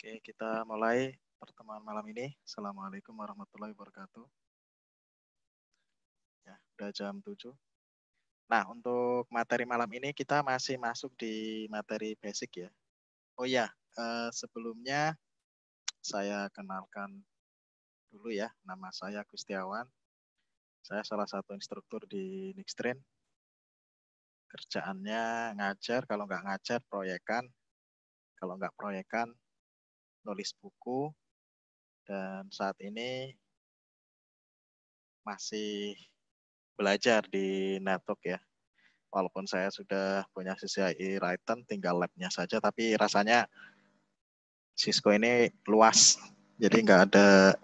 Oke, kita mulai pertemuan malam ini. Assalamualaikum warahmatullahi wabarakatuh. Ya, udah jam 7. Nah, untuk materi malam ini kita masih masuk di materi basic ya. Oh ya, sebelumnya saya kenalkan dulu ya. Nama saya Gustiawan. Saya salah satu instruktur di Nixtrain. Kerjaannya ngajar, kalau nggak ngajar proyekan. Kalau nggak proyekan, nulis buku dan saat ini masih belajar di Natok ya. Walaupun saya sudah punya CCIE Writing, tinggal labnya saja, tapi rasanya Cisco ini luas, jadi nggak ada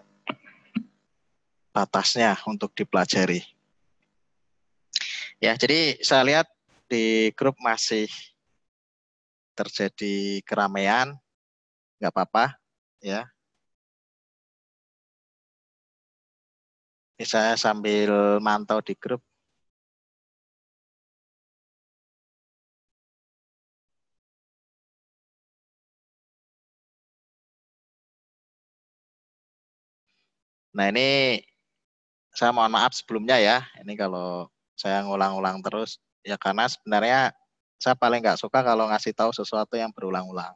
batasnya untuk dipelajari. Ya, jadi saya lihat di grup masih terjadi keramaian, nggak apa-apa ya ini sambil mantau di grup Nah ini saya mohon maaf sebelumnya ya, ini kalau saya ngulang-ulang terus, ya karena sebenarnya saya paling nggak suka kalau ngasih tahu sesuatu yang berulang-ulang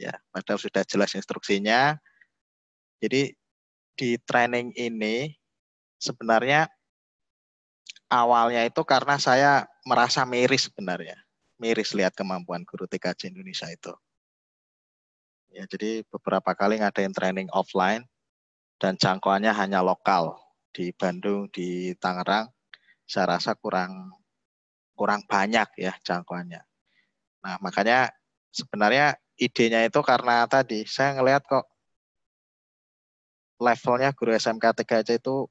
ya padahal sudah jelas instruksinya jadi di training ini sebenarnya awalnya itu karena saya merasa miris sebenarnya miris lihat kemampuan guru TKJ Indonesia itu ya jadi beberapa kali ngadain training offline dan jangkauannya hanya lokal di Bandung di Tangerang saya rasa kurang kurang banyak ya jangkauannya. Nah, makanya sebenarnya idenya itu karena tadi saya ngelihat kok levelnya guru SMK 3 aja itu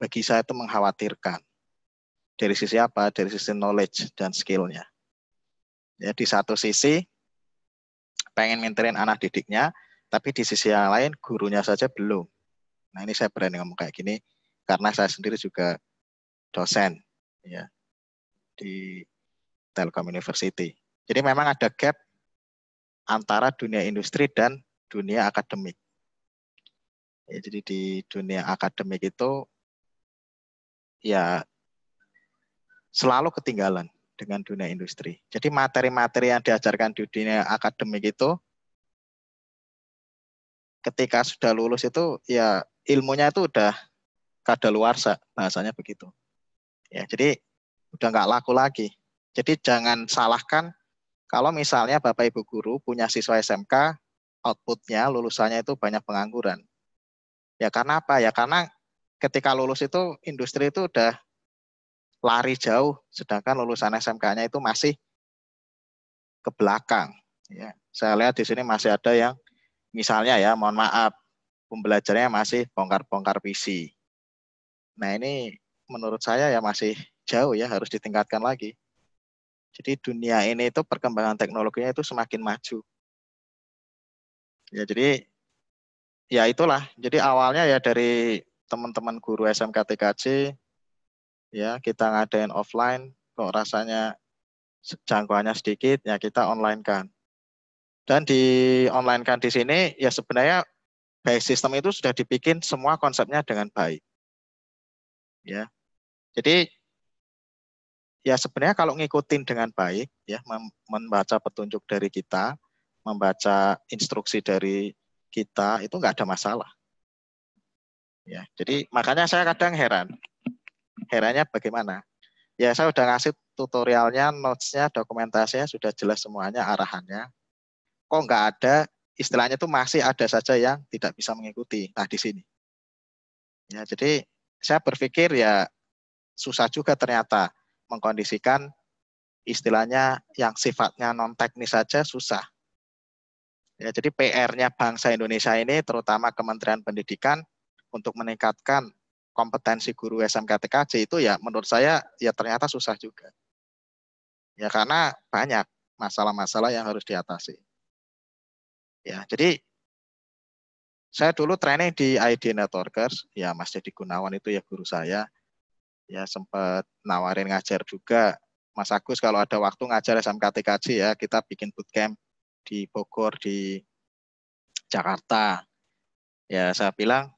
bagi saya itu mengkhawatirkan. Dari sisi apa? Dari sisi knowledge dan skillnya. Ya, di satu sisi pengen minterin anak didiknya, tapi di sisi yang lain gurunya saja belum. Nah ini saya berani ngomong kayak gini karena saya sendiri juga dosen ya di Telkom University. Jadi memang ada gap antara dunia industri dan dunia akademik. Ya, jadi di dunia akademik itu ya selalu ketinggalan dengan dunia industri. Jadi materi-materi yang diajarkan di dunia akademik itu ketika sudah lulus itu ya ilmunya itu udah kadaluarsa bahasanya begitu. Ya, jadi udah nggak laku lagi. Jadi jangan salahkan kalau misalnya Bapak Ibu guru punya siswa SMK, outputnya lulusannya itu banyak pengangguran. Ya karena apa? Ya karena ketika lulus itu industri itu udah lari jauh, sedangkan lulusan SMK-nya itu masih ke belakang. Ya, saya lihat di sini masih ada yang misalnya ya, mohon maaf, pembelajarannya masih bongkar-bongkar PC. Nah ini menurut saya ya masih jauh ya, harus ditingkatkan lagi. Jadi dunia ini itu perkembangan teknologinya itu semakin maju. Ya jadi ya itulah. Jadi awalnya ya dari teman-teman guru SMK TKJ ya kita ngadain offline kok rasanya jangkauannya sedikit ya kita online kan. Dan di online kan di sini ya sebenarnya baik sistem itu sudah dibikin semua konsepnya dengan baik. Ya. Jadi ya sebenarnya kalau ngikutin dengan baik ya membaca petunjuk dari kita, membaca instruksi dari kita itu nggak ada masalah. Ya, jadi makanya saya kadang heran. Herannya bagaimana? Ya saya udah ngasih tutorialnya, notesnya, dokumentasinya sudah jelas semuanya arahannya. Kok nggak ada istilahnya itu masih ada saja yang tidak bisa mengikuti. Nah di sini. Ya jadi saya berpikir ya susah juga ternyata mengkondisikan istilahnya yang sifatnya non teknis saja susah. Ya, jadi PR-nya bangsa Indonesia ini terutama Kementerian Pendidikan untuk meningkatkan kompetensi guru SMK TKJ itu ya menurut saya ya ternyata susah juga. Ya karena banyak masalah-masalah yang harus diatasi. Ya, jadi saya dulu training di ID Networkers, ya Mas Jadi Gunawan itu ya guru saya ya sempat nawarin ngajar juga Mas Agus kalau ada waktu ngajar SMK TKJ ya kita bikin bootcamp di Bogor di Jakarta ya saya bilang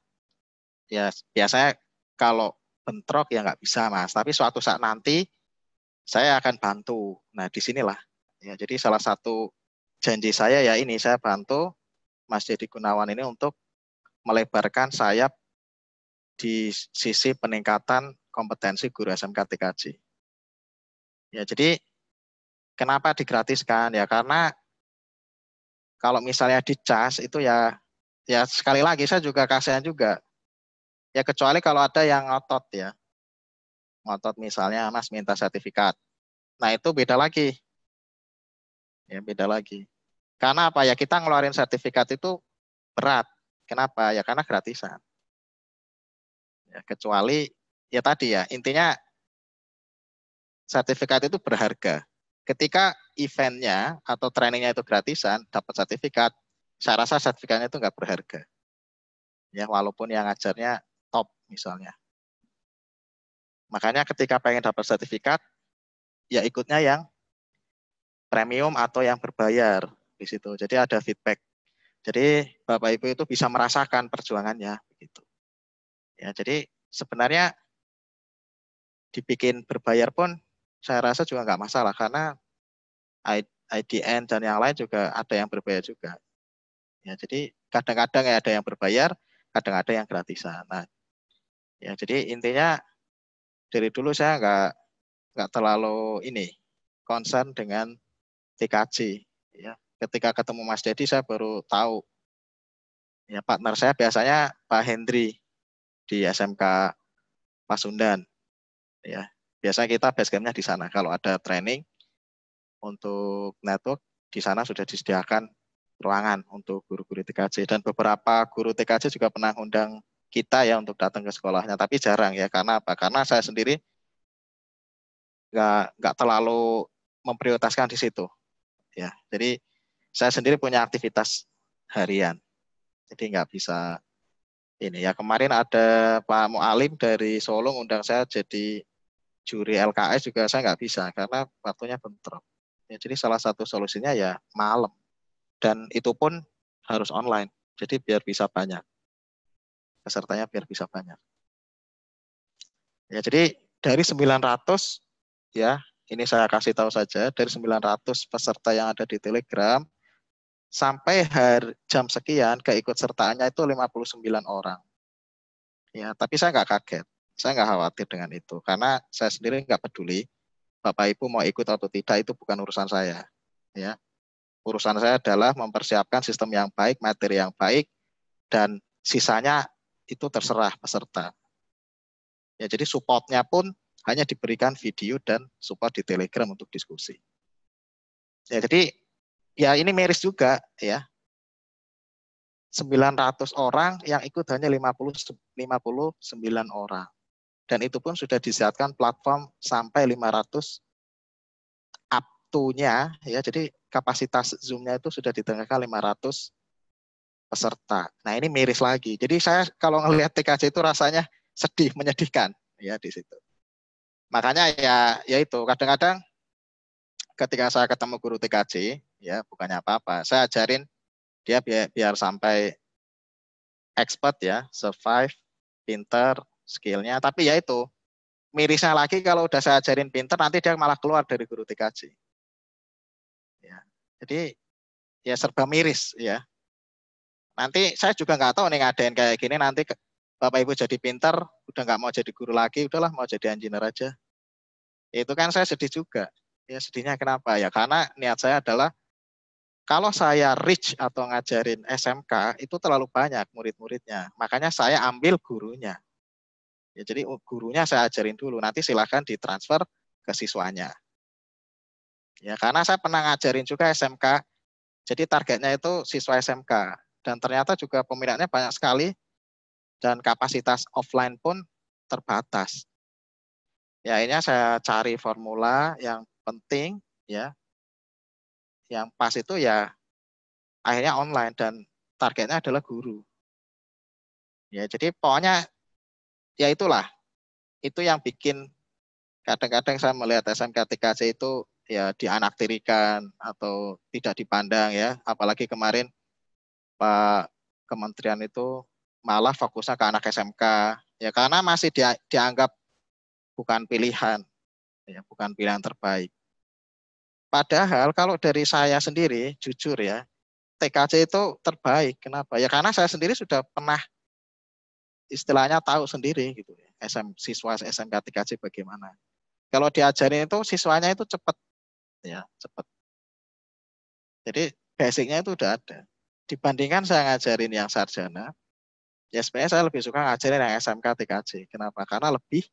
ya biasanya kalau bentrok ya nggak bisa mas tapi suatu saat nanti saya akan bantu nah disinilah ya jadi salah satu janji saya ya ini saya bantu Mas Jadi Gunawan ini untuk melebarkan sayap di sisi peningkatan kompetensi guru SMK TKJ. Ya, jadi kenapa digratiskan? Ya karena kalau misalnya di dicas itu ya ya sekali lagi saya juga kasihan juga. Ya kecuali kalau ada yang ngotot ya. Ngotot misalnya Mas minta sertifikat. Nah, itu beda lagi. Ya, beda lagi. Karena apa ya kita ngeluarin sertifikat itu berat. Kenapa? Ya karena gratisan. Ya, kecuali ya tadi ya, intinya sertifikat itu berharga. Ketika eventnya atau trainingnya itu gratisan, dapat sertifikat, saya rasa sertifikatnya itu nggak berharga. Ya, walaupun yang ngajarnya top misalnya. Makanya ketika pengen dapat sertifikat, ya ikutnya yang premium atau yang berbayar di situ. Jadi ada feedback. Jadi Bapak Ibu itu bisa merasakan perjuangannya begitu. Ya, jadi sebenarnya dibikin berbayar pun saya rasa juga nggak masalah karena IDN dan yang lain juga ada yang berbayar juga. Ya, jadi kadang-kadang ya ada yang berbayar, kadang-kadang yang gratisan. Nah, ya jadi intinya dari dulu saya nggak nggak terlalu ini concern dengan TKJ. Ya, ketika ketemu Mas Dedi saya baru tahu. Ya partner saya biasanya Pak Hendri di SMK Pasundan ya biasanya kita base campnya di sana kalau ada training untuk network di sana sudah disediakan ruangan untuk guru-guru TKJ dan beberapa guru TKJ juga pernah undang kita ya untuk datang ke sekolahnya tapi jarang ya karena apa karena saya sendiri nggak nggak terlalu memprioritaskan di situ ya jadi saya sendiri punya aktivitas harian jadi nggak bisa ini ya kemarin ada Pak Mualim dari Solo undang saya jadi juri LKS juga saya nggak bisa karena waktunya bentrok. Ya, jadi salah satu solusinya ya malam. Dan itu pun harus online. Jadi biar bisa banyak. Pesertanya biar bisa banyak. Ya, jadi dari 900 ya, ini saya kasih tahu saja, dari 900 peserta yang ada di Telegram sampai hari jam sekian keikutsertaannya itu 59 orang. Ya, tapi saya nggak kaget saya nggak khawatir dengan itu karena saya sendiri nggak peduli Bapak Ibu mau ikut atau tidak itu bukan urusan saya. Ya, urusan saya adalah mempersiapkan sistem yang baik, materi yang baik, dan sisanya itu terserah peserta. Ya, jadi supportnya pun hanya diberikan video dan support di Telegram untuk diskusi. Ya, jadi ya ini miris juga ya. 900 orang yang ikut hanya 50 59 orang dan itu pun sudah disiapkan platform sampai 500 up to-nya ya. Jadi kapasitas Zoom-nya itu sudah ditengahkan 500 peserta. Nah, ini miris lagi. Jadi saya kalau ngelihat TKJ itu rasanya sedih, menyedihkan ya di situ. Makanya ya ya itu kadang-kadang ketika saya ketemu guru TKJ ya bukannya apa-apa. Saya ajarin dia biar, biar sampai expert ya, survive, pinter, skillnya. Tapi ya itu, mirisnya lagi kalau udah saya ajarin pinter, nanti dia malah keluar dari guru TKJ. Ya. Jadi ya serba miris ya. Nanti saya juga nggak tahu nih ngadain kayak gini nanti Bapak Ibu jadi pinter, udah nggak mau jadi guru lagi, udahlah mau jadi engineer aja. Itu kan saya sedih juga. Ya sedihnya kenapa? Ya karena niat saya adalah kalau saya rich atau ngajarin SMK itu terlalu banyak murid-muridnya. Makanya saya ambil gurunya. Ya, jadi oh, gurunya saya ajarin dulu, nanti silahkan ditransfer ke siswanya. Ya, karena saya pernah ngajarin juga SMK, jadi targetnya itu siswa SMK. Dan ternyata juga peminatnya banyak sekali, dan kapasitas offline pun terbatas. Ya, akhirnya saya cari formula yang penting, ya, yang pas itu ya akhirnya online dan targetnya adalah guru. Ya, jadi pokoknya ya itulah itu yang bikin kadang-kadang saya melihat SMK TKC itu ya dianaktirikan atau tidak dipandang ya apalagi kemarin Pak Kementerian itu malah fokusnya ke anak SMK ya karena masih dia, dianggap bukan pilihan ya bukan pilihan terbaik padahal kalau dari saya sendiri jujur ya TKC itu terbaik kenapa ya karena saya sendiri sudah pernah istilahnya tahu sendiri gitu ya. SM, siswa SMK 3C bagaimana. Kalau diajarin itu siswanya itu cepat ya, cepat. Jadi basicnya itu udah ada. Dibandingkan saya ngajarin yang sarjana, ya sebenarnya saya lebih suka ngajarin yang SMK TKJ. Kenapa? Karena lebih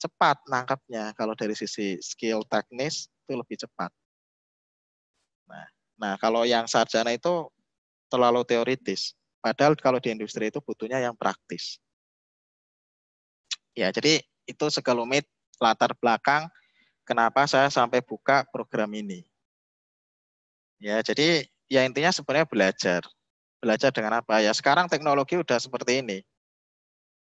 cepat nangkapnya. Kalau dari sisi skill teknis itu lebih cepat. Nah, nah kalau yang sarjana itu terlalu teoritis. Padahal kalau di industri itu butuhnya yang praktis. Ya, jadi itu sekelumit latar belakang kenapa saya sampai buka program ini. Ya, jadi ya intinya sebenarnya belajar. Belajar dengan apa? Ya, sekarang teknologi udah seperti ini.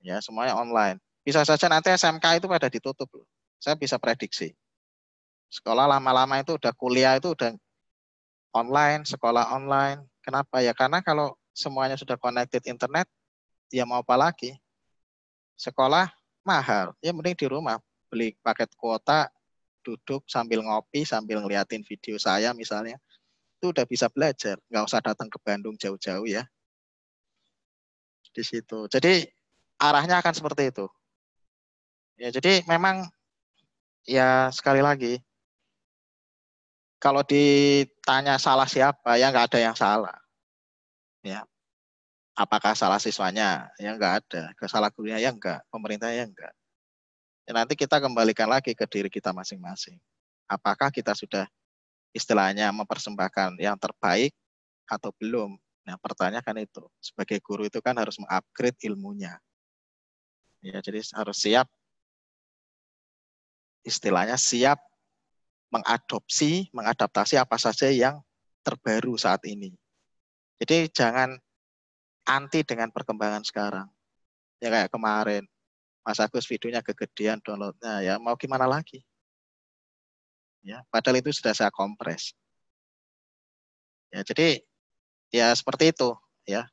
Ya, semuanya online. Bisa saja nanti SMK itu pada ditutup. Saya bisa prediksi. Sekolah lama-lama itu udah kuliah itu udah online, sekolah online. Kenapa? Ya karena kalau semuanya sudah connected internet, ya mau apa lagi? Sekolah mahal, ya mending di rumah beli paket kuota, duduk sambil ngopi, sambil ngeliatin video saya misalnya, itu udah bisa belajar, nggak usah datang ke Bandung jauh-jauh ya. Di situ. Jadi arahnya akan seperti itu. Ya, jadi memang ya sekali lagi kalau ditanya salah siapa ya nggak ada yang salah ya apakah salah siswanya ya enggak ada salah gurunya ya enggak pemerintah ya enggak ya, nanti kita kembalikan lagi ke diri kita masing-masing apakah kita sudah istilahnya mempersembahkan yang terbaik atau belum nah pertanyaan itu sebagai guru itu kan harus mengupgrade ilmunya ya jadi harus siap istilahnya siap mengadopsi mengadaptasi apa saja yang terbaru saat ini jadi jangan anti dengan perkembangan sekarang. Ya kayak kemarin, Mas Agus videonya kegedean downloadnya, ya mau gimana lagi? Ya, padahal itu sudah saya kompres. Ya, jadi ya seperti itu, ya.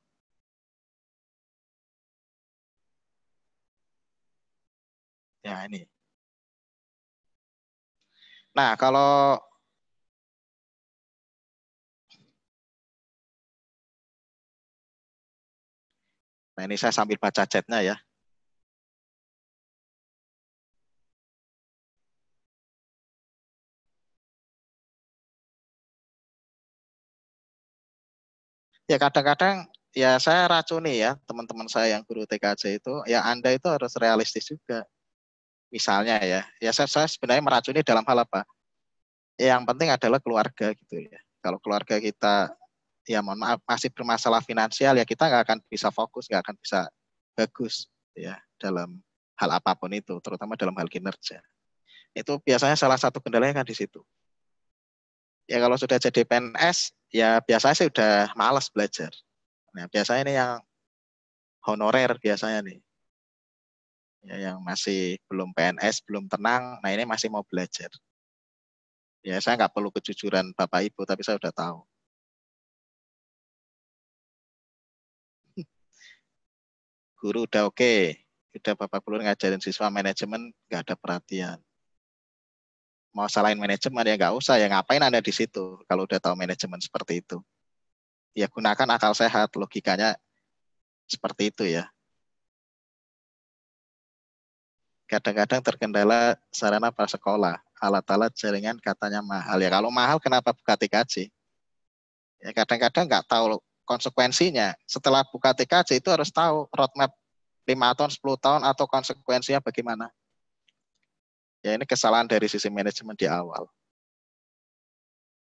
Ya ini. Nah, kalau Nah ini saya sambil baca chatnya ya. Ya kadang-kadang ya saya racuni ya teman-teman saya yang guru TKJ itu ya Anda itu harus realistis juga. Misalnya ya, ya saya, saya sebenarnya meracuni dalam hal apa? Yang penting adalah keluarga gitu ya. Kalau keluarga kita ya mohon maaf masih bermasalah finansial ya kita nggak akan bisa fokus, nggak akan bisa bagus ya dalam hal apapun itu, terutama dalam hal kinerja. Itu biasanya salah satu kendalanya kan di situ. Ya kalau sudah jadi PNS, ya biasanya sih udah malas belajar. Nah biasanya ini yang honorer biasanya nih ya, yang masih belum PNS, belum tenang, nah ini masih mau belajar. Ya, saya nggak perlu kejujuran Bapak Ibu, tapi saya sudah tahu. guru udah oke, okay. udah Bapak Guru ngajarin siswa manajemen, nggak ada perhatian. Mau salahin manajemen ya nggak usah, ya ngapain Anda di situ kalau udah tahu manajemen seperti itu. Ya gunakan akal sehat, logikanya seperti itu ya. Kadang-kadang terkendala sarana prasekolah, alat-alat jaringan katanya mahal. Ya kalau mahal kenapa buka TKJ? Ya kadang-kadang nggak tahu konsekuensinya. Setelah buka TKJ itu harus tahu roadmap 5 tahun, 10 tahun atau konsekuensinya bagaimana. Ya ini kesalahan dari sisi manajemen di awal.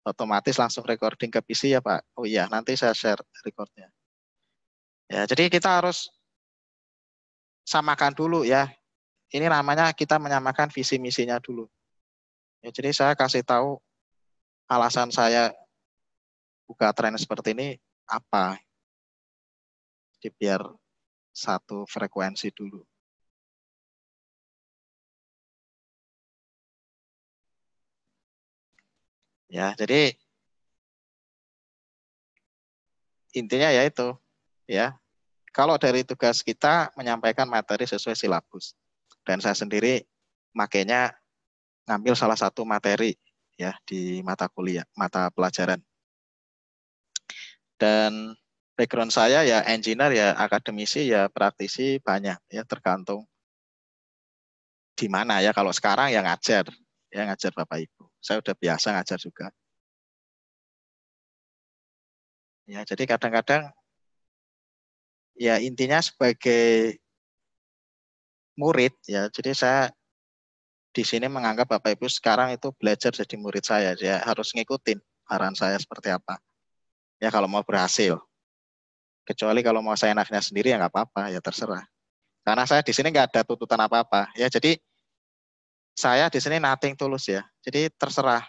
Otomatis langsung recording ke PC ya Pak. Oh iya, nanti saya share recordnya. Ya, jadi kita harus samakan dulu ya. Ini namanya kita menyamakan visi misinya dulu. Ya, jadi saya kasih tahu alasan saya buka tren seperti ini apa. Jadi biar satu frekuensi dulu. Ya, jadi intinya ya itu, ya. Kalau dari tugas kita menyampaikan materi sesuai silabus. Dan saya sendiri makanya ngambil salah satu materi ya di mata kuliah, mata pelajaran dan background saya ya engineer ya akademisi ya praktisi banyak ya tergantung di mana ya kalau sekarang ya ngajar ya ngajar bapak ibu saya udah biasa ngajar juga ya jadi kadang-kadang ya intinya sebagai murid ya jadi saya di sini menganggap bapak ibu sekarang itu belajar jadi murid saya ya harus ngikutin arahan saya seperti apa ya kalau mau berhasil kecuali kalau mau saya enaknya sendiri ya nggak apa-apa ya terserah karena saya di sini nggak ada tuntutan apa-apa ya jadi saya di sini nothing tulus ya jadi terserah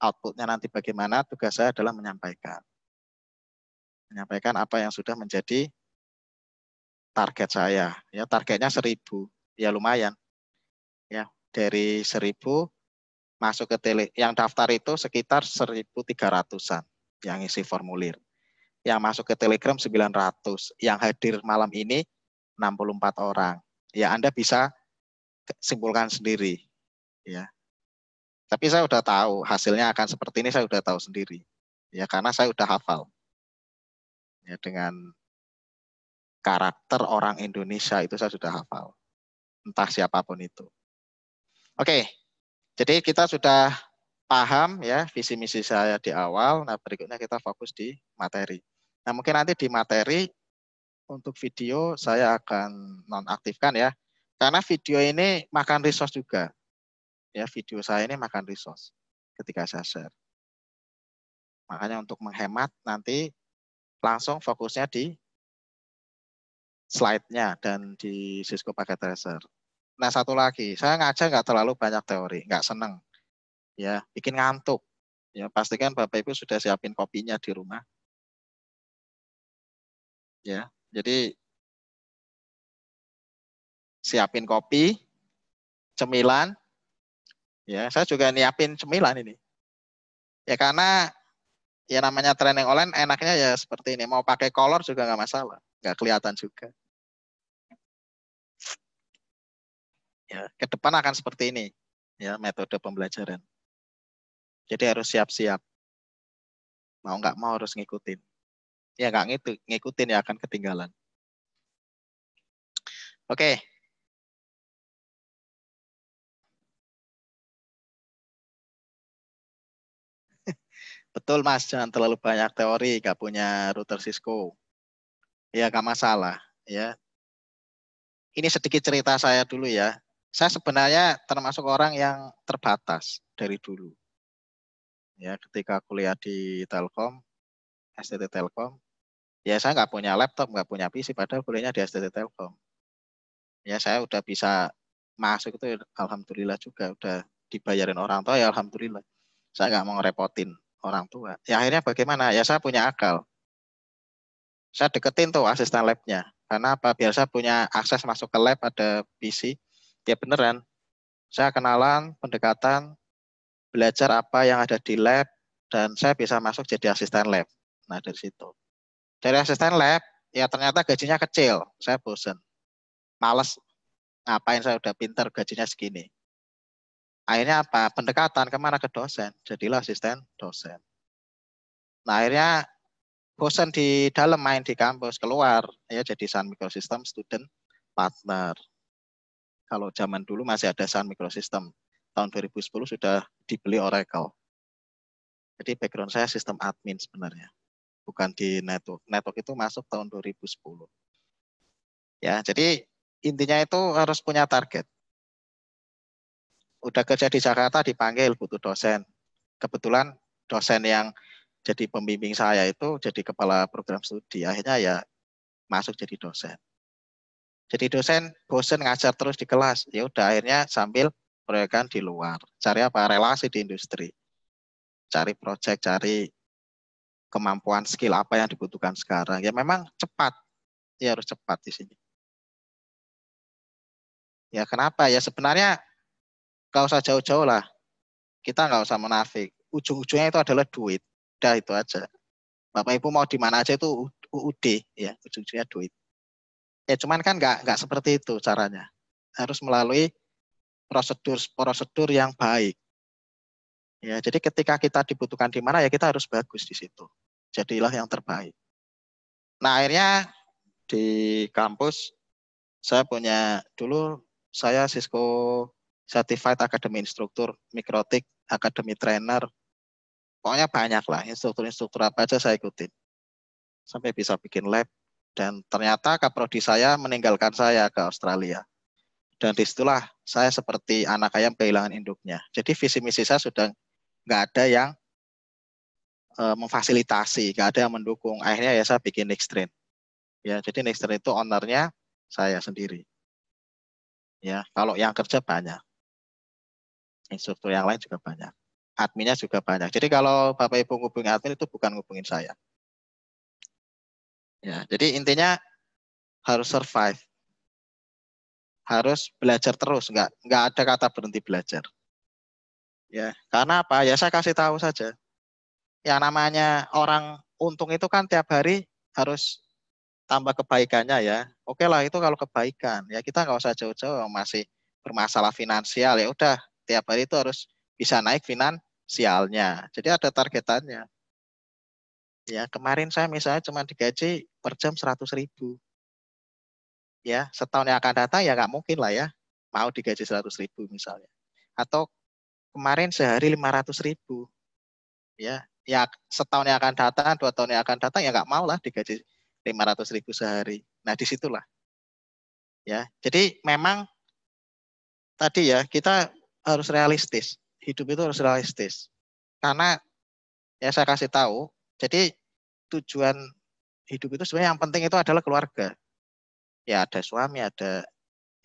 outputnya nanti bagaimana tugas saya adalah menyampaikan menyampaikan apa yang sudah menjadi target saya ya targetnya seribu ya lumayan ya dari seribu masuk ke tele yang daftar itu sekitar seribu tiga ratusan yang isi formulir. Yang masuk ke Telegram 900, yang hadir malam ini 64 orang. Ya Anda bisa simpulkan sendiri. Ya. Tapi saya sudah tahu hasilnya akan seperti ini saya sudah tahu sendiri. Ya karena saya sudah hafal. Ya dengan karakter orang Indonesia itu saya sudah hafal. Entah siapapun itu. Oke. Jadi kita sudah paham ya visi misi saya di awal. Nah, berikutnya kita fokus di materi. Nah, mungkin nanti di materi untuk video saya akan nonaktifkan ya. Karena video ini makan resource juga. Ya, video saya ini makan resource ketika saya share. Makanya untuk menghemat nanti langsung fokusnya di slide-nya dan di Cisco Packet Tracer. Nah, satu lagi, saya ngajar nggak terlalu banyak teori, nggak seneng ya bikin ngantuk ya pastikan bapak ibu sudah siapin kopinya di rumah ya jadi siapin kopi cemilan ya saya juga nyiapin cemilan ini ya karena ya namanya training online enaknya ya seperti ini mau pakai kolor juga nggak masalah nggak kelihatan juga ya ke depan akan seperti ini ya metode pembelajaran jadi harus siap-siap. Mau nggak mau harus ngikutin. Ya nggak ngitu, ngikutin ya akan ketinggalan. Oke. Okay. Betul Mas, jangan terlalu banyak teori, nggak punya router Cisco. Ya nggak masalah. Ya, ini sedikit cerita saya dulu ya. Saya sebenarnya termasuk orang yang terbatas dari dulu ya ketika kuliah di Telkom STT Telkom ya saya nggak punya laptop nggak punya PC padahal kuliahnya di STT Telkom ya saya udah bisa masuk itu alhamdulillah juga udah dibayarin orang tua ya alhamdulillah saya nggak mau ngerepotin orang tua ya akhirnya bagaimana ya saya punya akal saya deketin tuh asisten labnya karena apa biar saya punya akses masuk ke lab ada PC ya beneran saya kenalan pendekatan belajar apa yang ada di lab dan saya bisa masuk jadi asisten lab. Nah dari situ. Dari asisten lab ya ternyata gajinya kecil, saya bosen. Males ngapain saya udah pinter gajinya segini. Akhirnya apa? Pendekatan kemana ke dosen. Jadilah asisten dosen. Nah akhirnya bosen di dalam main di kampus keluar ya jadi Sun Microsystem student partner. Kalau zaman dulu masih ada Sun Microsystem tahun 2010 sudah dibeli Oracle. Jadi background saya sistem admin sebenarnya, bukan di network. Network itu masuk tahun 2010. Ya, jadi intinya itu harus punya target. Udah kerja di Jakarta dipanggil butuh dosen. Kebetulan dosen yang jadi pembimbing saya itu jadi kepala program studi. Akhirnya ya masuk jadi dosen. Jadi dosen bosen ngajar terus di kelas. Ya udah akhirnya sambil proyekan di luar. Cari apa? Relasi di industri. Cari proyek, cari kemampuan skill apa yang dibutuhkan sekarang. Ya memang cepat. Ya harus cepat di sini. Ya kenapa? Ya sebenarnya kalau usah jauh-jauh lah. Kita nggak usah menafik. Ujung-ujungnya itu adalah duit. Udah itu aja. Bapak Ibu mau di mana aja itu UUD ya ujung-ujungnya duit. Ya cuman kan nggak nggak seperti itu caranya. Harus melalui prosedur-prosedur yang baik. Ya, jadi ketika kita dibutuhkan di mana ya kita harus bagus di situ. Jadilah yang terbaik. Nah, akhirnya di kampus saya punya dulu saya Cisco Certified Academy Instructor, Mikrotik Academy Trainer. Pokoknya banyak lah instruktur-instruktur apa aja saya ikutin. Sampai bisa bikin lab dan ternyata kaprodi saya meninggalkan saya ke Australia. Dan disitulah saya seperti anak ayam kehilangan induknya. Jadi visi misi saya sudah nggak ada yang e, memfasilitasi, nggak ada yang mendukung. Akhirnya ya saya bikin Nextrain. Ya, jadi next train itu ownernya saya sendiri. Ya, kalau yang kerja banyak. Instruktur yang lain juga banyak. Adminnya juga banyak. Jadi kalau Bapak Ibu ngubungin admin itu bukan ngubungin saya. Ya, jadi intinya harus survive harus belajar terus, nggak nggak ada kata berhenti belajar. Ya, karena apa? Ya saya kasih tahu saja. Yang namanya orang untung itu kan tiap hari harus tambah kebaikannya ya. Oke lah itu kalau kebaikan ya kita nggak usah jauh-jauh masih bermasalah finansial ya udah tiap hari itu harus bisa naik finansialnya. Jadi ada targetannya. Ya kemarin saya misalnya cuma digaji per jam seratus ribu ya setahun yang akan datang ya nggak mungkin lah ya mau digaji 100 ribu misalnya atau kemarin sehari 500 ribu ya ya setahun yang akan datang dua tahun yang akan datang ya nggak mau lah digaji 500 ribu sehari nah disitulah ya jadi memang tadi ya kita harus realistis hidup itu harus realistis karena ya saya kasih tahu jadi tujuan hidup itu sebenarnya yang penting itu adalah keluarga ya ada suami, ada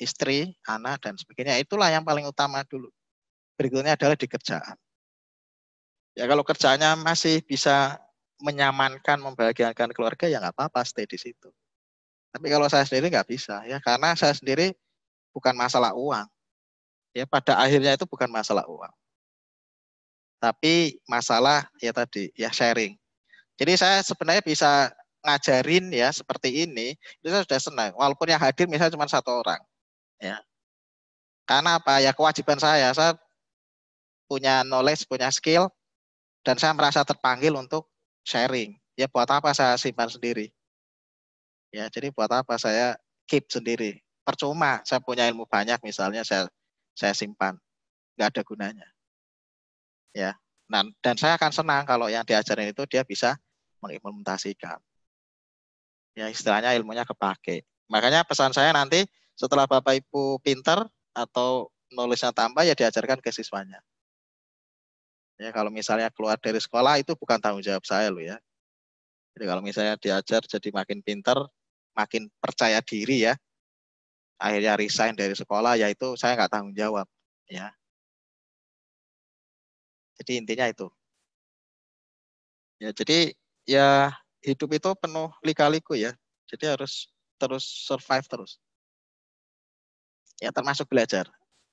istri, anak dan sebagainya. Itulah yang paling utama dulu. Berikutnya adalah di kerjaan. Ya kalau kerjanya masih bisa menyamankan, membahagiakan keluarga ya nggak apa-apa stay di situ. Tapi kalau saya sendiri nggak bisa ya karena saya sendiri bukan masalah uang. Ya pada akhirnya itu bukan masalah uang. Tapi masalah ya tadi ya sharing. Jadi saya sebenarnya bisa ngajarin ya seperti ini itu saya sudah senang walaupun yang hadir misalnya cuma satu orang ya karena apa ya kewajiban saya saya punya knowledge punya skill dan saya merasa terpanggil untuk sharing ya buat apa saya simpan sendiri ya jadi buat apa saya keep sendiri percuma saya punya ilmu banyak misalnya saya saya simpan nggak ada gunanya ya nah, dan saya akan senang kalau yang diajarin itu dia bisa mengimplementasikan ya istilahnya ilmunya kepake. Makanya pesan saya nanti setelah Bapak Ibu pinter atau nulisnya tambah ya diajarkan ke siswanya. Ya kalau misalnya keluar dari sekolah itu bukan tanggung jawab saya loh ya. Jadi kalau misalnya diajar jadi makin pinter, makin percaya diri ya. Akhirnya resign dari sekolah ya itu saya nggak tanggung jawab ya. Jadi intinya itu. Ya jadi ya hidup itu penuh lika-liku ya. Jadi harus terus survive terus. Ya termasuk belajar.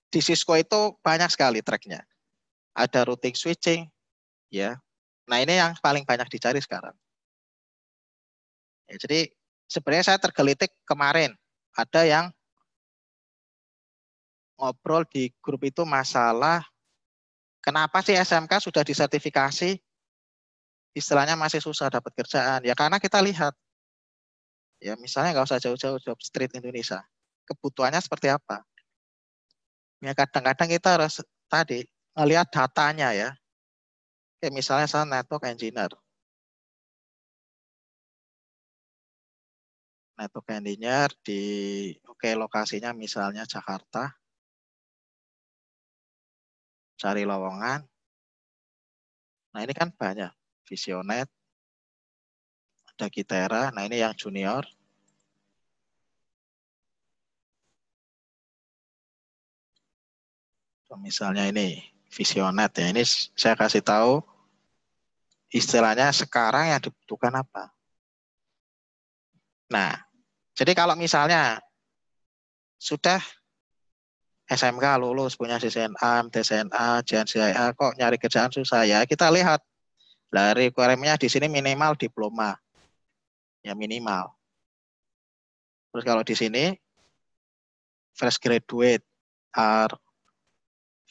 Di Cisco itu banyak sekali tracknya. Ada routing switching, ya. Nah ini yang paling banyak dicari sekarang. Ya, jadi sebenarnya saya tergelitik kemarin ada yang ngobrol di grup itu masalah kenapa sih SMK sudah disertifikasi istilahnya masih susah dapat kerjaan ya karena kita lihat ya misalnya nggak usah jauh-jauh job street Indonesia kebutuhannya seperti apa ya kadang-kadang kita harus tadi melihat datanya ya kayak misalnya saya network engineer network engineer di oke okay, lokasinya misalnya Jakarta cari lowongan nah ini kan banyak Visionet, ada Kitera. Nah, ini yang junior. Misalnya ini Visionet ya. Ini saya kasih tahu istilahnya sekarang yang dibutuhkan apa. Nah, jadi kalau misalnya sudah SMK lulus punya CCNA, MTCNA, JNCIA, kok nyari kerjaan susah ya? Kita lihat Nah, nya di sini minimal diploma. Ya, minimal. Terus kalau di sini, fresh graduate are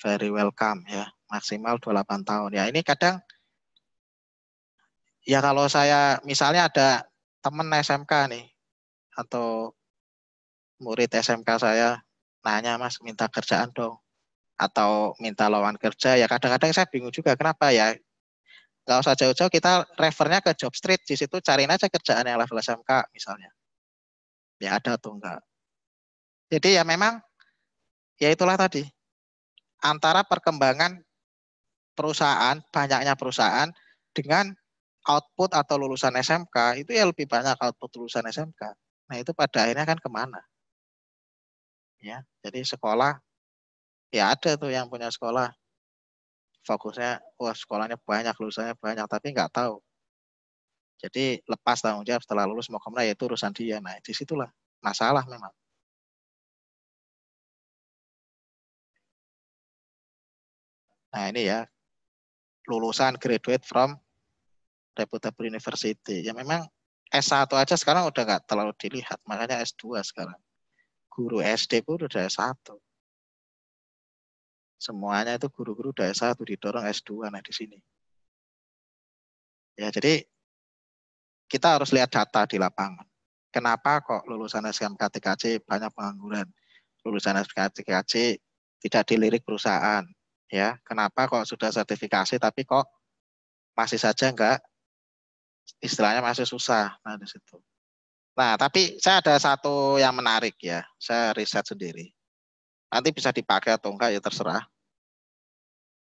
very welcome ya, maksimal 28 tahun. Ya, ini kadang ya kalau saya misalnya ada teman SMK nih atau murid SMK saya nanya Mas minta kerjaan dong atau minta lawan kerja ya kadang-kadang saya bingung juga kenapa ya nggak usah jauh-jauh kita refernya ke job street di situ cariin aja kerjaan yang level SMK misalnya ya ada atau enggak jadi ya memang ya itulah tadi antara perkembangan perusahaan banyaknya perusahaan dengan output atau lulusan SMK itu ya lebih banyak output lulusan SMK nah itu pada akhirnya kan kemana ya jadi sekolah ya ada tuh yang punya sekolah fokusnya wah sekolahnya banyak lulusannya banyak tapi nggak tahu jadi lepas tanggung jawab setelah lulus mau kemana ya itu urusan dia nah disitulah masalah memang nah ini ya lulusan graduate from reputable university ya memang S1 aja sekarang udah nggak terlalu dilihat makanya S2 sekarang guru SD pun udah S1 semuanya itu guru-guru desa satu didorong S2 nah di sini. Ya, jadi kita harus lihat data di lapangan. Kenapa kok lulusan SMK TKC banyak pengangguran? Lulusan SMK TKC tidak dilirik perusahaan, ya. Kenapa kok sudah sertifikasi tapi kok masih saja enggak istilahnya masih susah nah di situ. Nah, tapi saya ada satu yang menarik ya. Saya riset sendiri. Nanti bisa dipakai atau enggak ya terserah.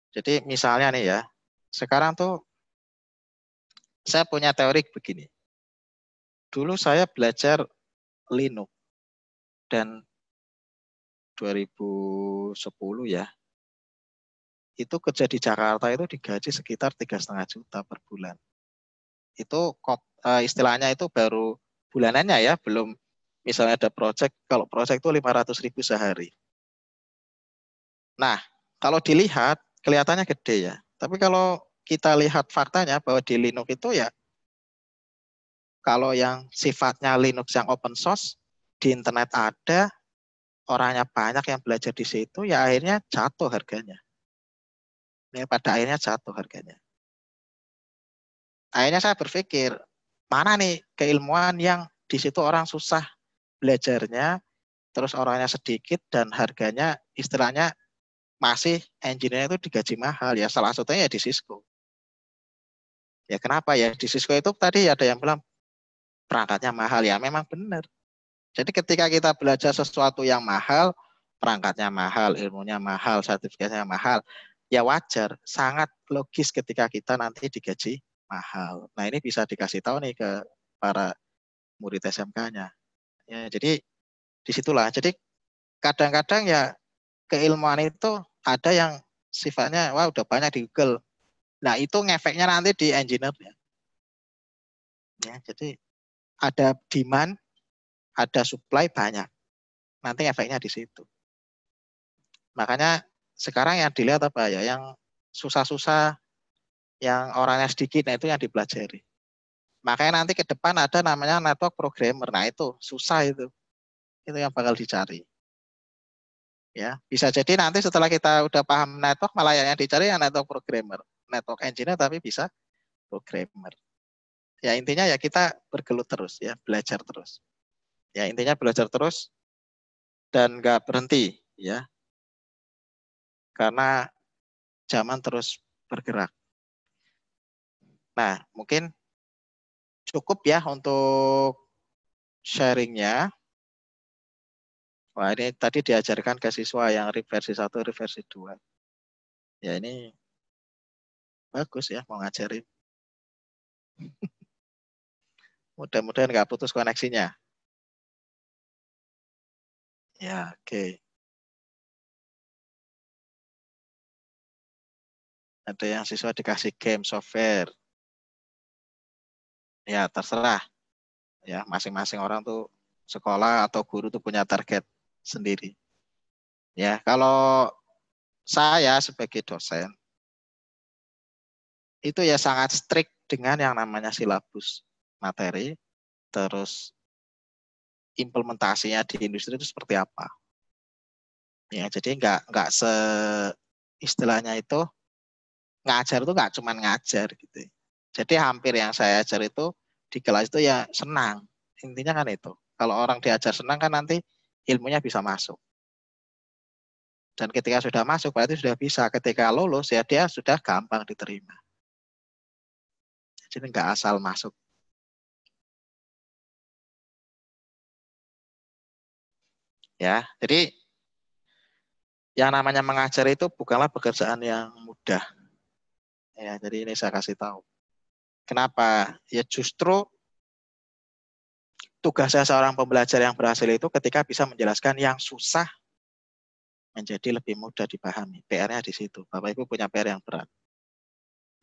Jadi misalnya nih ya, sekarang tuh saya punya teori begini. Dulu saya belajar Linux dan 2010 ya, itu kerja di Jakarta itu digaji sekitar tiga setengah juta per bulan. Itu eh, istilahnya itu baru bulanannya ya, belum misalnya ada project. Kalau project itu 500 ribu sehari. Nah, kalau dilihat kelihatannya gede ya. Tapi kalau kita lihat faktanya bahwa di Linux itu ya kalau yang sifatnya Linux yang open source di internet ada orangnya banyak yang belajar di situ ya akhirnya jatuh harganya. Ya, pada akhirnya jatuh harganya. Akhirnya saya berpikir mana nih keilmuan yang di situ orang susah belajarnya, terus orangnya sedikit dan harganya istilahnya masih engineer itu digaji mahal ya salah satunya ya di Cisco. Ya kenapa ya di Cisco itu tadi ada yang bilang perangkatnya mahal ya memang benar. Jadi ketika kita belajar sesuatu yang mahal, perangkatnya mahal, ilmunya mahal, sertifikatnya mahal, ya wajar, sangat logis ketika kita nanti digaji mahal. Nah ini bisa dikasih tahu nih ke para murid SMK-nya. Ya, jadi disitulah. Jadi kadang-kadang ya keilmuan itu ada yang sifatnya wah udah banyak di Google. Nah itu ngefeknya nanti di engineer ya. ya jadi ada demand, ada supply banyak. Nanti efeknya di situ. Makanya sekarang yang dilihat apa ya? Yang susah-susah, yang orangnya sedikit, nah itu yang dipelajari. Makanya nanti ke depan ada namanya network programmer. Nah itu susah itu. Itu yang bakal dicari ya bisa jadi nanti setelah kita udah paham network malah yang dicari yang network programmer network engineer tapi bisa programmer ya intinya ya kita bergelut terus ya belajar terus ya intinya belajar terus dan nggak berhenti ya karena zaman terus bergerak nah mungkin cukup ya untuk sharingnya Wah, ini tadi diajarkan ke siswa yang reversi satu, reversi dua. Ya, ini bagus ya mau ngajarin. Mudah-mudahan nggak putus koneksinya. Ya, oke. Okay. Ada yang siswa dikasih game software. Ya, terserah. Ya, masing-masing orang tuh sekolah atau guru tuh punya target sendiri. Ya, kalau saya sebagai dosen itu ya sangat strict dengan yang namanya silabus materi, terus implementasinya di industri itu seperti apa. Ya, jadi nggak nggak se istilahnya itu ngajar itu nggak cuman ngajar gitu. Jadi hampir yang saya ajar itu di kelas itu ya senang. Intinya kan itu. Kalau orang diajar senang kan nanti ilmunya bisa masuk. Dan ketika sudah masuk berarti sudah bisa. Ketika lulus ya dia sudah gampang diterima. Jadi nggak asal masuk. Ya, jadi yang namanya mengajar itu bukanlah pekerjaan yang mudah. Ya, jadi ini saya kasih tahu. Kenapa? Ya justru tugasnya seorang pembelajar yang berhasil itu ketika bisa menjelaskan yang susah menjadi lebih mudah dipahami. PR-nya di situ. Bapak Ibu punya PR yang berat.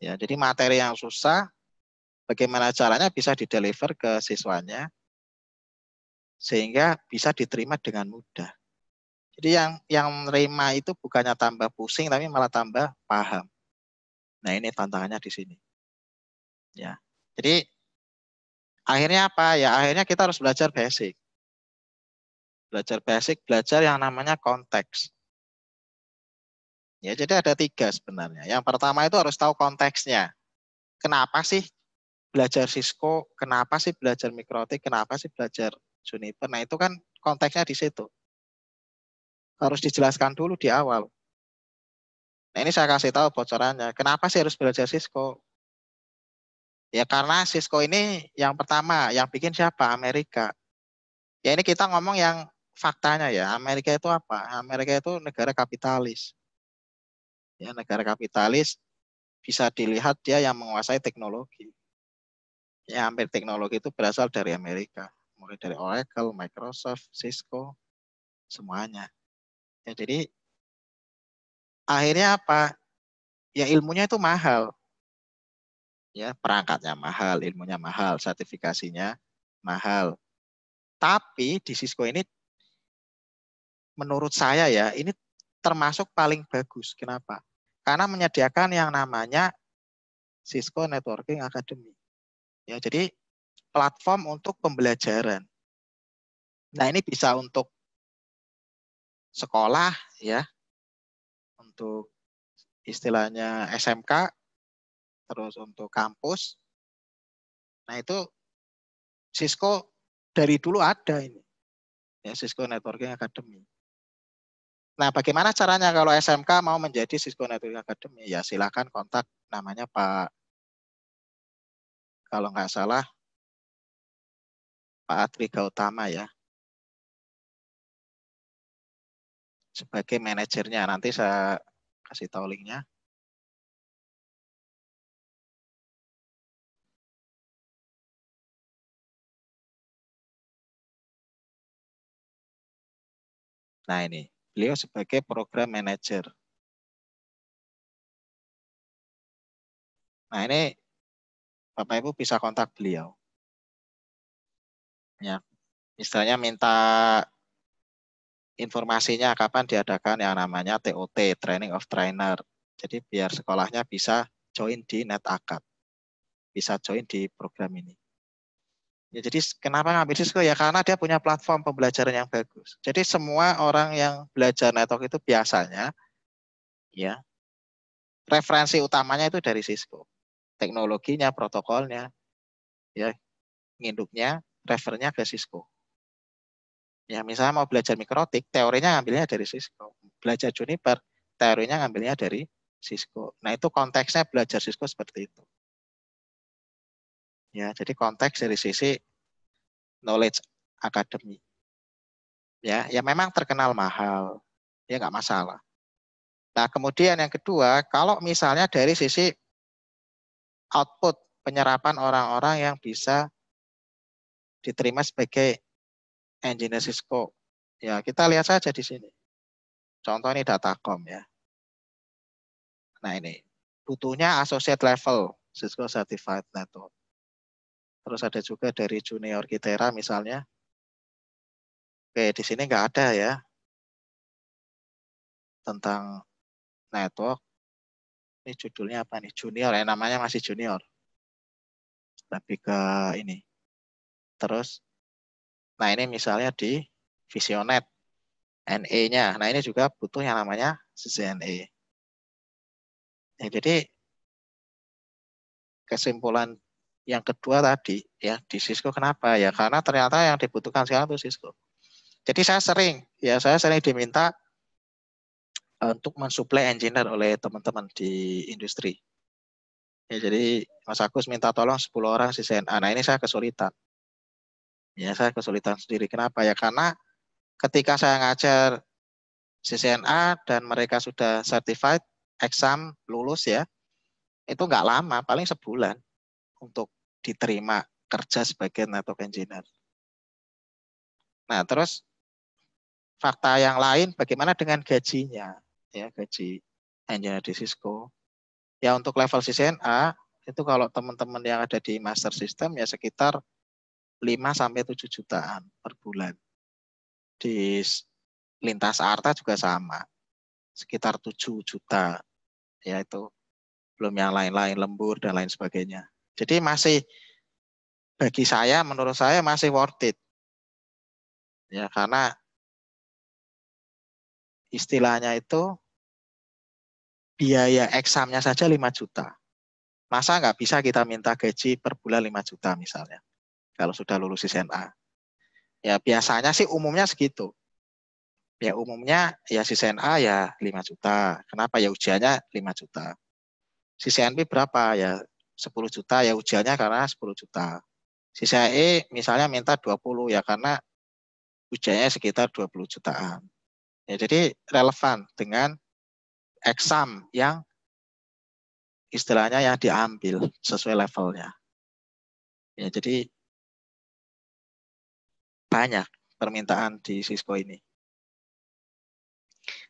Ya, jadi materi yang susah bagaimana caranya bisa dideliver ke siswanya sehingga bisa diterima dengan mudah. Jadi yang yang menerima itu bukannya tambah pusing tapi malah tambah paham. Nah, ini tantangannya di sini. Ya. Jadi Akhirnya apa? Ya akhirnya kita harus belajar basic. Belajar basic, belajar yang namanya konteks. Ya, jadi ada tiga sebenarnya. Yang pertama itu harus tahu konteksnya. Kenapa sih belajar Cisco? Kenapa sih belajar Mikrotik? Kenapa sih belajar Juniper? Nah, itu kan konteksnya di situ. Harus dijelaskan dulu di awal. Nah, ini saya kasih tahu bocorannya. Kenapa sih harus belajar Cisco? Ya karena Cisco ini yang pertama, yang bikin siapa? Amerika. Ya ini kita ngomong yang faktanya ya. Amerika itu apa? Amerika itu negara kapitalis. Ya negara kapitalis bisa dilihat dia yang menguasai teknologi. Ya hampir teknologi itu berasal dari Amerika, mulai dari Oracle, Microsoft, Cisco, semuanya. Ya jadi akhirnya apa? Ya ilmunya itu mahal ya perangkatnya mahal, ilmunya mahal, sertifikasinya mahal. Tapi di Cisco ini menurut saya ya ini termasuk paling bagus. Kenapa? Karena menyediakan yang namanya Cisco Networking Academy. Ya, jadi platform untuk pembelajaran. Nah, ini bisa untuk sekolah ya, untuk istilahnya SMK terus untuk kampus. Nah itu Cisco dari dulu ada ini. Ya, Cisco Networking Academy. Nah, bagaimana caranya kalau SMK mau menjadi Cisco Networking Academy? Ya, silakan kontak namanya Pak kalau nggak salah Pak Atri Gautama ya. Sebagai manajernya, nanti saya kasih tahu linknya. nah ini. Beliau sebagai program manager. Nah ini Bapak Ibu bisa kontak beliau. Ya, misalnya minta informasinya kapan diadakan yang namanya TOT, Training of Trainer. Jadi biar sekolahnya bisa join di NetAkad. Bisa join di program ini. Ya, jadi kenapa ngambil Cisco ya karena dia punya platform pembelajaran yang bagus. Jadi semua orang yang belajar network itu biasanya ya referensi utamanya itu dari Cisco. Teknologinya, protokolnya, ya nginduknya, refernya ke Cisco. Ya, misalnya mau belajar mikrotik, teorinya ngambilnya dari Cisco. Belajar Juniper, teorinya ngambilnya dari Cisco. Nah, itu konteksnya belajar Cisco seperti itu. Ya, jadi konteks dari sisi knowledge akademik. Ya, ya memang terkenal mahal. Ya nggak masalah. Nah, kemudian yang kedua, kalau misalnya dari sisi output penyerapan orang-orang yang bisa diterima sebagai engineer Cisco. Ya, kita lihat saja di sini. Contoh ini Datacom ya. Nah, ini butuhnya associate level Cisco Certified Network. Terus ada juga dari junior Kitera misalnya. Oke, di sini nggak ada ya tentang network. Ini judulnya apa nih? Junior, ya namanya masih junior. Tapi ke ini. Terus, nah ini misalnya di Visionet, NE-nya. Nah ini juga butuh yang namanya CCNE. Ya, jadi kesimpulan yang kedua tadi ya di Cisco kenapa ya karena ternyata yang dibutuhkan sekarang itu Cisco. Jadi saya sering ya saya sering diminta eh, untuk mensuplai engineer oleh teman-teman di industri. Ya, jadi Mas Agus minta tolong 10 orang si CNA. Nah ini saya kesulitan. Ya saya kesulitan sendiri. Kenapa ya? Karena ketika saya ngajar CCNA dan mereka sudah certified, exam, lulus ya, itu nggak lama, paling sebulan untuk diterima kerja sebagai network engineer. Nah, terus fakta yang lain bagaimana dengan gajinya? Ya, gaji engineer di Cisco. Ya, untuk level CCNA itu kalau teman-teman yang ada di master system ya sekitar 5 sampai 7 jutaan per bulan. Di lintas arta juga sama. Sekitar 7 juta ya itu belum yang lain-lain lembur dan lain sebagainya. Jadi masih bagi saya, menurut saya masih worth it. Ya, karena istilahnya itu biaya examnya saja 5 juta. Masa nggak bisa kita minta gaji per bulan 5 juta misalnya, kalau sudah lulus SNA. Ya biasanya sih umumnya segitu. Ya umumnya ya SNA ya 5 juta. Kenapa ya ujiannya 5 juta. Si CNP berapa ya 10 juta ya ujiannya karena 10 juta. Sisa E misalnya minta 20 ya karena ujiannya sekitar 20 jutaan. Ya, jadi relevan dengan exam yang istilahnya yang diambil sesuai levelnya. Ya, jadi banyak permintaan di Cisco ini.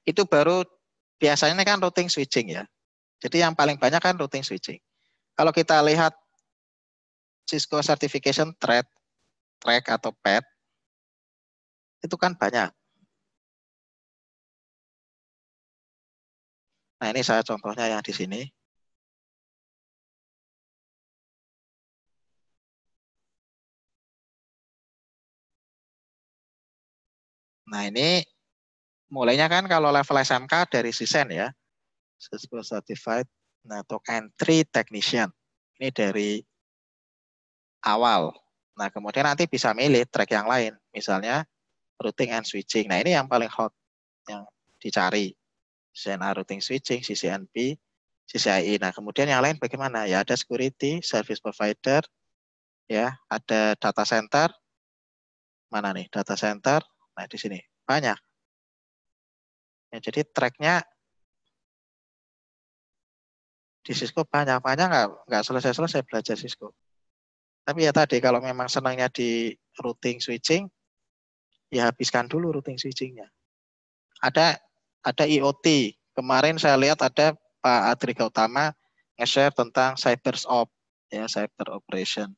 Itu baru biasanya kan routing switching ya. Jadi yang paling banyak kan routing switching. Kalau kita lihat Cisco Certification Thread, Track atau PET, itu kan banyak. Nah ini saya contohnya yang di sini. Nah ini mulainya kan kalau level SMK dari SISEN ya. Cisco Certified Nah, untuk entry technician. Ini dari awal. Nah, kemudian nanti bisa milih track yang lain. Misalnya routing and switching. Nah, ini yang paling hot yang dicari. CNA routing switching, CCNP, CCIE. Nah, kemudian yang lain bagaimana? Ya, ada security, service provider, ya, ada data center. Mana nih data center? Nah, di sini banyak. Ya, jadi tracknya di Cisco banyak banyak nggak nggak selesai selesai belajar Cisco tapi ya tadi kalau memang senangnya di routing switching ya habiskan dulu routing switchingnya ada ada IoT kemarin saya lihat ada Pak Adrika Utama nge-share tentang cyber op ya cyber operation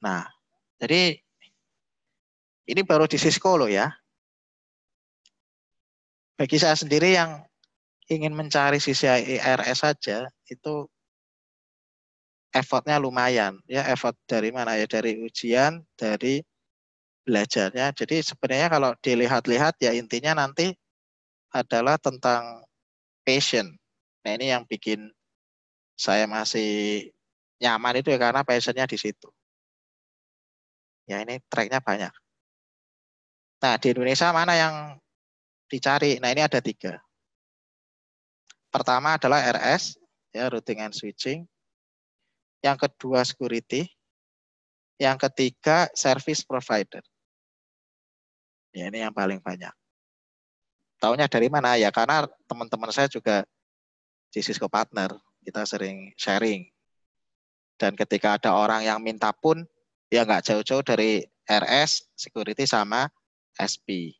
nah jadi ini baru di Cisco loh ya bagi saya sendiri yang ingin mencari sisi IRS saja itu effortnya lumayan ya effort dari mana ya dari ujian dari belajarnya jadi sebenarnya kalau dilihat-lihat ya intinya nanti adalah tentang passion nah ini yang bikin saya masih nyaman itu ya karena passionnya di situ ya ini tracknya banyak nah di Indonesia mana yang dicari nah ini ada tiga Pertama adalah RS, ya routing and switching. Yang kedua security. Yang ketiga service provider. Ya, ini yang paling banyak. Tahunya dari mana? Ya karena teman-teman saya juga di Cisco Partner, kita sering sharing. Dan ketika ada orang yang minta pun, ya nggak jauh-jauh dari RS, security sama SP.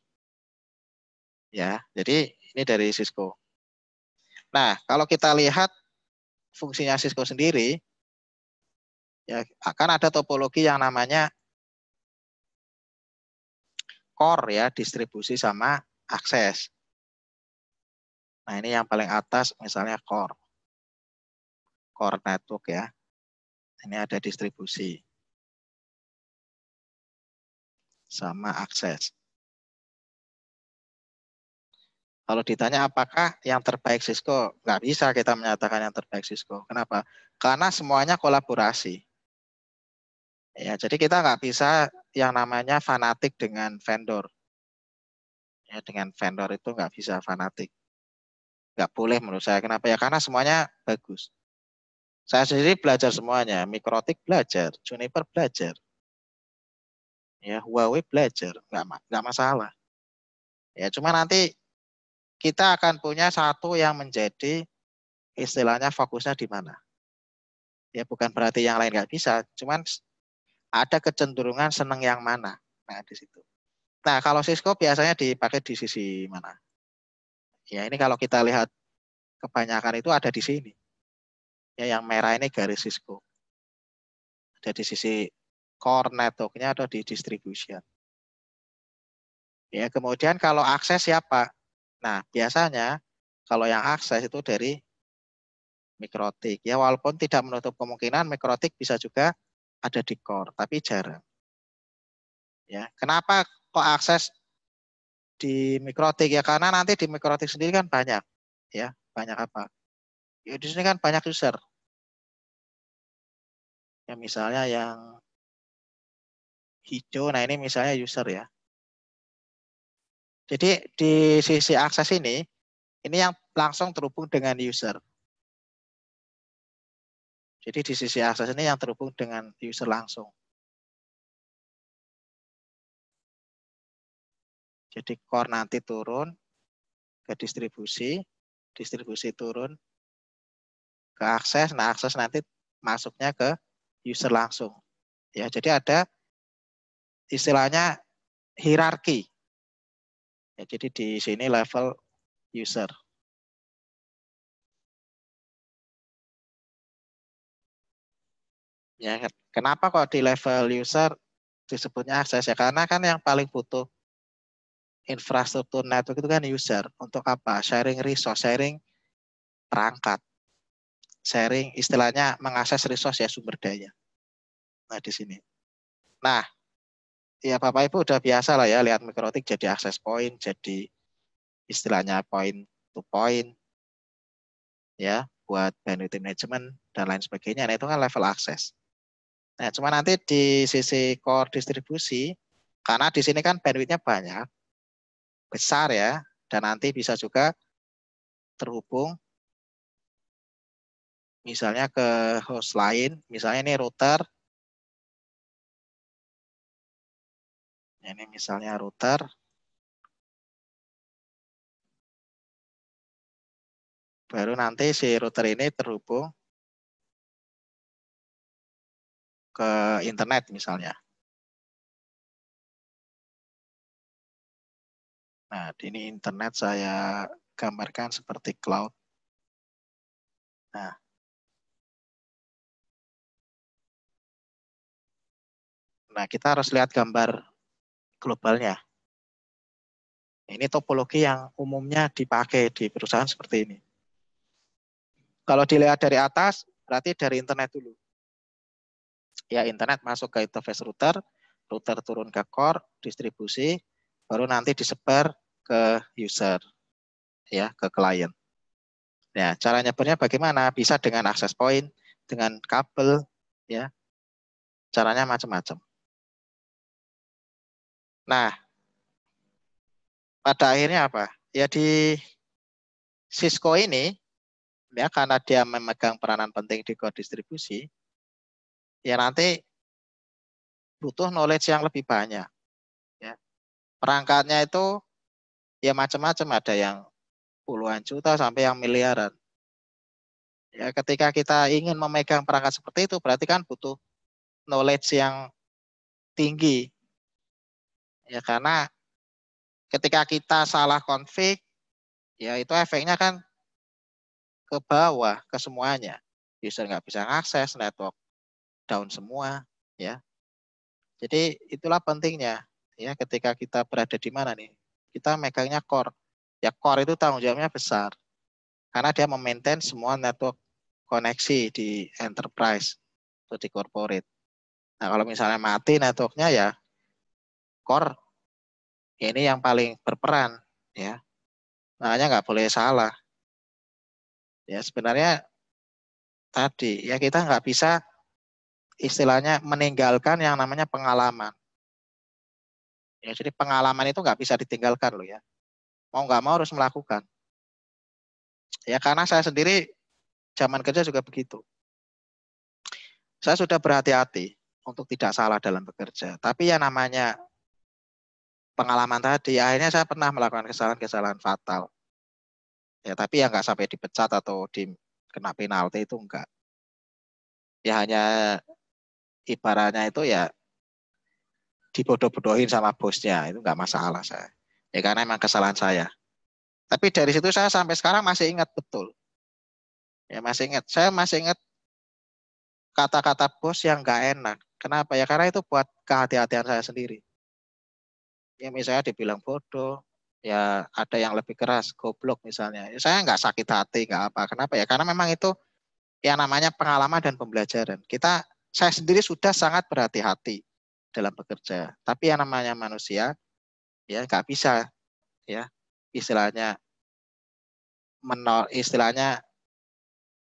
Ya, jadi ini dari Cisco. Nah, kalau kita lihat fungsinya Cisco sendiri, ya akan ada topologi yang namanya core ya, distribusi sama akses. Nah, ini yang paling atas misalnya core. Core network ya. Ini ada distribusi sama akses. Kalau ditanya apakah yang terbaik Cisco, nggak bisa kita menyatakan yang terbaik Cisco. Kenapa? Karena semuanya kolaborasi. Ya, jadi kita nggak bisa yang namanya fanatik dengan vendor. Ya, dengan vendor itu nggak bisa fanatik. Nggak boleh menurut saya. Kenapa ya? Karena semuanya bagus. Saya sendiri belajar semuanya. Mikrotik belajar, Juniper belajar, ya Huawei belajar, nggak nggak masalah. Ya cuma nanti kita akan punya satu yang menjadi istilahnya fokusnya di mana. Ya bukan berarti yang lain nggak bisa, cuman ada kecenderungan seneng yang mana. Nah di situ. Nah kalau Cisco biasanya dipakai di sisi mana? Ya ini kalau kita lihat kebanyakan itu ada di sini. Ya yang merah ini garis Cisco. Ada di sisi core networknya atau di distribution. Ya kemudian kalau akses siapa? Nah, biasanya kalau yang akses itu dari mikrotik. Ya, walaupun tidak menutup kemungkinan mikrotik bisa juga ada di core, tapi jarang. Ya, kenapa kok akses di mikrotik ya? Karena nanti di mikrotik sendiri kan banyak, ya, banyak apa? Ya, di sini kan banyak user. Ya, misalnya yang hijau, nah ini misalnya user ya. Jadi di sisi akses ini, ini yang langsung terhubung dengan user. Jadi di sisi akses ini yang terhubung dengan user langsung. Jadi core nanti turun ke distribusi, distribusi turun ke akses, nah akses nanti masuknya ke user langsung. Ya, jadi ada istilahnya hierarki Ya, jadi di sini level user. Ya, kenapa kok di level user disebutnya akses ya? Karena kan yang paling butuh infrastruktur network itu kan user. Untuk apa? Sharing resource, sharing perangkat. Sharing istilahnya mengakses resource ya sumber daya. Nah, di sini. Nah, ya Bapak Ibu udah biasa lah ya lihat mikrotik jadi akses point, jadi istilahnya point to point ya buat bandwidth management dan lain sebagainya. Nah, itu kan level akses. Nah, cuma nanti di sisi core distribusi karena di sini kan bandwidthnya banyak, besar ya, dan nanti bisa juga terhubung misalnya ke host lain, misalnya ini router Ini misalnya router. Baru nanti si router ini terhubung ke internet misalnya. Nah, ini internet saya gambarkan seperti cloud. Nah, Nah, kita harus lihat gambar globalnya. Ini topologi yang umumnya dipakai di perusahaan seperti ini. Kalau dilihat dari atas, berarti dari internet dulu. Ya, internet masuk ke interface router, router turun ke core, distribusi, baru nanti disebar ke user, ya, ke klien. Ya cara nyebarnya bagaimana? Bisa dengan access point, dengan kabel, ya. Caranya macam-macam. Nah, pada akhirnya apa? Ya di Cisco ini, ya karena dia memegang peranan penting di core distribusi, ya nanti butuh knowledge yang lebih banyak. Ya. Perangkatnya itu ya macam-macam, ada yang puluhan juta sampai yang miliaran. Ya, ketika kita ingin memegang perangkat seperti itu, berarti kan butuh knowledge yang tinggi ya karena ketika kita salah konfig ya itu efeknya kan ke bawah ke semuanya user nggak bisa akses network down semua ya jadi itulah pentingnya ya ketika kita berada di mana nih kita megangnya core ya core itu tanggung jawabnya besar karena dia memaintain semua network koneksi di enterprise atau di corporate. Nah kalau misalnya mati networknya ya core ya ini yang paling berperan ya makanya nggak boleh salah ya sebenarnya tadi ya kita nggak bisa istilahnya meninggalkan yang namanya pengalaman ya jadi pengalaman itu nggak bisa ditinggalkan loh ya mau nggak mau harus melakukan ya karena saya sendiri zaman kerja juga begitu saya sudah berhati-hati untuk tidak salah dalam bekerja tapi ya namanya pengalaman tadi akhirnya saya pernah melakukan kesalahan-kesalahan fatal ya tapi ya nggak sampai dipecat atau di kena penalti itu enggak ya hanya ibaratnya itu ya dibodoh-bodohin sama bosnya itu nggak masalah saya ya karena emang kesalahan saya tapi dari situ saya sampai sekarang masih ingat betul ya masih ingat saya masih ingat kata-kata bos yang nggak enak kenapa ya karena itu buat kehati-hatian saya sendiri ya misalnya dibilang bodoh, ya ada yang lebih keras, goblok misalnya. Ya, saya nggak sakit hati, nggak apa. Kenapa ya? Karena memang itu yang namanya pengalaman dan pembelajaran. Kita, saya sendiri sudah sangat berhati-hati dalam bekerja. Tapi yang namanya manusia, ya nggak bisa, ya istilahnya menol, istilahnya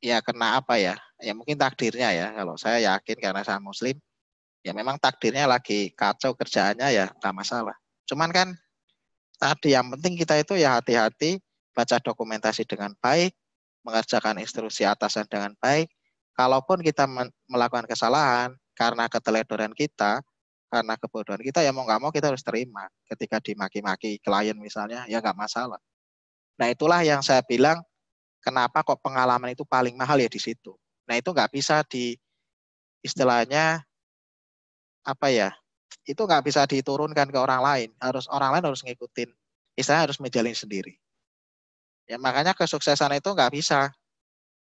ya kena apa ya? Ya mungkin takdirnya ya. Kalau saya yakin karena saya muslim, ya memang takdirnya lagi kacau kerjaannya ya nggak masalah Cuman kan tadi yang penting kita itu ya hati-hati baca dokumentasi dengan baik, mengerjakan instruksi atasan dengan baik. Kalaupun kita melakukan kesalahan karena keteledoran kita, karena kebodohan kita ya mau nggak mau kita harus terima ketika dimaki-maki klien misalnya ya nggak masalah nah itulah yang saya bilang kenapa kok pengalaman itu paling mahal ya di situ nah itu nggak bisa di istilahnya apa ya itu nggak bisa diturunkan ke orang lain. Harus orang lain harus ngikutin. Istilahnya harus menjalin sendiri. Ya makanya kesuksesan itu nggak bisa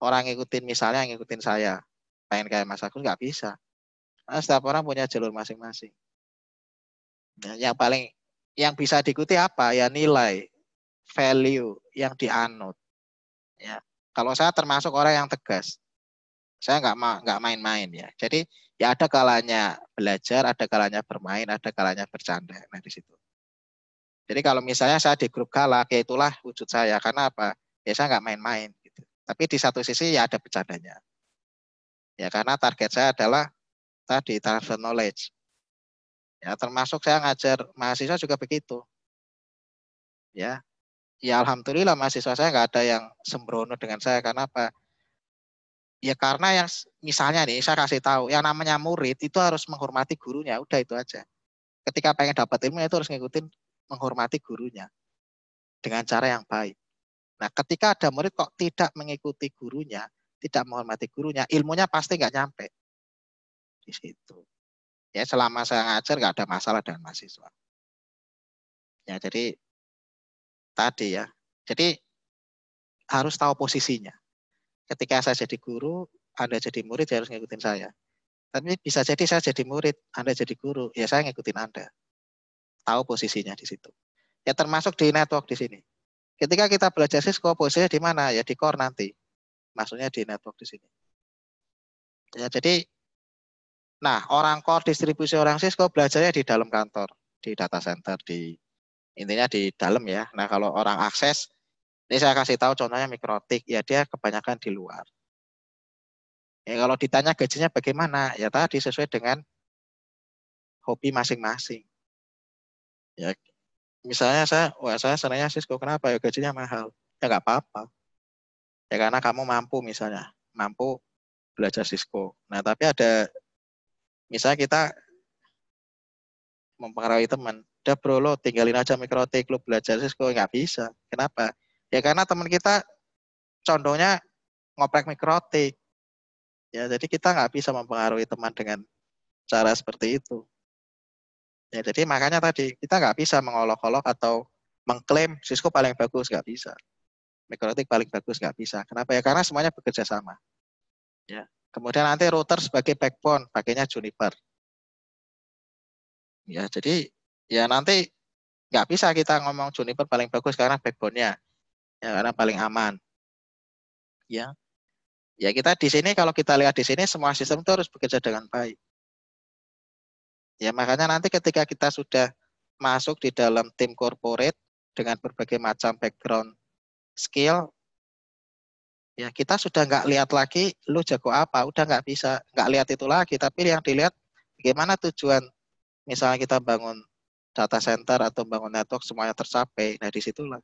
orang ngikutin misalnya ngikutin saya pengen kayak Mas Agus nggak bisa. Nah, setiap orang punya jalur masing-masing. Nah, yang paling yang bisa diikuti apa ya nilai value yang dianut. Ya kalau saya termasuk orang yang tegas. Saya nggak nggak main-main ya. Jadi ya ada kalanya belajar, ada kalanya bermain, ada kalanya bercanda. Nah di situ. Jadi kalau misalnya saya di grup galak, ya itulah wujud saya. Karena apa? Ya saya nggak main-main. Gitu. Tapi di satu sisi ya ada bercandanya. Ya karena target saya adalah tadi transfer knowledge. Ya termasuk saya ngajar mahasiswa juga begitu. Ya, ya alhamdulillah mahasiswa saya nggak ada yang sembrono dengan saya karena apa? Ya karena yang misalnya nih saya kasih tahu, yang namanya murid itu harus menghormati gurunya, udah itu aja. Ketika pengen dapat ilmu itu harus ngikutin menghormati gurunya dengan cara yang baik. Nah, ketika ada murid kok tidak mengikuti gurunya, tidak menghormati gurunya, ilmunya pasti nggak nyampe di situ. Ya, selama saya ngajar nggak ada masalah dengan mahasiswa. Ya, jadi tadi ya. Jadi harus tahu posisinya ketika saya jadi guru, Anda jadi murid, saya harus ngikutin saya. Tapi bisa jadi saya jadi murid, Anda jadi guru, ya saya ngikutin Anda. Tahu posisinya di situ. Ya termasuk di network di sini. Ketika kita belajar Cisco, posisinya di mana? Ya di core nanti. Maksudnya di network di sini. Ya, jadi, nah orang core distribusi orang Cisco belajarnya di dalam kantor, di data center, di intinya di dalam ya. Nah kalau orang akses, ini saya kasih tahu contohnya mikrotik, ya dia kebanyakan di luar. Ya, kalau ditanya gajinya bagaimana, ya tadi sesuai dengan hobi masing-masing. Ya, misalnya saya, wah saya senangnya Cisco, kenapa ya gajinya mahal? Ya nggak apa-apa. Ya karena kamu mampu misalnya, mampu belajar Cisco. Nah tapi ada, misalnya kita mempengaruhi teman, udah bro lo tinggalin aja mikrotik, lo belajar Cisco, nggak bisa. Kenapa? Ya karena teman kita condongnya ngoprek mikrotik. Ya, jadi kita nggak bisa mempengaruhi teman dengan cara seperti itu. Ya, jadi makanya tadi kita nggak bisa mengolok-olok atau mengklaim Cisco paling bagus nggak bisa, mikrotik paling bagus nggak bisa. Kenapa ya? Karena semuanya bekerja sama. Ya. Kemudian nanti router sebagai backbone, pakainya Juniper. Ya, jadi ya nanti nggak bisa kita ngomong Juniper paling bagus karena backbone-nya ya, karena paling aman. Ya, ya kita di sini kalau kita lihat di sini semua sistem itu harus bekerja dengan baik. Ya makanya nanti ketika kita sudah masuk di dalam tim corporate dengan berbagai macam background skill, ya kita sudah nggak lihat lagi lu jago apa, udah nggak bisa nggak lihat itu lagi, tapi yang dilihat bagaimana tujuan misalnya kita bangun data center atau bangun network semuanya tercapai. Nah, disitulah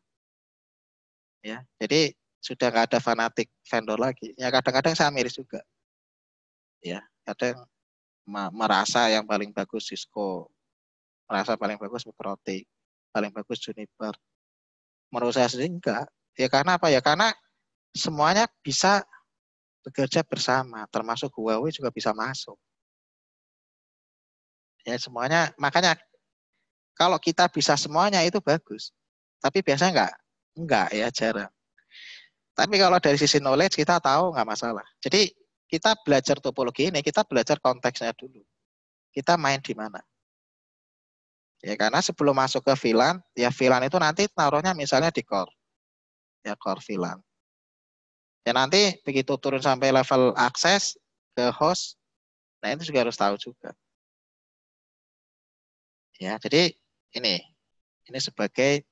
ya jadi sudah nggak ada fanatik vendor lagi ya kadang-kadang saya miris juga ya kadang merasa yang paling bagus Cisco merasa paling bagus Mikrotik paling bagus Juniper menurut saya sendiri enggak ya karena apa ya karena semuanya bisa bekerja bersama termasuk Huawei juga bisa masuk ya semuanya makanya kalau kita bisa semuanya itu bagus tapi biasanya enggak Enggak ya, jarang. Tapi kalau dari sisi knowledge kita tahu nggak masalah. Jadi kita belajar topologi ini, kita belajar konteksnya dulu. Kita main di mana. Ya karena sebelum masuk ke VLAN, ya VLAN itu nanti taruhnya misalnya di core. Ya core VLAN. Ya nanti begitu turun sampai level akses ke host, nah itu juga harus tahu juga. Ya, jadi ini ini sebagai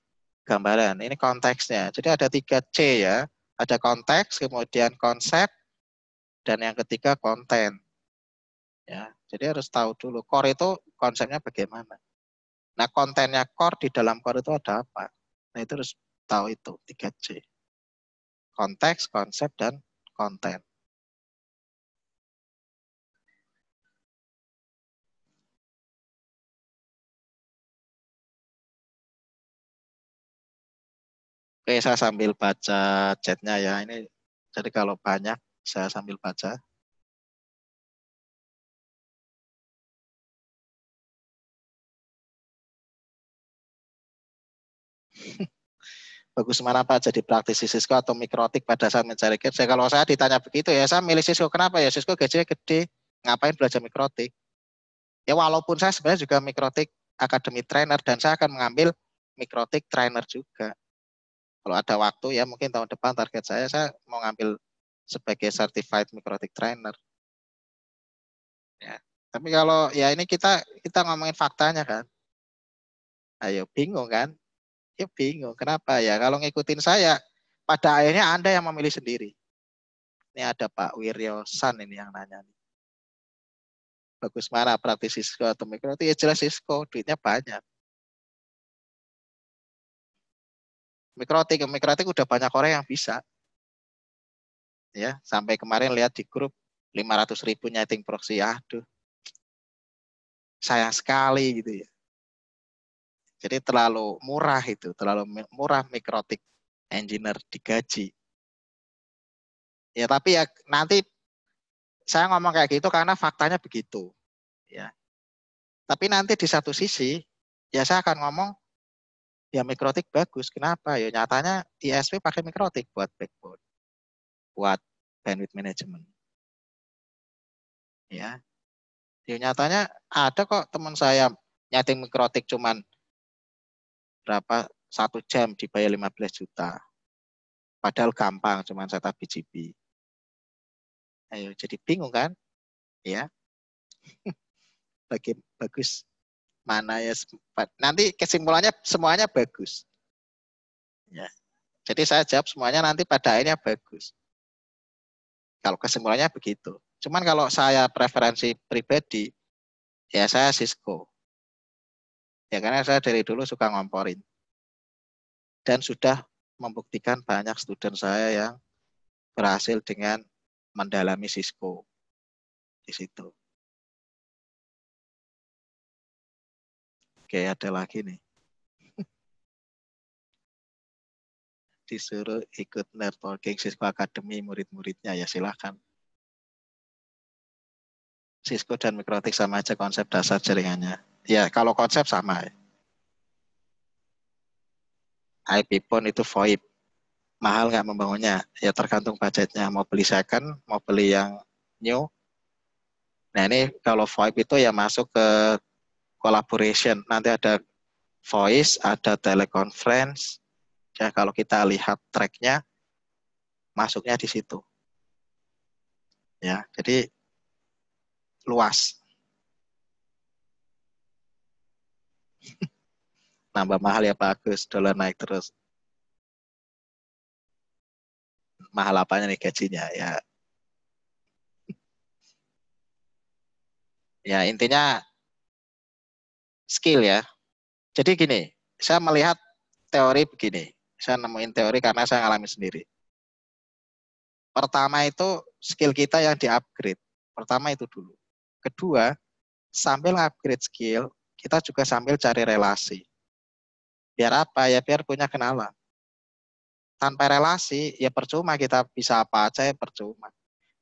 gambaran. Ini konteksnya. Jadi ada tiga C ya. Ada konteks, kemudian konsep, dan yang ketiga konten. Ya, jadi harus tahu dulu core itu konsepnya bagaimana. Nah kontennya core di dalam core itu ada apa? Nah itu harus tahu itu tiga C. Konteks, konsep, dan konten. Oke, saya sambil baca chatnya ya. Ini jadi kalau banyak saya sambil baca. Bagus mana Pak jadi praktisi Cisco atau mikrotik pada saat mencari kerja? Ya, kalau saya ditanya begitu ya, saya milih Cisco. Kenapa ya? Cisco gajinya gede. Ngapain belajar mikrotik? Ya walaupun saya sebenarnya juga mikrotik akademi trainer dan saya akan mengambil mikrotik trainer juga kalau ada waktu ya mungkin tahun depan target saya saya mau ngambil sebagai certified mikrotik trainer. Ya. Tapi kalau ya ini kita kita ngomongin faktanya kan. Ayo bingung kan? Ya bingung. Kenapa ya? Kalau ngikutin saya pada akhirnya Anda yang memilih sendiri. Ini ada Pak Wiryo San ini yang nanya nih. Bagus mana praktisi sko atau mikrotik Ya jelas Cisco, duitnya banyak. mikrotik mikrotik udah banyak orang yang bisa ya sampai kemarin lihat di grup 500 ribu nyeting proxy aduh sayang sekali gitu ya jadi terlalu murah itu terlalu murah mikrotik engineer digaji ya tapi ya nanti saya ngomong kayak gitu karena faktanya begitu ya tapi nanti di satu sisi ya saya akan ngomong ya mikrotik bagus. Kenapa? Ya nyatanya ISP pakai mikrotik buat backbone, buat bandwidth management. Ya, ya nyatanya ada kok teman saya nyating mikrotik cuman berapa satu jam dibayar 15 juta. Padahal gampang, cuman setup BGP. Ayo, jadi bingung kan? Ya. Bagi, bagus mana ya sempat. Nanti kesimpulannya semuanya bagus. Ya. Jadi saya jawab semuanya nanti pada akhirnya bagus. Kalau kesimpulannya begitu. Cuman kalau saya preferensi pribadi, ya saya Cisco. Ya karena saya dari dulu suka ngomporin. Dan sudah membuktikan banyak student saya yang berhasil dengan mendalami Cisco di situ. Kayak ada lagi nih. Disuruh ikut networking Cisco Academy murid-muridnya ya silahkan. Cisco dan Mikrotik sama aja konsep dasar jaringannya. Ya, kalau konsep sama. Ya. IP pun itu VoIP. Mahal nggak membangunnya? Ya tergantung budgetnya. Mau beli second, mau beli yang new. Nah ini kalau VoIP itu ya masuk ke collaboration. Nanti ada voice, ada teleconference. Ya, kalau kita lihat tracknya, masuknya di situ. Ya, jadi luas. Nambah mahal ya Pak Agus, dolar naik terus. Mahal apanya nih gajinya ya. Ya intinya skill ya. Jadi gini, saya melihat teori begini. Saya nemuin teori karena saya alami sendiri. Pertama itu skill kita yang di-upgrade. Pertama itu dulu. Kedua, sambil upgrade skill, kita juga sambil cari relasi. Biar apa? Ya biar punya kenalan. Tanpa relasi, ya percuma kita bisa apa aja ya percuma.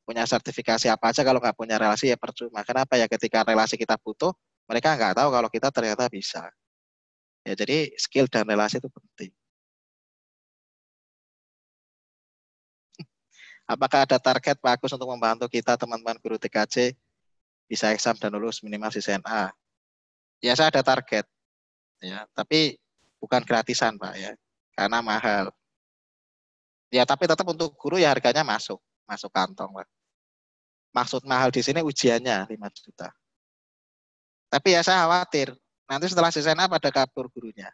Punya sertifikasi apa aja kalau nggak punya relasi ya percuma. Kenapa ya ketika relasi kita butuh, mereka nggak tahu kalau kita ternyata bisa. Ya, jadi skill dan relasi itu penting. Apakah ada target Pak Agus untuk membantu kita teman-teman guru TKJ bisa eksam dan lulus minimal di SMA? Ya saya ada target, ya tapi bukan gratisan Pak ya, karena mahal. Ya tapi tetap untuk guru ya harganya masuk, masuk kantong Pak. Maksud mahal di sini ujiannya 5 juta. Tapi ya saya khawatir nanti setelah desain up ada kabur gurunya.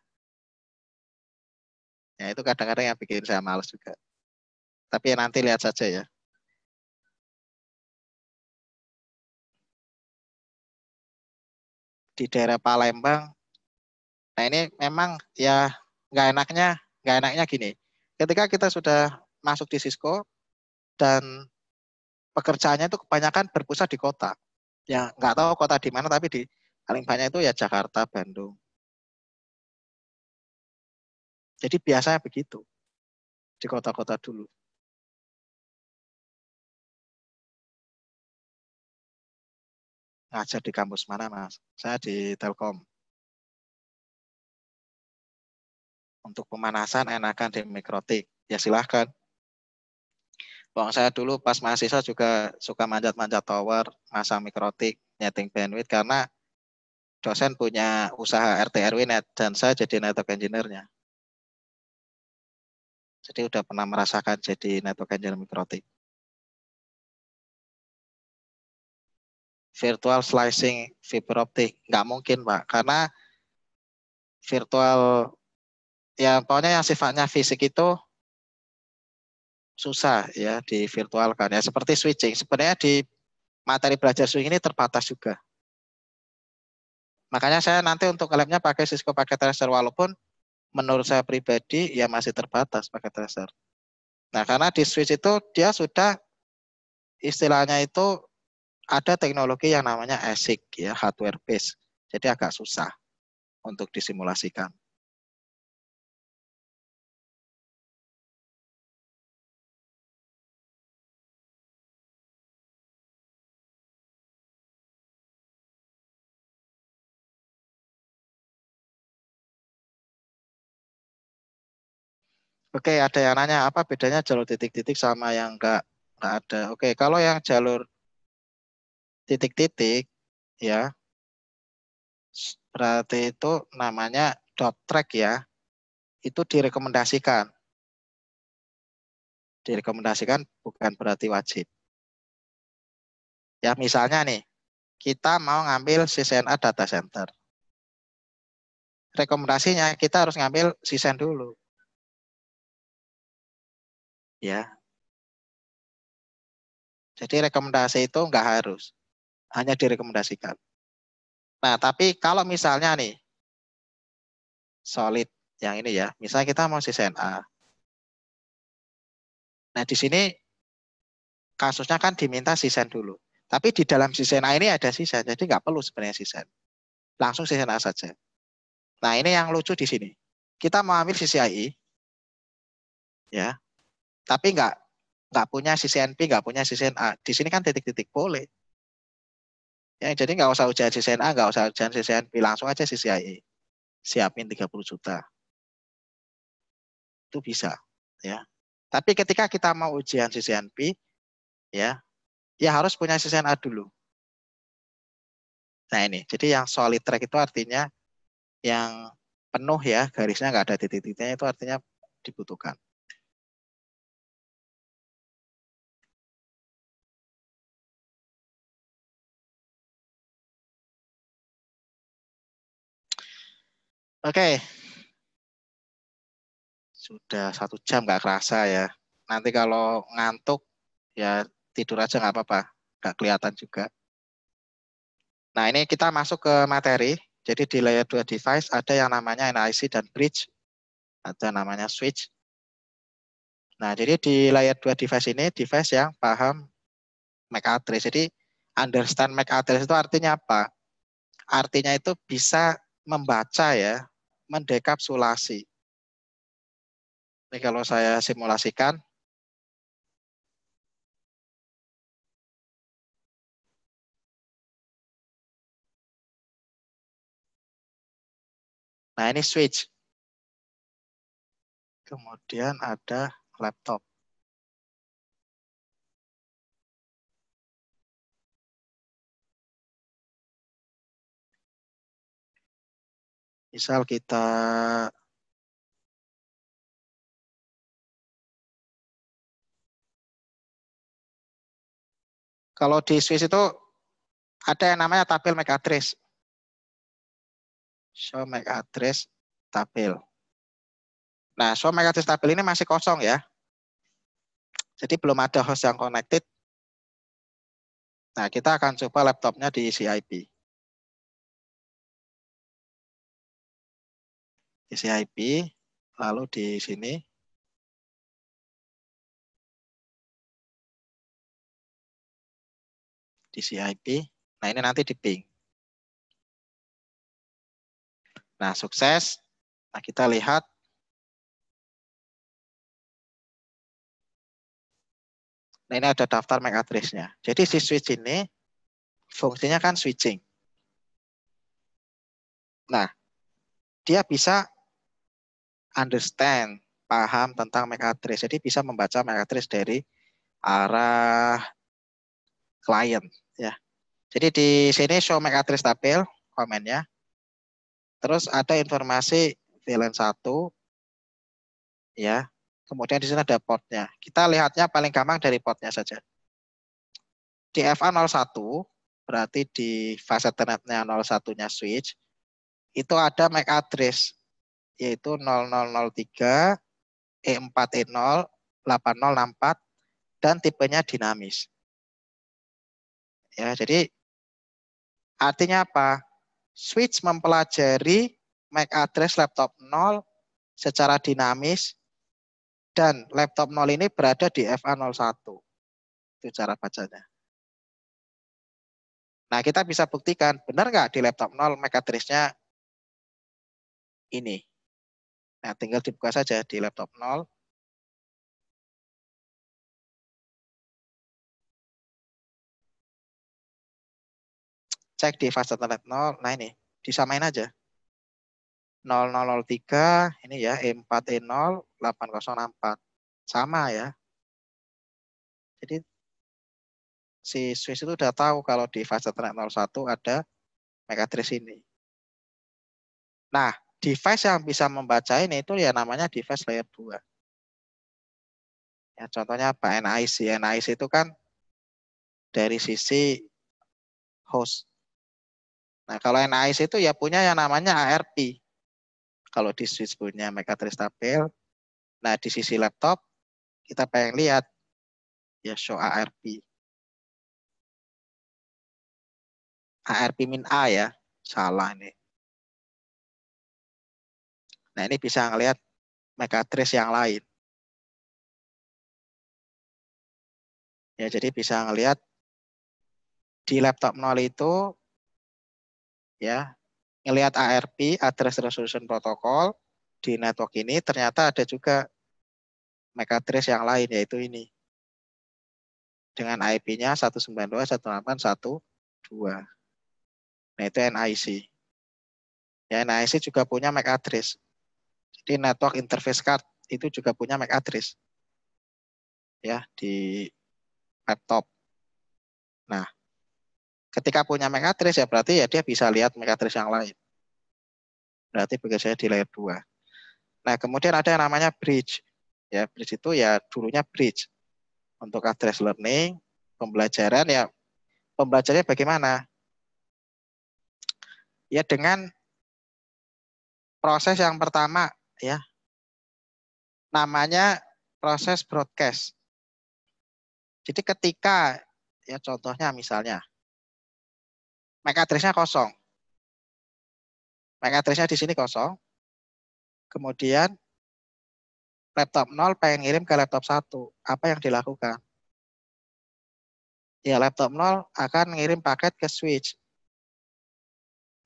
Ya itu kadang-kadang yang bikin saya males juga. Tapi ya nanti lihat saja ya. Di daerah Palembang, nah ini memang ya nggak enaknya, nggak enaknya gini. Ketika kita sudah masuk di Cisco dan pekerjaannya itu kebanyakan berpusat di kota. Ya nggak tahu kota di mana tapi di paling banyak itu ya Jakarta, Bandung. Jadi biasanya begitu di kota-kota dulu. Ngajar di kampus mana, Mas? Saya di Telkom. Untuk pemanasan enakan di mikrotik. Ya silahkan. Bang saya dulu pas mahasiswa juga suka manjat-manjat tower, masang mikrotik, nyeting bandwidth karena dosen punya usaha RT RW net dan saya jadi network engineer-nya. Jadi udah pernah merasakan jadi network engineer mikrotik. Virtual slicing fiber optik nggak mungkin pak, karena virtual ya pokoknya yang sifatnya fisik itu susah ya di virtual kan. ya seperti switching sebenarnya di materi belajar switching ini terbatas juga Makanya saya nanti untuk labnya pakai Cisco pakai tracer walaupun menurut saya pribadi ya masih terbatas pakai tracer. Nah, karena di switch itu dia sudah istilahnya itu ada teknologi yang namanya ASIC ya, hardware base. Jadi agak susah untuk disimulasikan. Oke, ada yang nanya apa bedanya jalur titik-titik sama yang enggak enggak ada. Oke, kalau yang jalur titik-titik ya berarti itu namanya dot track ya. Itu direkomendasikan. Direkomendasikan bukan berarti wajib. Ya, misalnya nih, kita mau ngambil CCNA data center. Rekomendasinya kita harus ngambil CSN dulu ya. Jadi rekomendasi itu enggak harus, hanya direkomendasikan. Nah, tapi kalau misalnya nih solid yang ini ya, misalnya kita mau sisen A. Nah, di sini kasusnya kan diminta sisen dulu. Tapi di dalam sisen A ini ada sisen, jadi nggak perlu sebenarnya sisen. Langsung sisen A saja. Nah, ini yang lucu di sini. Kita mau ambil sisi Ya tapi nggak nggak punya CCNP enggak nggak punya CCNA Di sini kan titik-titik boleh. Ya, jadi nggak usah ujian CCNA nggak usah ujian CCNP langsung aja CCIE Siapin 30 juta. Itu bisa. ya. Tapi ketika kita mau ujian CCNP ya, ya harus punya CCNA dulu. Nah ini, jadi yang solid track itu artinya yang penuh ya, garisnya nggak ada titik-titiknya itu artinya dibutuhkan. Oke. Sudah satu jam nggak kerasa ya. Nanti kalau ngantuk ya tidur aja nggak apa-apa. Nggak kelihatan juga. Nah ini kita masuk ke materi. Jadi di layer 2 device ada yang namanya NIC dan bridge. Ada namanya switch. Nah jadi di layer 2 device ini device yang paham MAC address. Jadi understand MAC address itu artinya apa? Artinya itu bisa membaca ya mendekapsulasi. Ini kalau saya simulasikan. Nah, ini switch. Kemudian ada laptop. Misal kita kalau di Swiss itu ada yang namanya tabel MAC address. Show MAC address tabel. Nah, show MAC address tabel ini masih kosong ya. Jadi belum ada host yang connected. Nah, kita akan coba laptopnya di CIP. isi lalu di sini di CIP. Nah, ini nanti di ping. Nah, sukses. Nah, kita lihat Nah, ini ada daftar MAC address-nya. Jadi si switch ini fungsinya kan switching. Nah, dia bisa understand, paham tentang mekatris Jadi bisa membaca mekatris dari arah klien ya. Jadi di sini show mekatris tabel komennya. Terus ada informasi VLAN 1 ya. Kemudian di sini ada portnya. Kita lihatnya paling gampang dari portnya saja. Di FA01 berarti di fase tenetnya 01-nya switch itu ada MAC address yaitu 0003 E4 E0 8064 dan tipenya dinamis. Ya, jadi artinya apa? Switch mempelajari MAC address laptop 0 secara dinamis dan laptop 0 ini berada di FA01. Itu cara bacanya. Nah, kita bisa buktikan benar nggak di laptop 0 MAC address-nya ini. Nah, tinggal dibuka saja di laptop 0. Cek di fast data lab 0. Nah, ini disamain aja. 0003 ini ya E4 E0 8064. Sama ya. Jadi si Swiss itu udah tahu kalau di fase ternak 01 ada megatrix ini. Nah, device yang bisa membaca ini itu ya namanya device layer 2. Ya, contohnya apa? NIC. NIC itu kan dari sisi host. Nah, kalau NIC itu ya punya yang namanya ARP. Kalau di switch punya stabil. Nah, di sisi laptop kita pengen lihat ya show ARP. ARP min A ya. Salah nih. Nah ini bisa ngelihat megatris yang lain. Ya jadi bisa ngelihat di laptop nol itu ya ngelihat ARP address resolution protocol di network ini ternyata ada juga megatris yang lain yaitu ini dengan IP-nya 192.168.1.2. Nah, itu NIC. Ya, NIC juga punya MAC address. Jadi network interface card itu juga punya MAC address. Ya, di laptop. Nah, ketika punya MAC address ya berarti ya dia bisa lihat MAC address yang lain. Berarti bagi saya di layer 2. Nah, kemudian ada yang namanya bridge. Ya, bridge itu ya dulunya bridge. Untuk address learning, pembelajaran ya pembelajarannya bagaimana? Ya dengan proses yang pertama ya. Namanya proses broadcast. Jadi ketika ya contohnya misalnya MAC address-nya kosong. MAC address-nya di sini kosong. Kemudian laptop 0 pengen ngirim ke laptop 1. Apa yang dilakukan? Ya, laptop 0 akan ngirim paket ke switch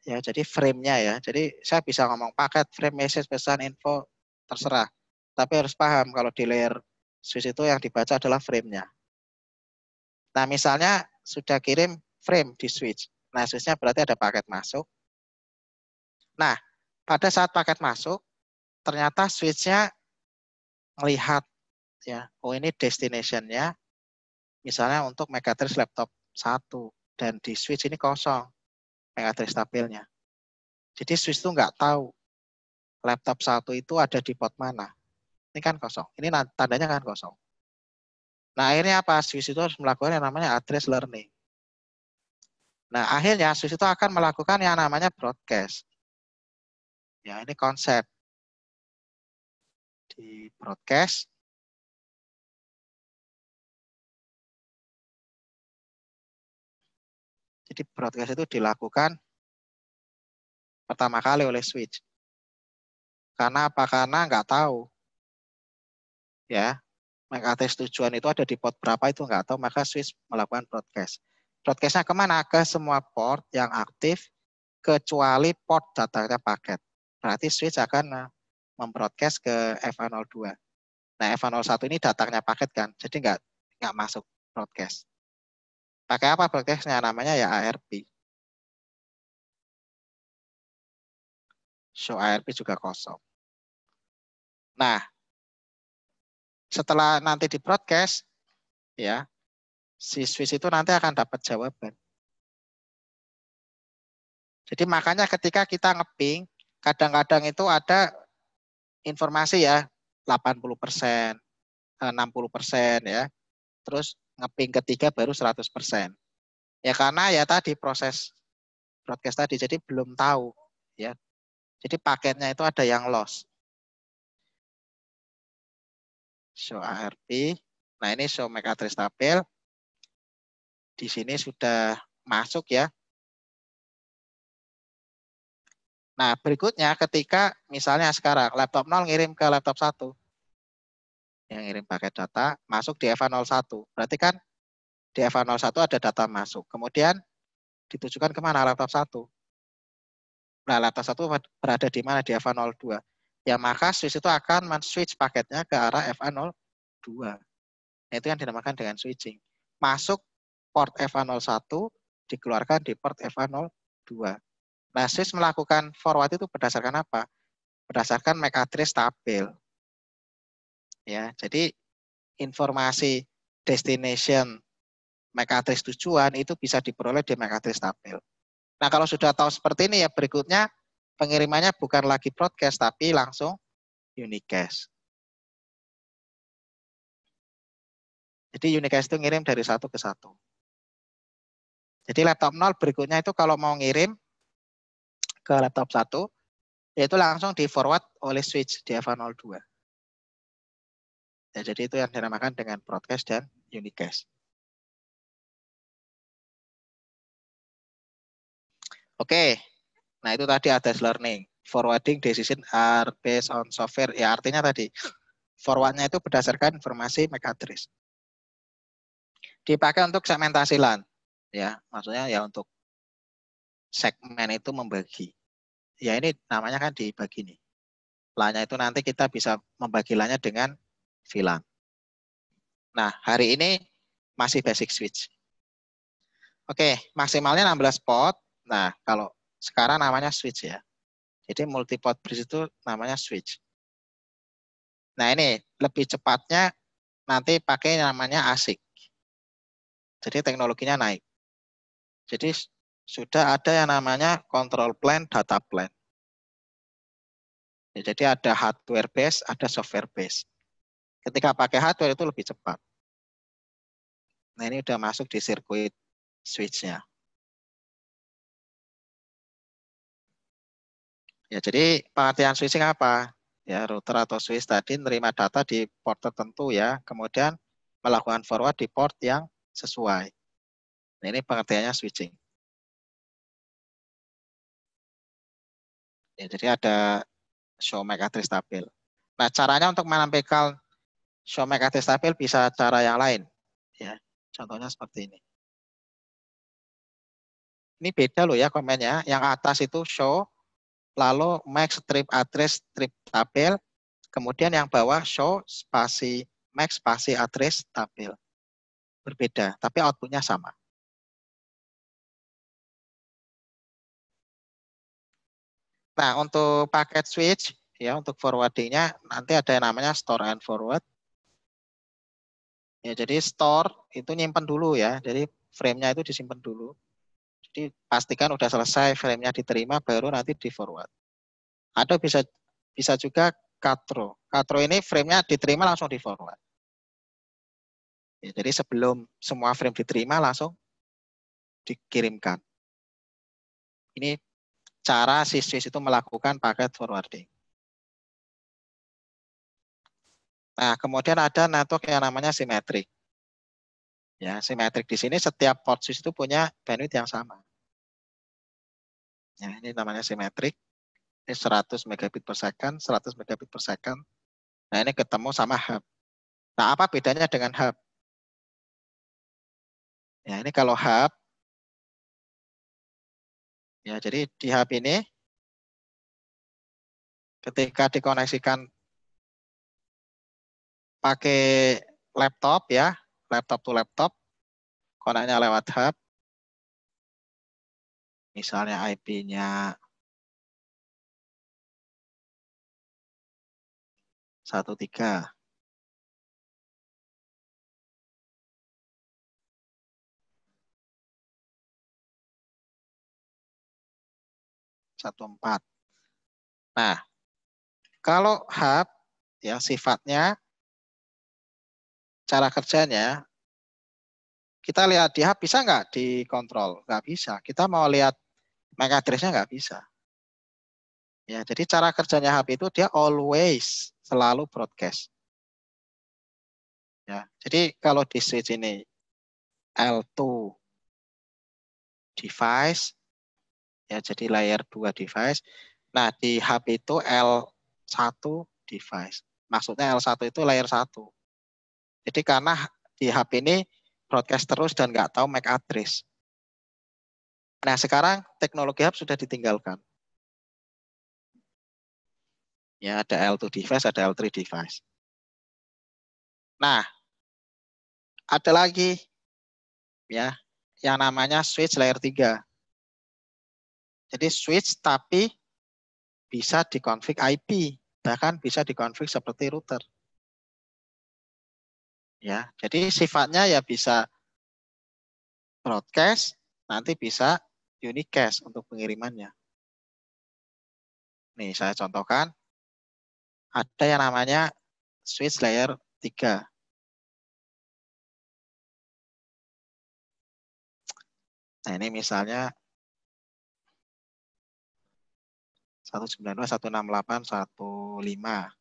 ya jadi frame-nya ya jadi saya bisa ngomong paket frame message pesan info terserah tapi harus paham kalau di layer switch itu yang dibaca adalah frame-nya nah misalnya sudah kirim frame di switch nah switch-nya berarti ada paket masuk nah pada saat paket masuk ternyata switch-nya melihat ya oh ini destination-nya misalnya untuk megatris laptop satu dan di switch ini kosong pa stabilnya. tabelnya. Jadi Swiss itu nggak tahu laptop satu itu ada di pot mana. Ini kan kosong. Ini tandanya kan kosong. Nah akhirnya apa? Swiss itu harus melakukan yang namanya address learning. Nah akhirnya Swiss itu akan melakukan yang namanya broadcast. Ya ini konsep di broadcast di broadcast itu dilakukan pertama kali oleh switch. Karena apa? Karena nggak tahu. Ya, MAC address tujuan itu ada di port berapa itu nggak tahu, maka switch melakukan broadcast. Broadcastnya kemana? Ke semua port yang aktif, kecuali port datanya paket. Berarti switch akan eh, membroadcast ke FA02. Nah, FA01 ini datangnya paket kan, jadi nggak nggak masuk broadcast. Pakai apa prakteknya Namanya ya ARP. so ARP juga kosong. Nah, setelah nanti di broadcast, ya, si Swiss itu nanti akan dapat jawaban. Jadi makanya ketika kita ngeping, kadang-kadang itu ada informasi ya 80 persen, 60 eh, persen ya. Terus ngeping ketiga baru 100%. Ya karena ya tadi proses broadcast tadi jadi belum tahu ya. Jadi paketnya itu ada yang loss. Show ARP. Nah, ini show matrix tabel. Di sini sudah masuk ya. Nah, berikutnya ketika misalnya sekarang laptop 0 ngirim ke laptop 1 yang ngirim paket data masuk di EVA01. Berarti kan di EVA01 ada data masuk. Kemudian ditujukan kemana laptop 1. Nah, laptop 1 berada di mana di EVA02. Ya maka switch itu akan men-switch paketnya ke arah EVA02. Nah, itu yang dinamakan dengan switching. Masuk port EVA01, dikeluarkan di port EVA02. Nah, switch melakukan forward itu berdasarkan apa? Berdasarkan MAC address stabil ya. Jadi informasi destination Mekatris tujuan itu bisa diperoleh di Mekatris tabel. Nah, kalau sudah tahu seperti ini ya berikutnya pengirimannya bukan lagi broadcast tapi langsung unicast. Jadi unicast itu ngirim dari satu ke satu. Jadi laptop 0 berikutnya itu kalau mau ngirim ke laptop 1 yaitu langsung di forward oleh switch di Eva 02. Ya, jadi itu yang dinamakan dengan broadcast dan unicast. Oke, nah itu tadi ada learning. Forwarding decision are based on software. Ya artinya tadi forwardnya itu berdasarkan informasi McAdris. Dipakai untuk segmentasi lan. Ya, maksudnya ya untuk segmen itu membagi. Ya ini namanya kan dibagi nih. Lanya itu nanti kita bisa membagi membagilannya dengan VLAN. Nah, hari ini masih basic switch. Oke, maksimalnya 16 port. Nah, kalau sekarang namanya switch ya. Jadi multi-port bridge itu namanya switch. Nah, ini lebih cepatnya nanti pakai namanya ASIC. Jadi teknologinya naik. Jadi sudah ada yang namanya control plan, data plan. jadi ada hardware base, ada software base. Ketika pakai hardware itu lebih cepat. Nah ini udah masuk di sirkuit switchnya. Ya, jadi pengertian switching apa? Ya, router atau switch tadi menerima data di port tertentu ya, kemudian melakukan forward di port yang sesuai. Nah, ini pengertiannya switching. Ya, jadi ada show MAC address stabil. Nah, caranya untuk menampilkan Shomek AT stabil bisa cara yang lain. Ya, contohnya seperti ini. Ini beda loh ya komennya. Yang atas itu show, lalu Max strip address strip tabel, kemudian yang bawah show spasi Max spasi address tabel. Berbeda, tapi outputnya sama. Nah, untuk paket switch, ya untuk forwardingnya nanti ada yang namanya store and forward. Ya, jadi store itu nyimpan dulu ya. Jadi frame-nya itu disimpan dulu. Jadi pastikan udah selesai frame-nya diterima baru nanti di forward. Atau bisa bisa juga katro. Katro ini frame-nya diterima langsung di forward. Ya, jadi sebelum semua frame diterima langsung dikirimkan. Ini cara sis itu melakukan paket forwarding. Nah, kemudian ada network yang namanya simetrik. Ya, simetrik di sini setiap port switch itu punya bandwidth yang sama. Ya, ini namanya simetrik. Ini 100 megabit per second, 100 megabit per second. Nah, ini ketemu sama hub. Nah, apa bedanya dengan hub? Ya, ini kalau hub Ya, jadi di hub ini ketika dikoneksikan pakai laptop ya, laptop to laptop, koneknya lewat hub. Misalnya IP-nya 13. 14. Nah, kalau hub ya sifatnya cara kerjanya, kita lihat di HP bisa nggak dikontrol? Nggak bisa. Kita mau lihat MAC address-nya nggak bisa. Ya, jadi cara kerjanya HP itu dia always selalu broadcast. Ya, jadi kalau di switch ini L2 device ya jadi layer 2 device. Nah, di HP itu L1 device. Maksudnya L1 itu layer 1. Jadi karena di HP ini broadcast terus dan nggak tahu MAC address. Nah sekarang teknologi hub sudah ditinggalkan. Ya ada L2 device, ada L3 device. Nah ada lagi ya yang namanya switch layer 3. Jadi switch tapi bisa dikonfig IP, bahkan bisa dikonfig seperti router ya. Jadi sifatnya ya bisa broadcast, nanti bisa unicast untuk pengirimannya. Nih, saya contohkan. Ada yang namanya switch layer 3. Nah, ini misalnya delapan satu lima.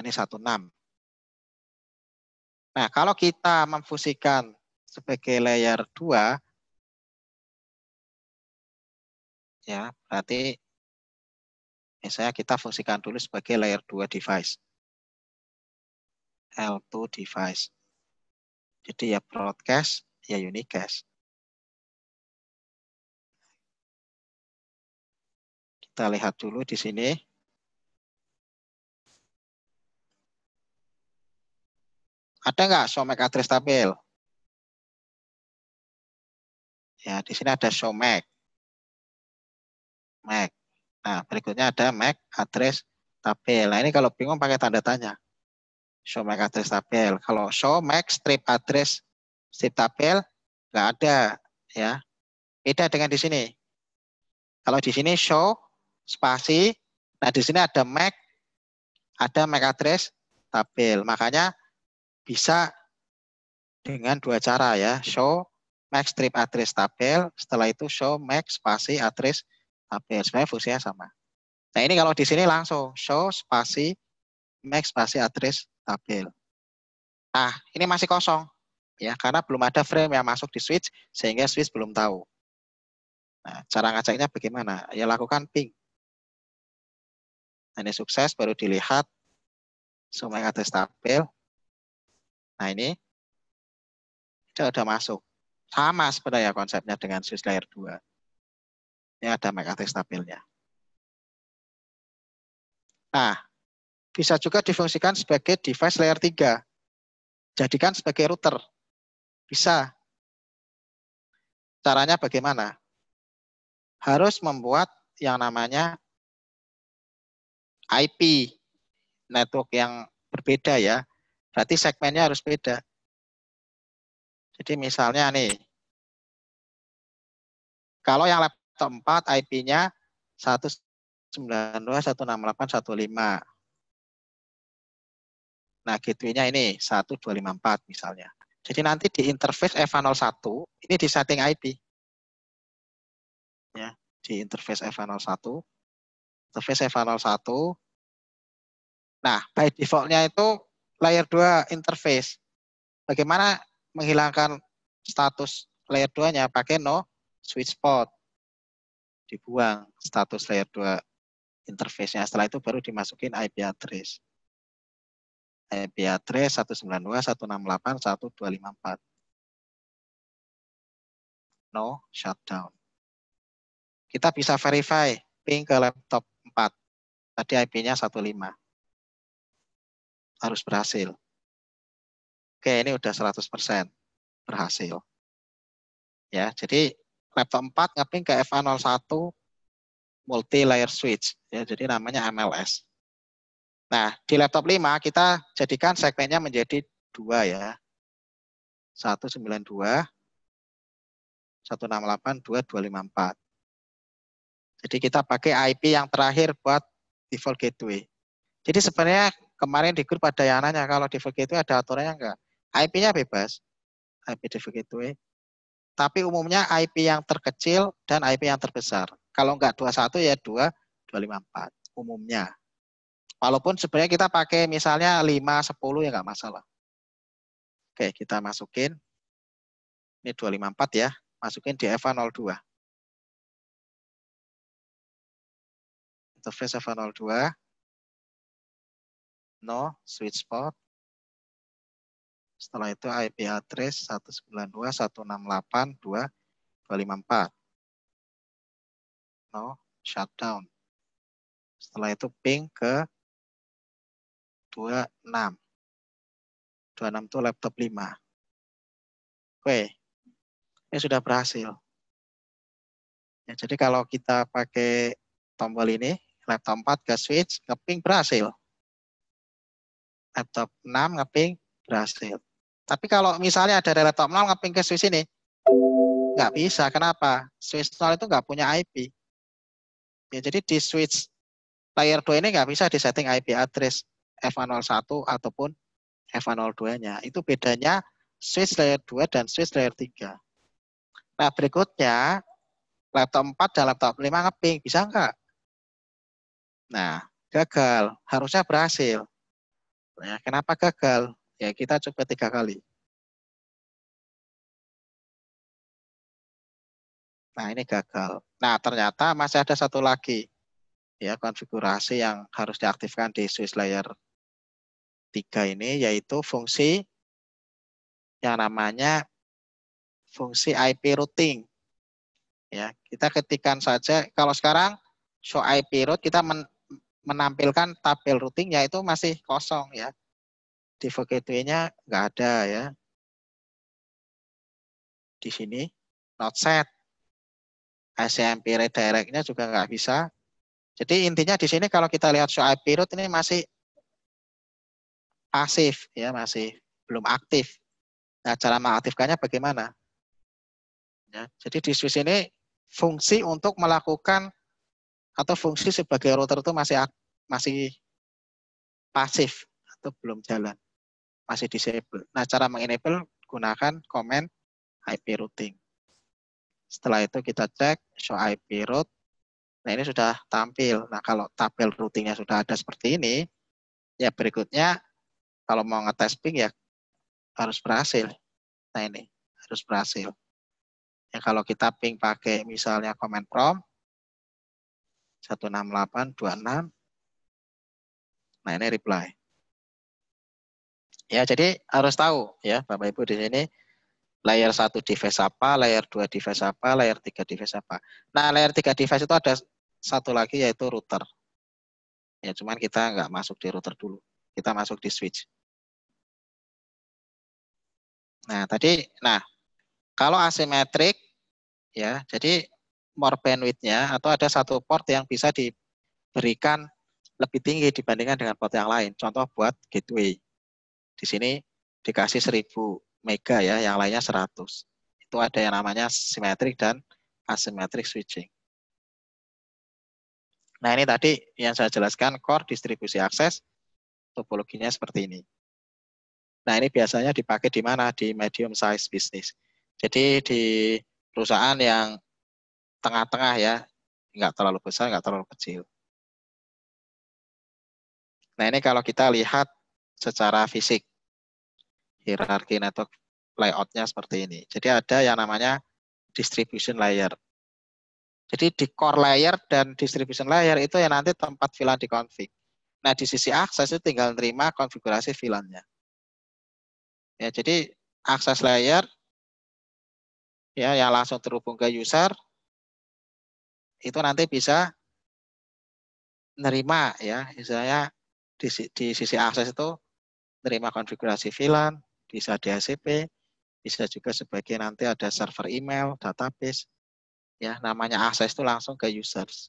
ini 16. Nah, kalau kita memfusikan sebagai layer 2, ya berarti misalnya kita fungsikan dulu sebagai layer 2 device. L2 device. Jadi ya broadcast, ya unicast. Kita lihat dulu di sini. Ada nggak show make address tabel? Ya, di sini ada show Mac. Nah, berikutnya ada Mac address tabel. Nah, ini kalau bingung pakai tanda tanya. Show Mac address tabel. Kalau show Mac strip address strip tabel nggak ada ya. Beda dengan di sini. Kalau di sini show spasi, nah di sini ada Mac ada Mac address tabel. Makanya bisa dengan dua cara ya, show max trip address tabel, setelah itu show max spasi address tabel. Sebenarnya fungsinya sama. Nah ini kalau di sini langsung show spasi max spasi address tabel. Nah ini masih kosong ya karena belum ada frame yang masuk di switch sehingga switch belum tahu. Nah, cara ngajaknya bagaimana? Ya lakukan ping. Nah, ini sukses baru dilihat sumai ada tabel Nah ini sudah masuk. Sama sebenarnya konsepnya dengan switch layer 2. Ini ada address stabilnya. Nah, bisa juga difungsikan sebagai device layer 3. Jadikan sebagai router. Bisa. Caranya bagaimana? Harus membuat yang namanya IP network yang berbeda ya. Berarti segmennya harus beda. Jadi misalnya nih, kalau yang laptop 4 IP-nya 192.168.15. Nah, gateway-nya ini 1254 misalnya. Jadi nanti di interface EVA01 ini di setting IP. Ya, di interface EVA01. Interface EVA01. Nah, by default-nya itu layer 2 interface. Bagaimana menghilangkan status layer 2-nya pakai no switch spot. Dibuang status layer 2 interface-nya. Setelah itu baru dimasukin IP address. IP address 192.168.1.254. No shutdown. Kita bisa verify ping ke laptop 4. Tadi IP-nya 15 harus berhasil. Oke, ini udah 100% berhasil. Ya, jadi laptop 4 ngeping ke FA01 multi layer switch ya, jadi namanya MLS. Nah, di laptop 5 kita jadikan segmennya menjadi dua ya. 192 168 2254. Jadi kita pakai IP yang terakhir buat default gateway. Jadi sebenarnya kemarin di grup ada yang nanya kalau DV gateway ada aturannya enggak? IP-nya bebas. IP DV gateway. Tapi umumnya IP yang terkecil dan IP yang terbesar. Kalau enggak 21 ya 2 254 umumnya. Walaupun sebenarnya kita pakai misalnya 5 10 ya enggak masalah. Oke, kita masukin. Ini 254 ya. Masukin di EVA 02. Interface EVA 02 no switch port. Setelah itu IP address 192.168.2.254. No shutdown. Setelah itu ping ke 26. 26 itu laptop 5. Oke. Ini sudah berhasil. Ya, jadi kalau kita pakai tombol ini, laptop 4 ke switch, ping berhasil laptop 6 ngeping berhasil. Tapi kalau misalnya ada dari laptop 0 ngeping ke Swiss ini, nggak bisa. Kenapa? Swiss 0 itu nggak punya IP. Ya, jadi di Swiss layer 2 ini nggak bisa disetting IP address f 01 ataupun f 02 nya Itu bedanya Swiss layer 2 dan Swiss layer 3. Nah, berikutnya laptop 4 dan laptop 5 ngeping. Bisa nggak? Nah, gagal. Harusnya berhasil. Nah, kenapa gagal? Ya kita coba tiga kali. Nah ini gagal. Nah ternyata masih ada satu lagi ya konfigurasi yang harus diaktifkan di Swiss Layer 3 ini yaitu fungsi yang namanya fungsi IP routing. Ya, kita ketikkan saja kalau sekarang show IP route kita men menampilkan tabel routing yaitu masih kosong ya. Tipe gateway-nya nggak ada ya. Di sini not set. SMP redirect-nya juga nggak bisa. Jadi intinya di sini kalau kita lihat show IP route ini masih pasif ya, masih belum aktif. Nah, cara mengaktifkannya bagaimana? Ya, jadi di switch ini fungsi untuk melakukan atau fungsi sebagai router itu masih masih pasif atau belum jalan, masih disable. Nah, cara mengenable gunakan command IP routing. Setelah itu kita cek show IP route. Nah, ini sudah tampil. Nah, kalau tabel routingnya sudah ada seperti ini, ya berikutnya kalau mau ngetes ping ya harus berhasil. Nah, ini harus berhasil. Ya, kalau kita ping pakai misalnya command prompt, dua enam Nah, ini reply. Ya, jadi harus tahu ya Bapak Ibu di sini layer 1 device apa, layer 2 device apa, layer 3 device apa. Nah, layer 3 device itu ada satu lagi yaitu router. Ya, cuman kita nggak masuk di router dulu. Kita masuk di switch. Nah, tadi nah kalau asimetrik ya, jadi more bandwidth-nya atau ada satu port yang bisa diberikan lebih tinggi dibandingkan dengan port yang lain. Contoh buat gateway. Di sini dikasih 1000 mega ya, yang lainnya 100. Itu ada yang namanya symmetric dan asymmetric switching. Nah, ini tadi yang saya jelaskan core distribusi akses topologinya seperti ini. Nah, ini biasanya dipakai di mana? Di medium size business. Jadi di perusahaan yang tengah-tengah ya, nggak terlalu besar, nggak terlalu kecil. Nah ini kalau kita lihat secara fisik, hierarki network layoutnya seperti ini. Jadi ada yang namanya distribution layer. Jadi di core layer dan distribution layer itu yang nanti tempat VLAN config. Nah di sisi akses itu tinggal terima konfigurasi VLAN-nya. Ya, jadi akses layer ya yang langsung terhubung ke user itu nanti bisa nerima ya misalnya di, di sisi akses itu nerima konfigurasi VLAN bisa DHCP bisa juga sebagai nanti ada server email database ya namanya akses itu langsung ke users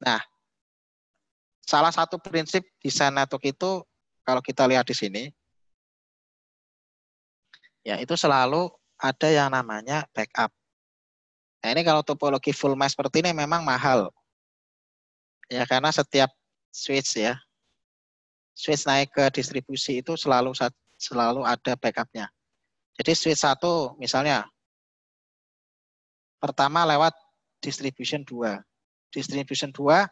nah salah satu prinsip desain network itu kalau kita lihat di sini ya itu selalu ada yang namanya backup Nah ini kalau topologi full mesh seperti ini memang mahal. Ya karena setiap switch ya, switch naik ke distribusi itu selalu selalu ada backupnya. Jadi switch satu misalnya pertama lewat distribution 2. Distribution 2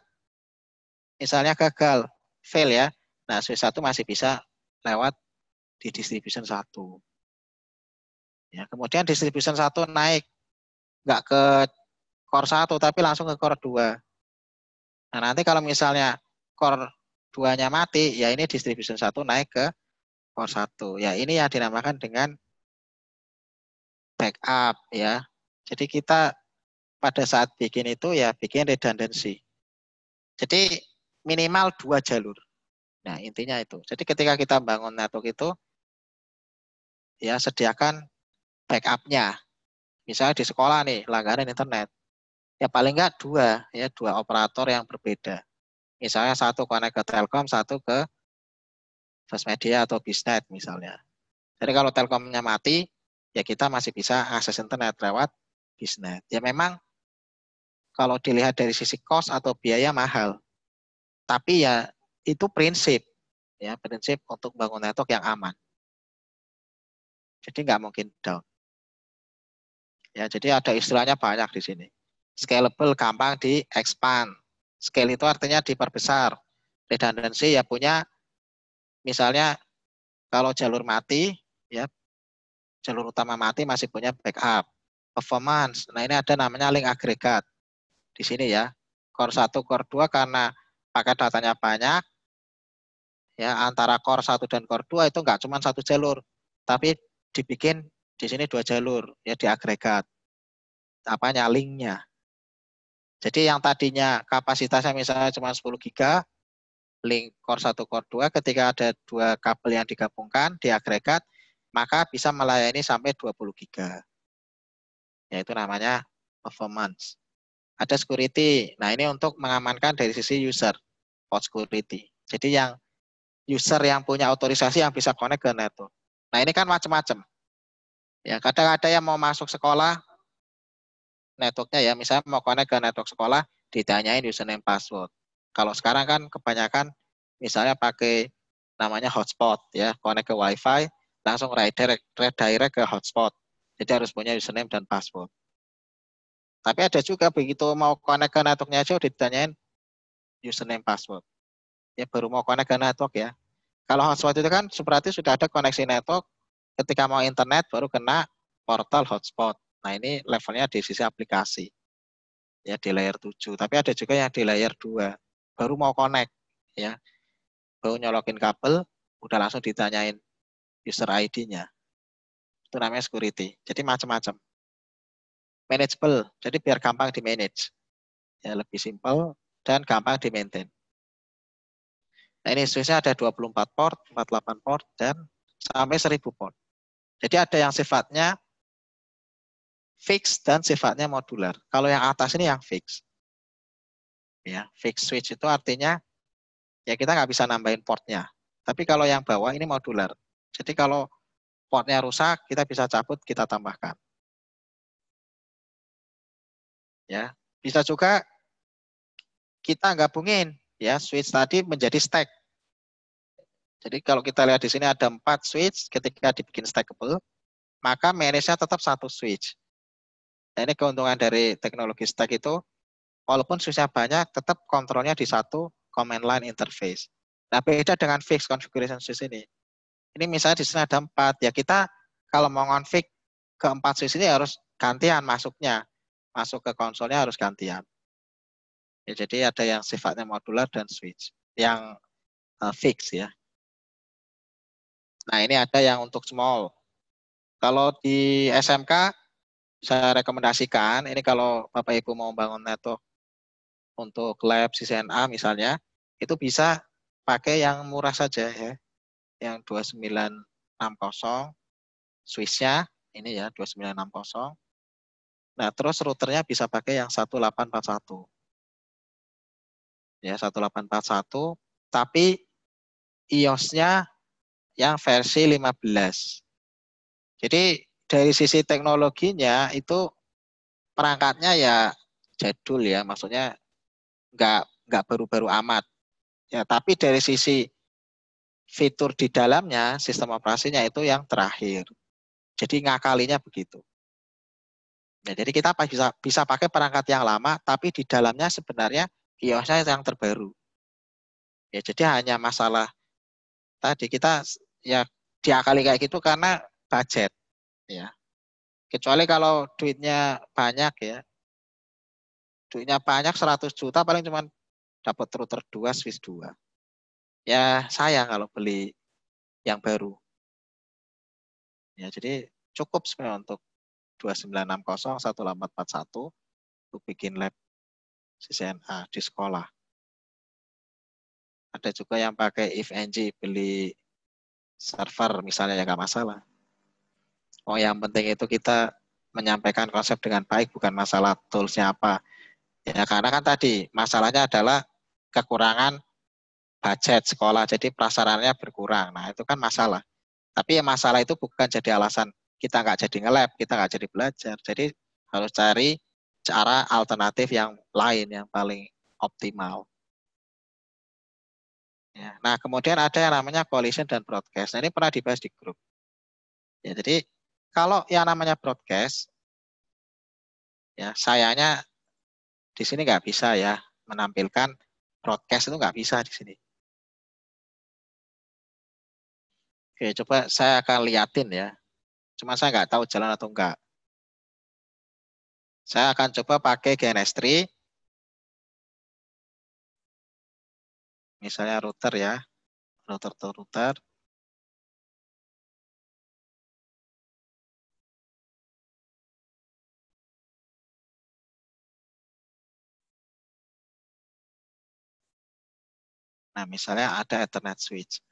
misalnya gagal, fail ya. Nah, switch satu masih bisa lewat di distribution 1. Ya, kemudian distribution 1 naik nggak ke core 1 tapi langsung ke core 2. Nah, nanti kalau misalnya core 2-nya mati, ya ini distribution 1 naik ke core 1. Ya, ini yang dinamakan dengan backup ya. Jadi kita pada saat bikin itu ya bikin redundancy. Jadi minimal dua jalur. Nah, intinya itu. Jadi ketika kita bangun network itu ya sediakan backupnya Misalnya di sekolah nih langganan internet, ya paling nggak dua ya dua operator yang berbeda. Misalnya satu connect ke Telkom, satu ke First Media atau Bisnet misalnya. Jadi kalau Telkomnya mati, ya kita masih bisa akses internet lewat Bisnet. Ya memang kalau dilihat dari sisi cost atau biaya mahal. Tapi ya itu prinsip ya prinsip untuk bangun network yang aman. Jadi nggak mungkin down. Ya, jadi ada istilahnya banyak di sini. Scalable gampang di expand. Scale itu artinya diperbesar. Redundancy ya punya misalnya kalau jalur mati ya jalur utama mati masih punya backup. Performance. Nah, ini ada namanya link agregat. Di sini ya. Core 1, core 2 karena pakai datanya banyak ya antara core 1 dan core 2 itu enggak cuma satu jalur, tapi dibikin di sini dua jalur ya di agregat. apa linknya. Jadi yang tadinya kapasitasnya misalnya cuma 10 giga, link core 1, core 2, ketika ada dua kabel yang digabungkan, di agregat maka bisa melayani sampai 20 giga. Yaitu namanya performance. Ada security. Nah, ini untuk mengamankan dari sisi user, port security. Jadi yang user yang punya otorisasi yang bisa connect ke network. Nah, ini kan macam-macam. Ya, kadang ada yang mau masuk sekolah networknya ya, misalnya mau connect ke network sekolah, ditanyain username password. Kalau sekarang kan kebanyakan misalnya pakai namanya hotspot ya, connect ke wifi, langsung redirect, redirect ke hotspot. Jadi harus punya username dan password. Tapi ada juga begitu mau connect ke networknya aja ditanyain username password. Ya baru mau connect ke network ya. Kalau hotspot itu kan berarti sudah ada koneksi network, ketika mau internet baru kena portal hotspot. Nah, ini levelnya di sisi aplikasi. Ya, di layer 7. Tapi ada juga yang di layer 2. Baru mau connect, ya. Baru nyolokin kabel, udah langsung ditanyain user ID-nya. Itu namanya security. Jadi macam-macam. Manageable. Jadi biar gampang di-manage. Ya, lebih simple dan gampang di-maintain. Nah, ini switch ada 24 port, 48 port, dan sampai 1000 port. Jadi ada yang sifatnya fix dan sifatnya modular. Kalau yang atas ini yang fix. Ya, fix switch itu artinya ya kita nggak bisa nambahin portnya. Tapi kalau yang bawah ini modular. Jadi kalau portnya rusak, kita bisa cabut, kita tambahkan. Ya, bisa juga kita gabungin ya switch tadi menjadi stack. Jadi kalau kita lihat di sini ada empat switch ketika dibikin stackable, maka manage-nya tetap satu switch. Nah, ini keuntungan dari teknologi stack itu, walaupun switch banyak, tetap kontrolnya di satu command line interface. Nah, beda dengan fixed configuration switch ini. Ini misalnya di sini ada empat, ya kita kalau mau config ke empat switch ini harus gantian masuknya. Masuk ke konsolnya harus gantian. Ya, jadi ada yang sifatnya modular dan switch. Yang uh, eh, fix ya. Nah, ini ada yang untuk small. Kalau di SMK, saya rekomendasikan, ini kalau Bapak Ibu mau bangun network untuk lab CCNA misalnya, itu bisa pakai yang murah saja ya. Yang 2960, switch-nya, ini ya 2960. Nah, terus routernya bisa pakai yang 1841. Ya, 1841, tapi IOS-nya yang versi 15. Jadi dari sisi teknologinya itu perangkatnya ya jadul ya, maksudnya nggak nggak baru-baru amat. Ya, tapi dari sisi fitur di dalamnya, sistem operasinya itu yang terakhir. Jadi ngakalinya begitu. Ya, jadi kita bisa bisa pakai perangkat yang lama, tapi di dalamnya sebenarnya iOS-nya yang terbaru. Ya, jadi hanya masalah tadi kita ya diakali kayak gitu karena budget ya. Kecuali kalau duitnya banyak ya. Duitnya banyak 100 juta paling cuma dapat router 2 Swiss 2. Ya sayang kalau beli yang baru. Ya, jadi cukup sebenarnya untuk 2960 1841 untuk bikin lab CCNA di sekolah. Ada juga yang pakai if ng beli server misalnya ya nggak masalah. Oh yang penting itu kita menyampaikan konsep dengan baik bukan masalah toolsnya apa. Ya karena kan tadi masalahnya adalah kekurangan budget sekolah jadi prasarannya berkurang. Nah itu kan masalah. Tapi ya masalah itu bukan jadi alasan kita nggak jadi ngelab, kita nggak jadi belajar. Jadi harus cari cara alternatif yang lain yang paling optimal. Ya, nah kemudian ada yang namanya coalition dan broadcast. Nah, ini pernah dibahas di grup. Ya, jadi kalau yang namanya broadcast, ya sayangnya di sini nggak bisa ya menampilkan broadcast itu nggak bisa di sini. Oke, coba saya akan liatin ya. Cuma saya nggak tahu jalan atau enggak. Saya akan coba pakai GNS3 misalnya router ya router to router Nah, misalnya ada Ethernet switch.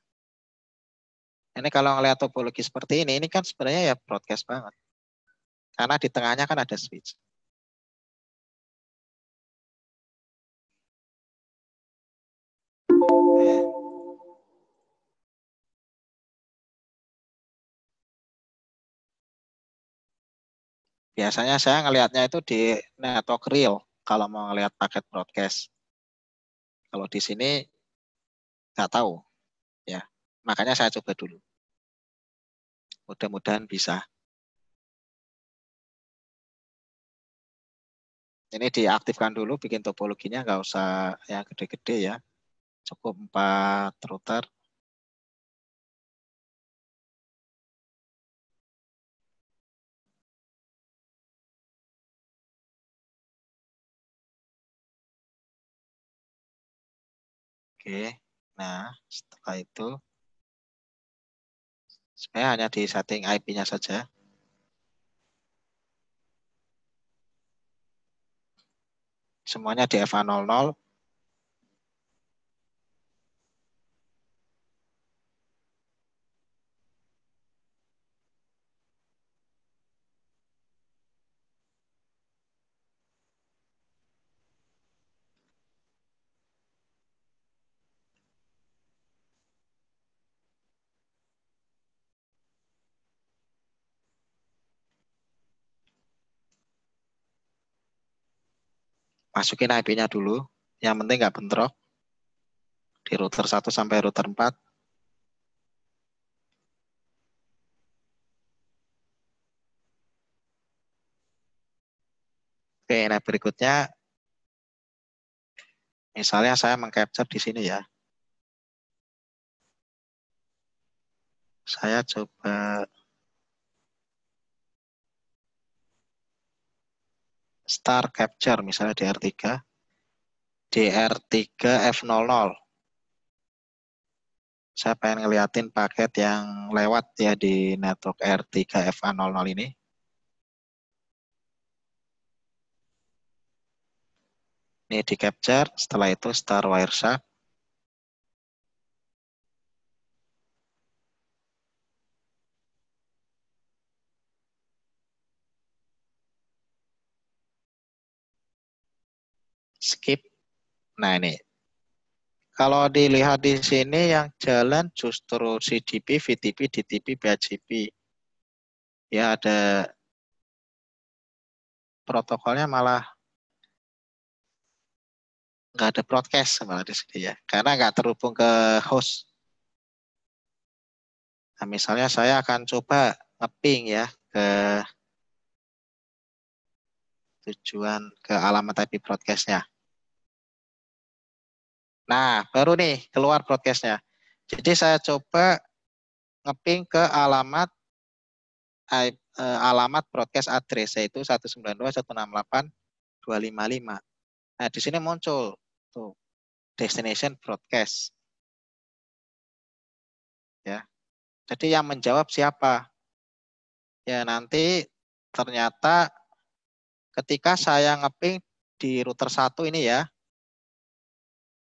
Ini kalau ngelihat topologi seperti ini, ini kan sebenarnya ya broadcast banget. Karena di tengahnya kan ada switch. biasanya saya ngelihatnya itu di network real kalau mau ngelihat paket broadcast. Kalau di sini nggak tahu, ya. Makanya saya coba dulu. Mudah-mudahan bisa. Ini diaktifkan dulu, bikin topologinya nggak usah yang gede-gede ya. Cukup empat router. Oke. Nah, setelah itu saya hanya di setting IP-nya saja. Semuanya di FA00 masukin IP-nya dulu. Yang penting nggak bentrok. Di router 1 sampai router 4. Oke, nah berikutnya misalnya saya mengcapture di sini ya. Saya coba star capture misalnya DR3 DR3 F00 saya pengen ngeliatin paket yang lewat ya di network R3 f 00 ini ini di capture setelah itu star wireshark skip. Nah ini. Kalau dilihat di sini yang jalan justru CDP, VTP, DTP, BGP, Ya ada protokolnya malah nggak ada broadcast malah di sini ya. Karena nggak terhubung ke host. Nah, misalnya saya akan coba ngeping ya ke tujuan ke alamat IP broadcastnya. Nah, baru nih keluar broadcastnya. Jadi saya coba ngeping ke alamat eh, alamat broadcast address yaitu 192.168.255. Nah, di sini muncul tuh destination broadcast. Ya. Jadi yang menjawab siapa? Ya, nanti ternyata ketika saya ngeping di router satu ini ya,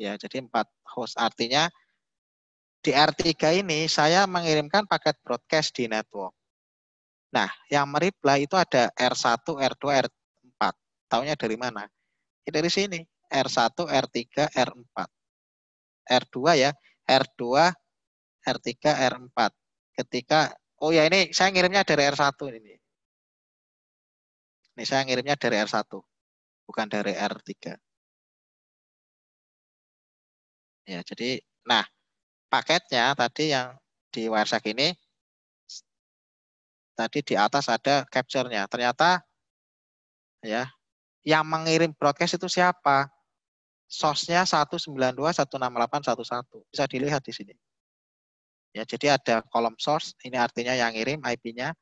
ya jadi empat host artinya di R3 ini saya mengirimkan paket broadcast di network. Nah, yang mereply itu ada R1, R2, R4. Taunya dari mana? Ya, dari sini. R1, R3, R4. R2 ya, R2, R3, R4. Ketika oh ya ini saya ngirimnya dari R1 ini. Ini saya ngirimnya dari R1, bukan dari R3. Ya, jadi nah paketnya tadi yang di Wireshark ini tadi di atas ada capture-nya. Ternyata ya yang mengirim broadcast itu siapa? Source-nya 192.168.11. Bisa dilihat di sini. Ya, jadi ada kolom source, ini artinya yang ngirim IP-nya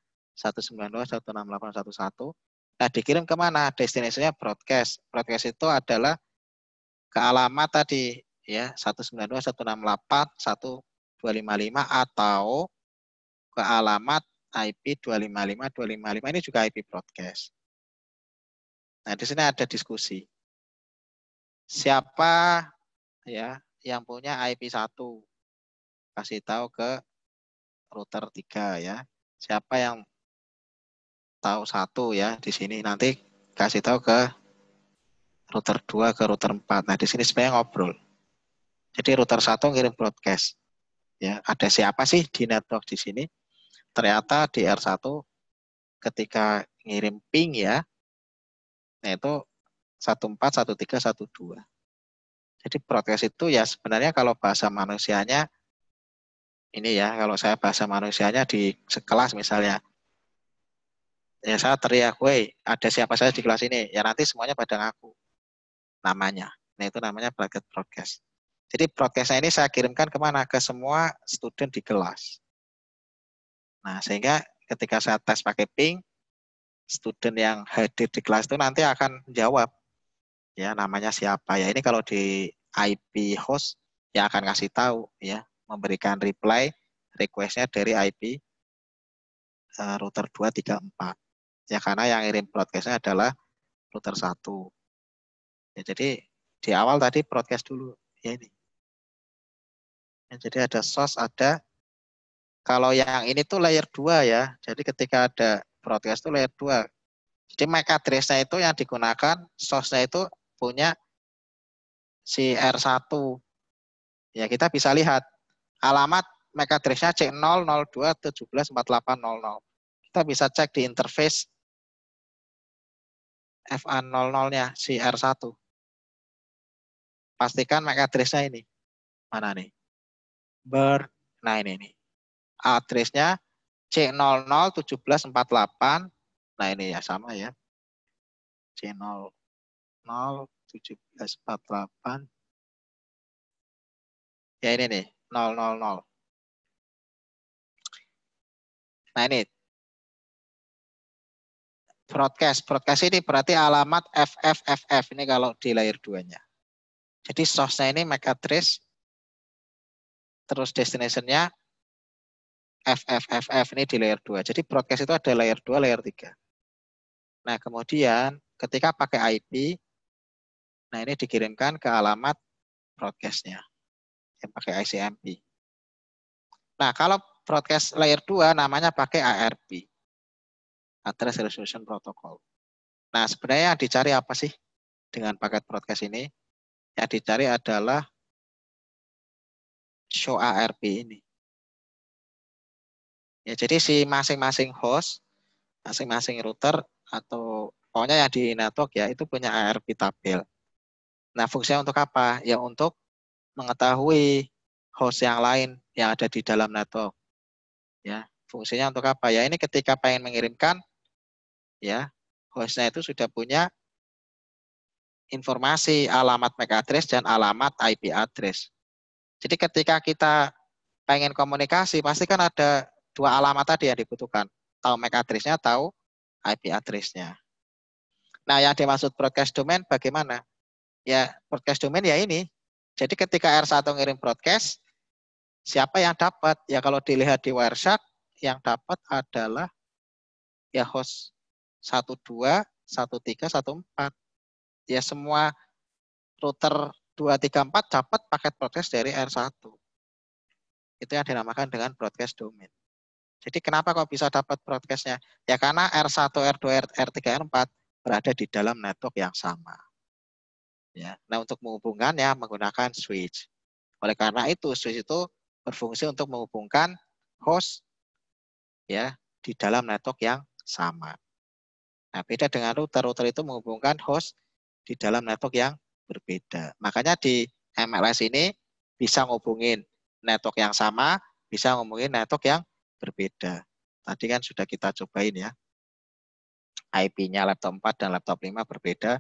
192.168.11. Nah, dikirim kemana? Destinasinya broadcast. Broadcast itu adalah ke alamat tadi ya 192, 168, 1255 atau ke alamat IP 255 255 ini juga IP broadcast. Nah, di sini ada diskusi. Siapa ya yang punya IP 1? Kasih tahu ke router 3 ya. Siapa yang tahu satu ya di sini nanti kasih tahu ke router 2 ke router 4. Nah, di sini sebenarnya ngobrol. Jadi router satu ngirim broadcast. Ya, ada siapa sih di network di sini? Ternyata di R 1 ketika ngirim ping ya, nah itu 141312. Jadi broadcast itu ya sebenarnya kalau bahasa manusianya ini ya, kalau saya bahasa manusianya di sekelas misalnya, ya saya teriak, woi ada siapa saja di kelas ini, ya nanti semuanya pada ngaku namanya. Nah itu namanya bracket broadcast. Jadi broadcastnya ini saya kirimkan kemana? Ke semua student di kelas. Nah, sehingga ketika saya tes pakai ping, student yang hadir di kelas itu nanti akan jawab. Ya, namanya siapa. Ya, ini kalau di IP host, ya akan kasih tahu. ya Memberikan reply requestnya dari IP eh, router 234. Ya, karena yang ngirim broadcastnya adalah router 1. Ya, jadi di awal tadi broadcast dulu. Ya ini. Nah, jadi ada source, ada kalau yang ini tuh layer 2 ya. Jadi ketika ada broadcast itu layer 2. Jadi MAC address-nya itu yang digunakan, source-nya itu punya si R1. Ya, kita bisa lihat alamat MAC address-nya c 17.4800 Kita bisa cek di interface FA00-nya cr R1. Pastikan MAC address-nya ini. Mana nih? ber nah ini nih. Addressnya C001748. Nah ini ya sama ya. C001748. Ya ini nih, 000. Nah ini broadcast. Broadcast ini berarti alamat FFFF ini kalau di layer 2-nya. Jadi source-nya ini MAC address terus destinationnya FFFF ini di layer 2. Jadi broadcast itu ada layer 2, layer 3. Nah, kemudian ketika pakai IP, nah ini dikirimkan ke alamat broadcastnya yang pakai ICMP. Nah, kalau broadcast layer 2 namanya pakai ARP. Address Resolution Protocol. Nah, sebenarnya yang dicari apa sih dengan paket broadcast ini? Yang dicari adalah show ARP ini. Ya, jadi si masing-masing host, masing-masing router atau pokoknya yang di network ya itu punya ARP tabel. Nah, fungsinya untuk apa? Ya untuk mengetahui host yang lain yang ada di dalam network. Ya, fungsinya untuk apa? Ya ini ketika pengen mengirimkan ya, hostnya itu sudah punya informasi alamat MAC address dan alamat IP address. Jadi ketika kita pengen komunikasi, pasti kan ada dua alamat tadi yang dibutuhkan. Tahu MAC e address-nya, tahu IP address-nya. Nah, yang dimaksud broadcast domain bagaimana? Ya, broadcast domain ya ini. Jadi ketika R1 ngirim broadcast, siapa yang dapat? Ya kalau dilihat di Wireshark, yang dapat adalah ya host 12, 13, 14. Ya semua router 2, 3, 4 dapat paket broadcast dari R1. Itu yang dinamakan dengan broadcast domain. Jadi kenapa kok bisa dapat broadcastnya? Ya karena R1, R2, R3, R4 berada di dalam network yang sama. Ya. Nah untuk menghubungkannya menggunakan switch. Oleh karena itu switch itu berfungsi untuk menghubungkan host ya di dalam network yang sama. Nah beda dengan router, router itu menghubungkan host di dalam network yang berbeda. Makanya di MLS ini bisa ngubungin network yang sama, bisa ngubungin network yang berbeda. Tadi kan sudah kita cobain ya. IP-nya laptop 4 dan laptop 5 berbeda,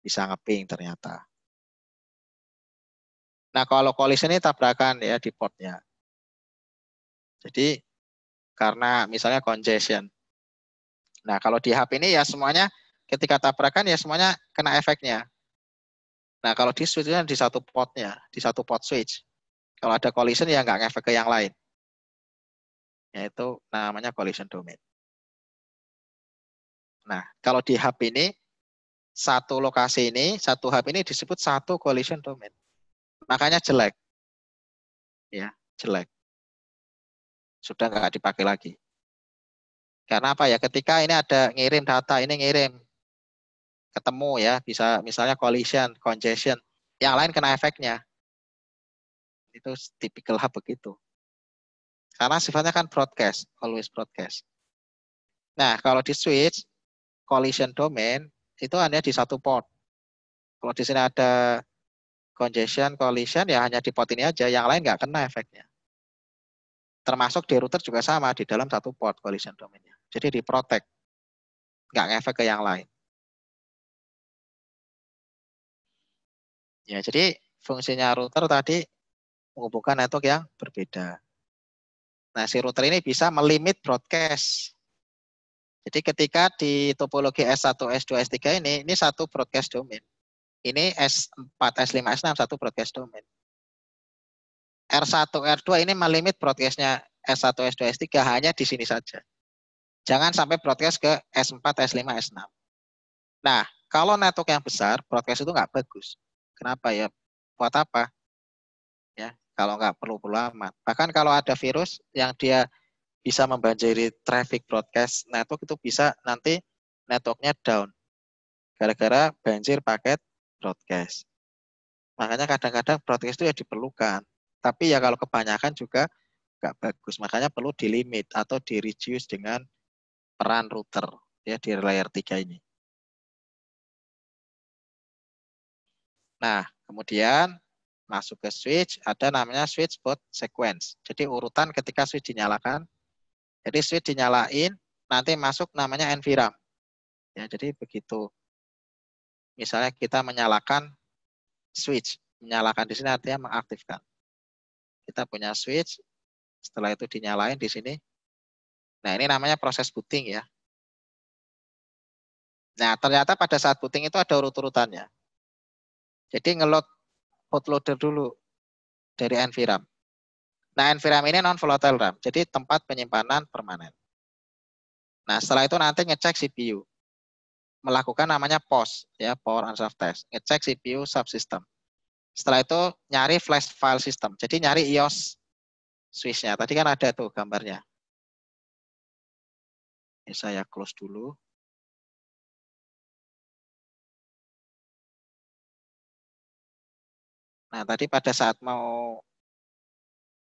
bisa ngeping ternyata. Nah, kalau collision ini tabrakan ya di portnya. Jadi, karena misalnya congestion. Nah, kalau di HP ini ya semuanya ketika tabrakan ya semuanya kena efeknya. Nah, kalau di switch kan di satu potnya, di satu pot switch. Kalau ada collision ya nggak ngefek ke yang lain. Yaitu namanya collision domain. Nah, kalau di hub ini, satu lokasi ini, satu hub ini disebut satu collision domain. Makanya jelek. Ya, jelek. Sudah nggak dipakai lagi. Karena apa ya? Ketika ini ada ngirim data, ini ngirim ketemu ya, bisa misalnya collision, congestion. Yang lain kena efeknya. Itu tipikal hub begitu. Karena sifatnya kan broadcast, always broadcast. Nah, kalau di switch, collision domain, itu hanya di satu port. Kalau di sini ada congestion, collision, ya hanya di port ini aja. Yang lain nggak kena efeknya termasuk di router juga sama di dalam satu port collision domainnya. Jadi di protect, nggak efek ke yang lain. Ya, jadi fungsinya router tadi menghubungkan network yang berbeda. Nah, si router ini bisa melimit broadcast. Jadi ketika di topologi S1, S2, S3 ini, ini satu broadcast domain. Ini S4, S5, S6 satu broadcast domain. R1, R2 ini melimit broadcastnya S1, S2, S3 hanya di sini saja. Jangan sampai broadcast ke S4, S5, S6. Nah, kalau network yang besar, broadcast itu nggak bagus. Kenapa ya? Buat apa? Ya, kalau nggak perlu-perlu amat. Bahkan kalau ada virus yang dia bisa membanjiri traffic broadcast network itu bisa nanti networknya down gara-gara banjir paket broadcast. Makanya kadang-kadang broadcast itu ya diperlukan. Tapi ya kalau kebanyakan juga nggak bagus. Makanya perlu dilimit atau di reduce dengan peran router ya di layer tiga ini. Nah, kemudian masuk ke switch, ada namanya switch boot sequence. Jadi urutan ketika switch dinyalakan. Jadi switch dinyalain, nanti masuk namanya NVRAM. Ya, jadi begitu. Misalnya kita menyalakan switch. Menyalakan di sini artinya mengaktifkan. Kita punya switch, setelah itu dinyalain di sini. Nah, ini namanya proses booting ya. Nah, ternyata pada saat booting itu ada urut-urutannya. Jadi ngelot bootloader dulu dari NVRAM. Nah, NVRAM ini non volatile RAM, jadi tempat penyimpanan permanen. Nah, setelah itu nanti ngecek CPU. Melakukan namanya POS, ya, Power and Soft Test. Ngecek CPU subsystem. Setelah itu nyari flash file system. Jadi nyari IOS switch-nya. Tadi kan ada tuh gambarnya. Ini saya close dulu. Nah, tadi pada saat mau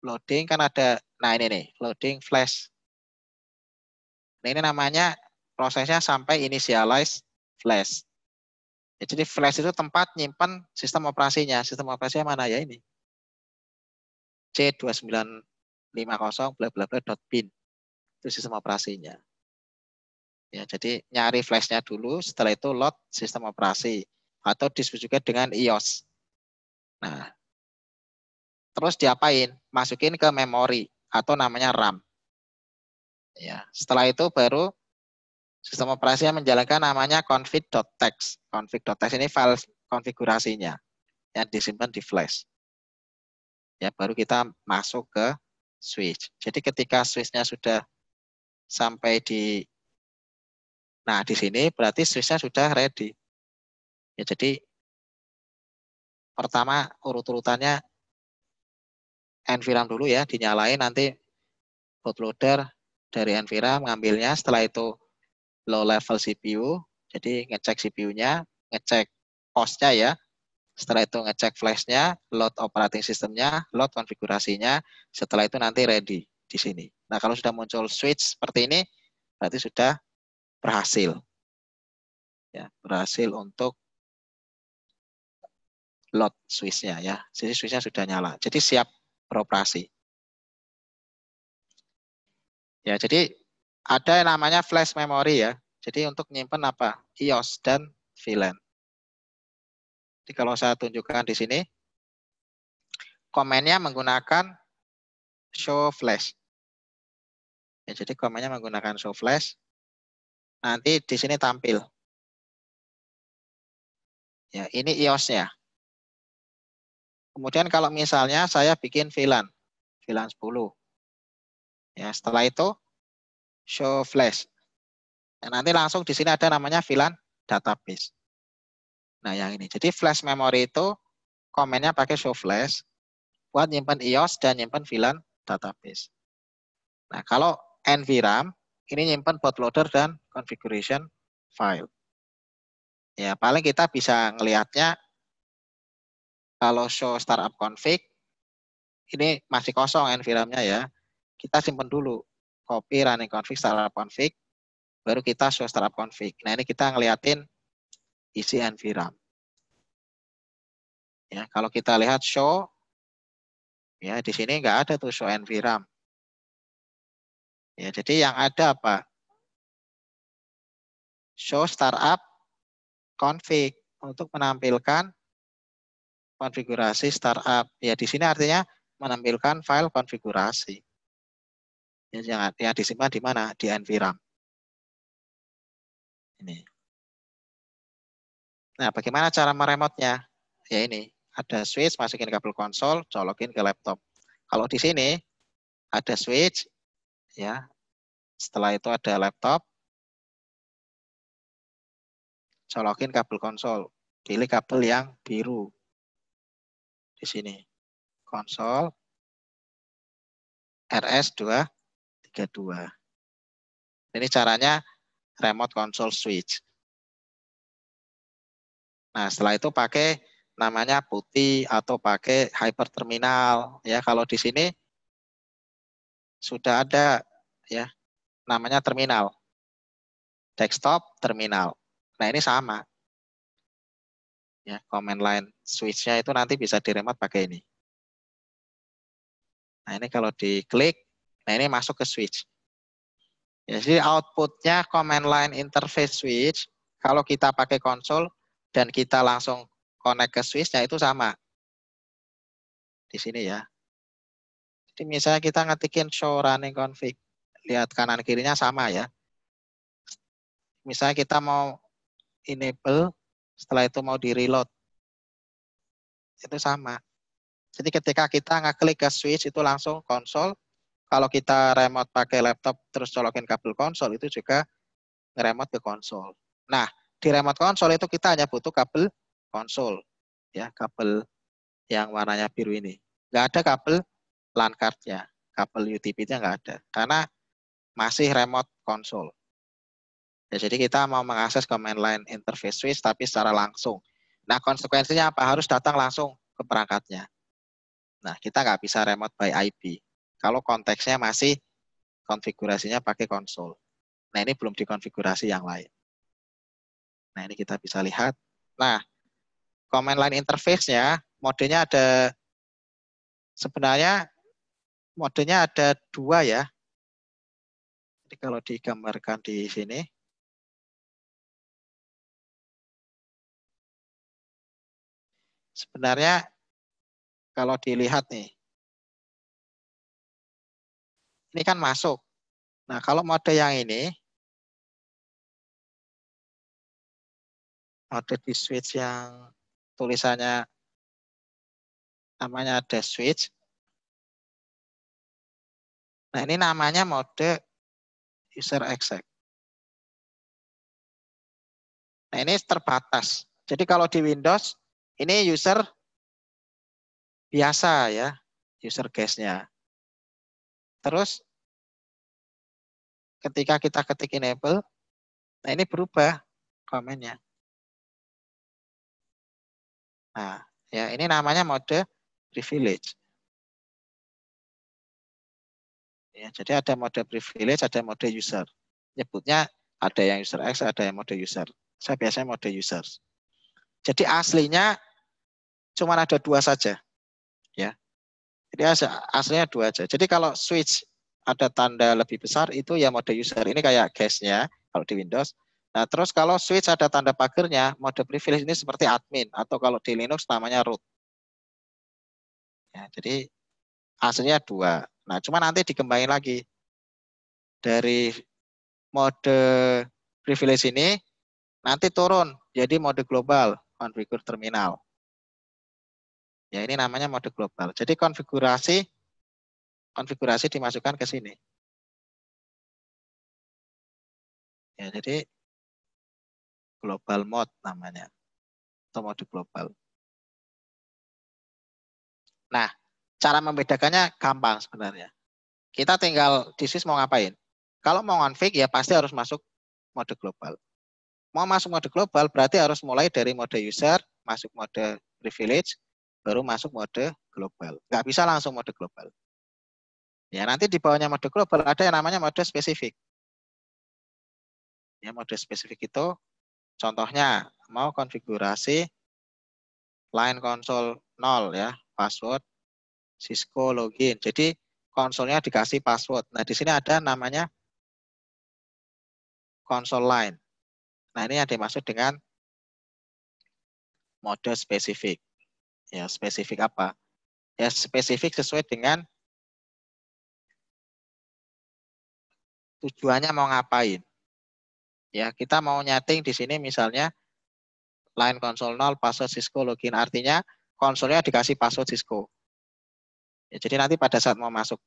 loading kan ada, nah ini nih, loading flash. Nah, ini namanya prosesnya sampai initialize flash. Ya, jadi flash itu tempat nyimpan sistem operasinya. Sistem operasinya mana ya ini? C2950 bla Itu sistem operasinya. Ya, jadi nyari flashnya dulu, setelah itu load sistem operasi atau disebut juga dengan IOS. Nah, terus diapain? Masukin ke memori atau namanya RAM. Ya, setelah itu baru sistem operasi yang menjalankan namanya config.txt. Config.txt ini file konfigurasinya yang disimpan di flash. Ya, baru kita masuk ke switch. Jadi ketika switchnya sudah sampai di Nah, di sini berarti switchnya sudah ready. Ya, jadi Pertama urut-urutannya NVRAM dulu ya, dinyalain nanti bootloader dari NVRAM ngambilnya, setelah itu low level CPU, jadi ngecek CPU-nya, ngecek cost-nya ya, setelah itu ngecek flash-nya, load operating system-nya, load konfigurasinya, setelah itu nanti ready di sini. Nah, kalau sudah muncul switch seperti ini, berarti sudah berhasil. Ya, berhasil untuk lot switch-nya ya. Jadi switch-nya sudah nyala. Jadi siap beroperasi. Ya, jadi ada yang namanya flash memory ya. Jadi untuk nyimpen apa? IOS dan VLAN. Jadi kalau saya tunjukkan di sini, komennya menggunakan show flash. Ya, jadi komennya menggunakan show flash. Nanti di sini tampil. Ya, ini IOS-nya. Kemudian kalau misalnya saya bikin VLAN, VLAN 10. Ya, setelah itu show flash. Nah, nanti langsung di sini ada namanya VLAN database. Nah, yang ini. Jadi flash memory itu komennya pakai show flash buat nyimpan IOS dan nyimpan VLAN database. Nah, kalau NVRAM ini nyimpan bootloader dan configuration file. Ya, paling kita bisa ngelihatnya kalau show startup config, ini masih kosong environmentnya ya. Kita simpan dulu copy running config startup config, baru kita show startup config. Nah ini kita ngeliatin isi environment. Ya, kalau kita lihat show, ya di sini nggak ada tuh show environment. Ya, jadi yang ada apa? Show startup config untuk menampilkan konfigurasi startup. Ya di sini artinya menampilkan file konfigurasi. Ya, jangan ya disimpan di mana? Di NVRAM. Ini. Nah, bagaimana cara meremotnya? Ya ini, ada switch, masukin kabel konsol, colokin ke laptop. Kalau di sini ada switch, ya. Setelah itu ada laptop, colokin kabel konsol, pilih kabel yang biru di sini. Konsol RS232. Ini caranya remote console switch. Nah, setelah itu pakai namanya putih atau pakai hyper terminal ya. Kalau di sini sudah ada ya namanya terminal. Desktop terminal. Nah, ini sama ya command line switch-nya itu nanti bisa diremat pakai ini. Nah ini kalau diklik, nah ini masuk ke switch. Ya, jadi outputnya command line interface switch, kalau kita pakai konsol dan kita langsung connect ke switch-nya itu sama. Di sini ya. Jadi misalnya kita ngetikin show running config, lihat kanan kirinya sama ya. Misalnya kita mau enable setelah itu mau di reload itu sama jadi ketika kita ngeklik ke switch itu langsung konsol kalau kita remote pakai laptop terus colokin kabel konsol itu juga remote ke konsol nah di remote konsol itu kita hanya butuh kabel konsol ya kabel yang warnanya biru ini nggak ada kabel LAN cardnya kabel UTP-nya nggak ada karena masih remote konsol Ya, jadi kita mau mengakses command line interface switch tapi secara langsung. Nah, konsekuensinya apa? Harus datang langsung ke perangkatnya. Nah, kita nggak bisa remote by IP. Kalau konteksnya masih konfigurasinya pakai konsol. Nah, ini belum dikonfigurasi yang lain. Nah, ini kita bisa lihat. Nah, command line interface-nya modenya ada sebenarnya modenya ada dua ya. Jadi kalau digambarkan di sini, sebenarnya kalau dilihat nih, ini kan masuk. Nah, kalau mode yang ini, mode di switch yang tulisannya namanya ada switch. Nah, ini namanya mode user exec. Nah, ini terbatas. Jadi kalau di Windows, ini user biasa ya, user case-nya. Terus ketika kita ketik enable, nah ini berubah komennya. Nah, ya ini namanya mode privilege. Ya, jadi ada mode privilege, ada mode user. Nyebutnya ada yang user X, ada yang mode user. Saya biasanya mode users Jadi aslinya cuma ada dua saja. Ya. Jadi aslinya dua aja. Jadi kalau switch ada tanda lebih besar itu ya mode user. Ini kayak case-nya kalau di Windows. Nah, terus kalau switch ada tanda pagernya, mode privilege ini seperti admin atau kalau di Linux namanya root. Ya, jadi aslinya dua. Nah, cuma nanti dikembangin lagi. Dari mode privilege ini nanti turun jadi mode global configure terminal. Ya, ini namanya mode global. Jadi konfigurasi konfigurasi dimasukkan ke sini. Ya, jadi global mode namanya. Atau mode global. Nah, cara membedakannya gampang sebenarnya. Kita tinggal disis mau ngapain. Kalau mau config ya pasti harus masuk mode global. Mau masuk mode global berarti harus mulai dari mode user, masuk mode privilege, baru masuk mode global. Nggak bisa langsung mode global. Ya, nanti di bawahnya mode global ada yang namanya mode spesifik. Ya, mode spesifik itu contohnya mau konfigurasi line console 0 ya, password Cisco login. Jadi konsolnya dikasih password. Nah, di sini ada namanya console line. Nah, ini yang dimaksud dengan mode spesifik. Ya, spesifik apa? Ya, spesifik sesuai dengan tujuannya mau ngapain. Ya, kita mau nyeting di sini misalnya line console 0 password Cisco login. Artinya konsolnya dikasih password Cisco. Ya, jadi nanti pada saat mau masuk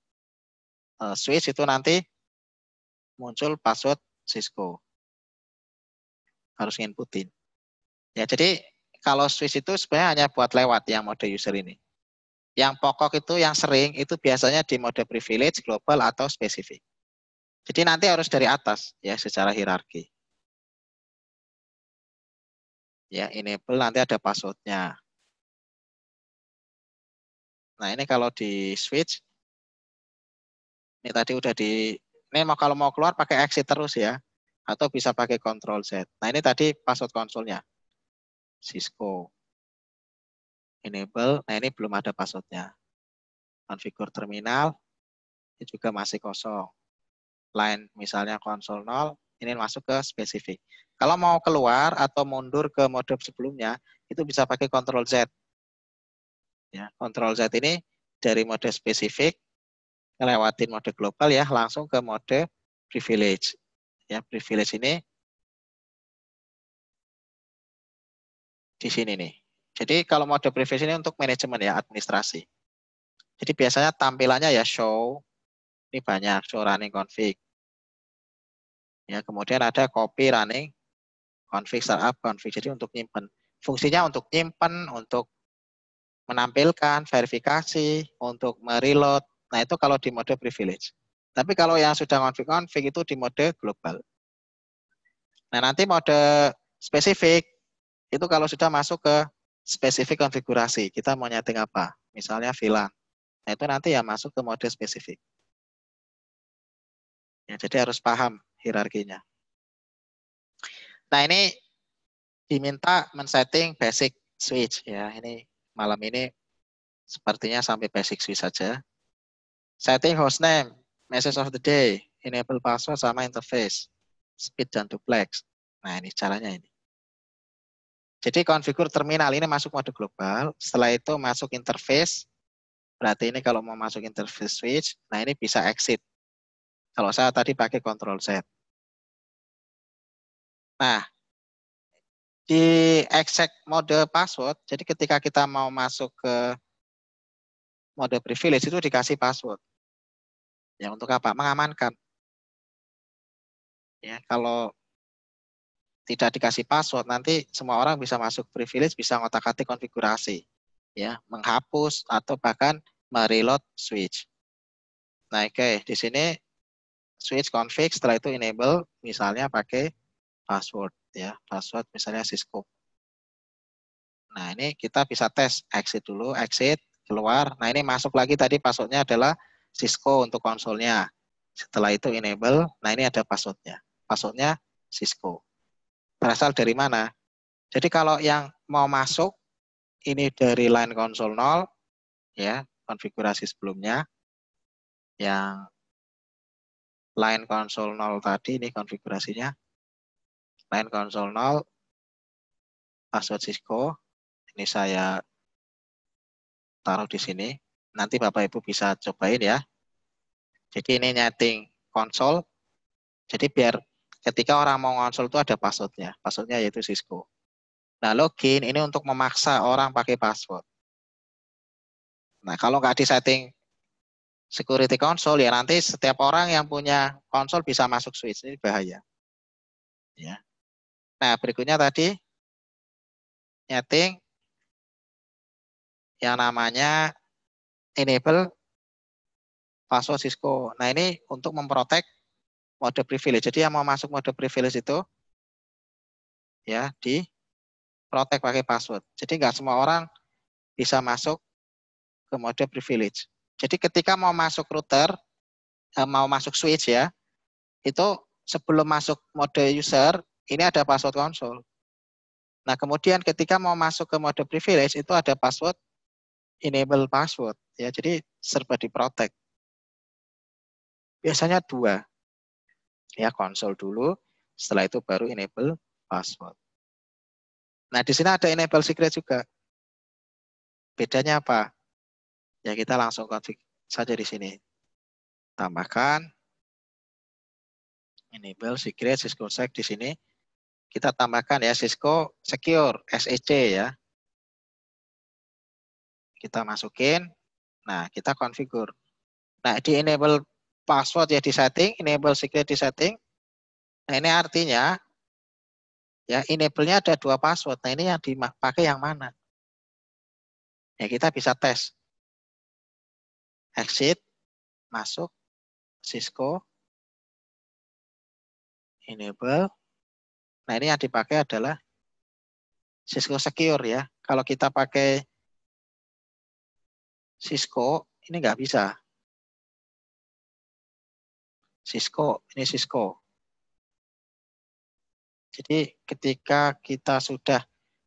eh, switch itu nanti muncul password Cisco. Harus inputin. Ya, jadi kalau switch itu sebenarnya hanya buat lewat yang mode user ini. Yang pokok itu yang sering itu biasanya di mode privilege, global atau spesifik. Jadi nanti harus dari atas ya secara hierarki. Ya, enable nanti ada passwordnya. Nah, ini kalau di switch ini tadi udah di ini mau kalau mau keluar pakai exit terus ya atau bisa pakai control Z. Nah, ini tadi password konsolnya. Cisco. Enable, nah ini belum ada passwordnya. Configure terminal, ini juga masih kosong. Line misalnya konsol 0, ini masuk ke spesifik. Kalau mau keluar atau mundur ke mode sebelumnya, itu bisa pakai Ctrl Z. Ya, Ctrl Z ini dari mode spesifik, lewatin mode global ya, langsung ke mode privilege. Ya, privilege ini di sini nih. Jadi kalau mode privacy ini untuk manajemen ya, administrasi. Jadi biasanya tampilannya ya show, ini banyak, show running config. Ya, kemudian ada copy running config, startup config. Jadi untuk nyimpen. Fungsinya untuk nyimpen, untuk menampilkan, verifikasi, untuk mereload. Nah itu kalau di mode privilege. Tapi kalau yang sudah config-config itu di mode global. Nah nanti mode spesifik itu kalau sudah masuk ke spesifik konfigurasi. Kita mau nyeting apa? Misalnya villa. Nah, itu nanti ya masuk ke mode spesifik. Ya, jadi harus paham hierarkinya. Nah, ini diminta men-setting basic switch ya. Ini malam ini sepertinya sampai basic switch saja. Setting hostname, message of the day, enable password sama interface, speed dan duplex. Nah, ini caranya ini. Jadi konfigur terminal ini masuk mode global, setelah itu masuk interface. Berarti ini kalau mau masuk interface switch, nah ini bisa exit. Kalau saya tadi pakai control Z. Nah, di exec mode password, jadi ketika kita mau masuk ke mode privilege itu dikasih password. Ya untuk apa? Mengamankan. Ya, kalau tidak dikasih password nanti semua orang bisa masuk privilege bisa ngotak-atik konfigurasi ya menghapus atau bahkan mereload switch nah oke okay. di sini switch config setelah itu enable misalnya pakai password ya password misalnya Cisco nah ini kita bisa tes exit dulu exit keluar nah ini masuk lagi tadi passwordnya adalah Cisco untuk konsolnya setelah itu enable nah ini ada passwordnya passwordnya Cisco berasal dari mana. Jadi kalau yang mau masuk ini dari line console 0 ya, konfigurasi sebelumnya yang line console 0 tadi ini konfigurasinya. Line console 0 password Cisco. Ini saya taruh di sini. Nanti Bapak Ibu bisa cobain ya. Jadi ini nyeting konsol. Jadi biar ketika orang mau konsol itu ada passwordnya. Passwordnya yaitu Cisco. Nah, login ini untuk memaksa orang pakai password. Nah, kalau nggak di setting security console, ya nanti setiap orang yang punya konsol bisa masuk switch. Ini bahaya. Ya. Nah, berikutnya tadi setting yang namanya enable password Cisco. Nah, ini untuk memprotek mode privilege. Jadi yang mau masuk mode privilege itu ya di protek pakai password. Jadi nggak semua orang bisa masuk ke mode privilege. Jadi ketika mau masuk router, eh, mau masuk switch ya, itu sebelum masuk mode user, ini ada password console. Nah, kemudian ketika mau masuk ke mode privilege, itu ada password enable password. ya Jadi serba di protect. Biasanya dua ya konsol dulu setelah itu baru enable password nah di sini ada enable secret juga bedanya apa ya kita langsung konfig saja di sini tambahkan enable secret Cisco Sec di sini kita tambahkan ya Cisco Secure SEC ya kita masukin nah kita konfigur nah di enable password ya di setting, enable secret di setting. Nah, ini artinya ya enable-nya ada dua password. Nah, ini yang dipakai yang mana? Ya, kita bisa tes. Exit, masuk, Cisco, enable. Nah, ini yang dipakai adalah Cisco Secure ya. Kalau kita pakai Cisco, ini nggak bisa. Cisco, ini Cisco. Jadi ketika kita sudah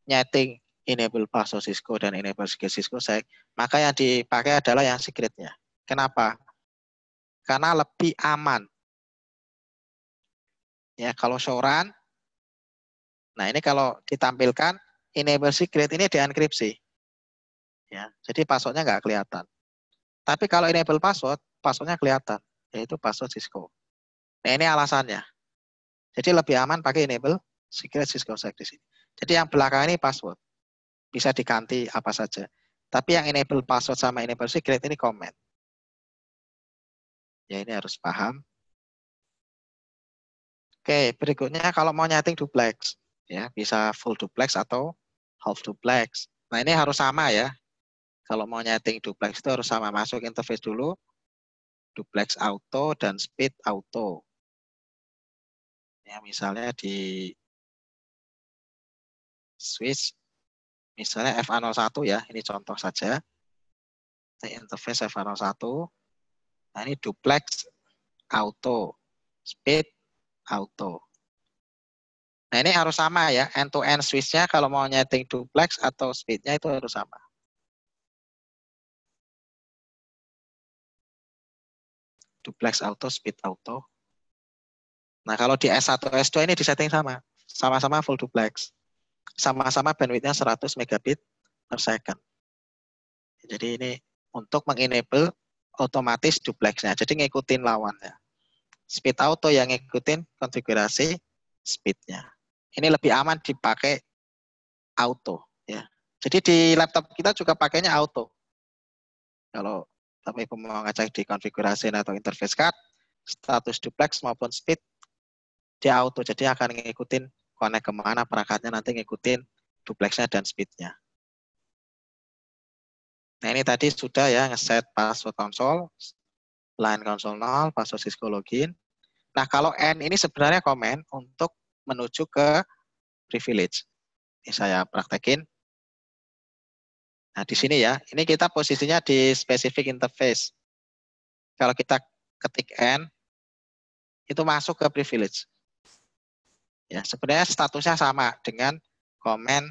nyeting enable password Cisco dan enable secret Cisco, saya, maka yang dipakai adalah yang secretnya. Kenapa? Karena lebih aman. Ya, kalau soran, nah ini kalau ditampilkan enable secret ini dienkripsi. Ya, jadi passwordnya nggak kelihatan. Tapi kalau enable password, passwordnya kelihatan yaitu password Cisco. Nah, ini alasannya. Jadi lebih aman pakai enable secret Cisco service. Jadi yang belakang ini password. Bisa diganti apa saja. Tapi yang enable password sama enable secret ini comment. Ya ini harus paham. Oke, berikutnya kalau mau nyeting duplex, ya bisa full duplex atau half duplex. Nah ini harus sama ya. Kalau mau nyeting duplex itu harus sama masuk interface dulu, duplex auto dan speed auto. Ya, misalnya di switch, misalnya FA01 ya, ini contoh saja. Ini interface FA01. Nah, ini duplex auto, speed auto. Nah, ini harus sama ya, end-to-end -end switch-nya kalau mau nyeting duplex atau speed-nya itu harus sama. duplex auto, speed auto. Nah, kalau di S1, S2 ini disetting sama. Sama-sama full duplex. Sama-sama bandwidthnya 100 megabit per second. Jadi ini untuk mengenable otomatis duplexnya. Jadi ngikutin lawannya. Speed auto yang ngikutin konfigurasi speednya. Ini lebih aman dipakai auto. ya. Jadi di laptop kita juga pakainya auto. Kalau tapi Ibu mau ngecek di konfigurasi atau interface card, status duplex maupun speed, dia auto. Jadi akan ngikutin connect kemana perangkatnya nanti ngikutin duplexnya dan speednya. Nah ini tadi sudah ya ngeset password console, line console 0, password Cisco login. Nah kalau N ini sebenarnya komen untuk menuju ke privilege. Ini saya praktekin. Nah, di sini ya, ini kita posisinya di specific interface. Kalau kita ketik N, itu masuk ke privilege. Ya, sebenarnya statusnya sama dengan command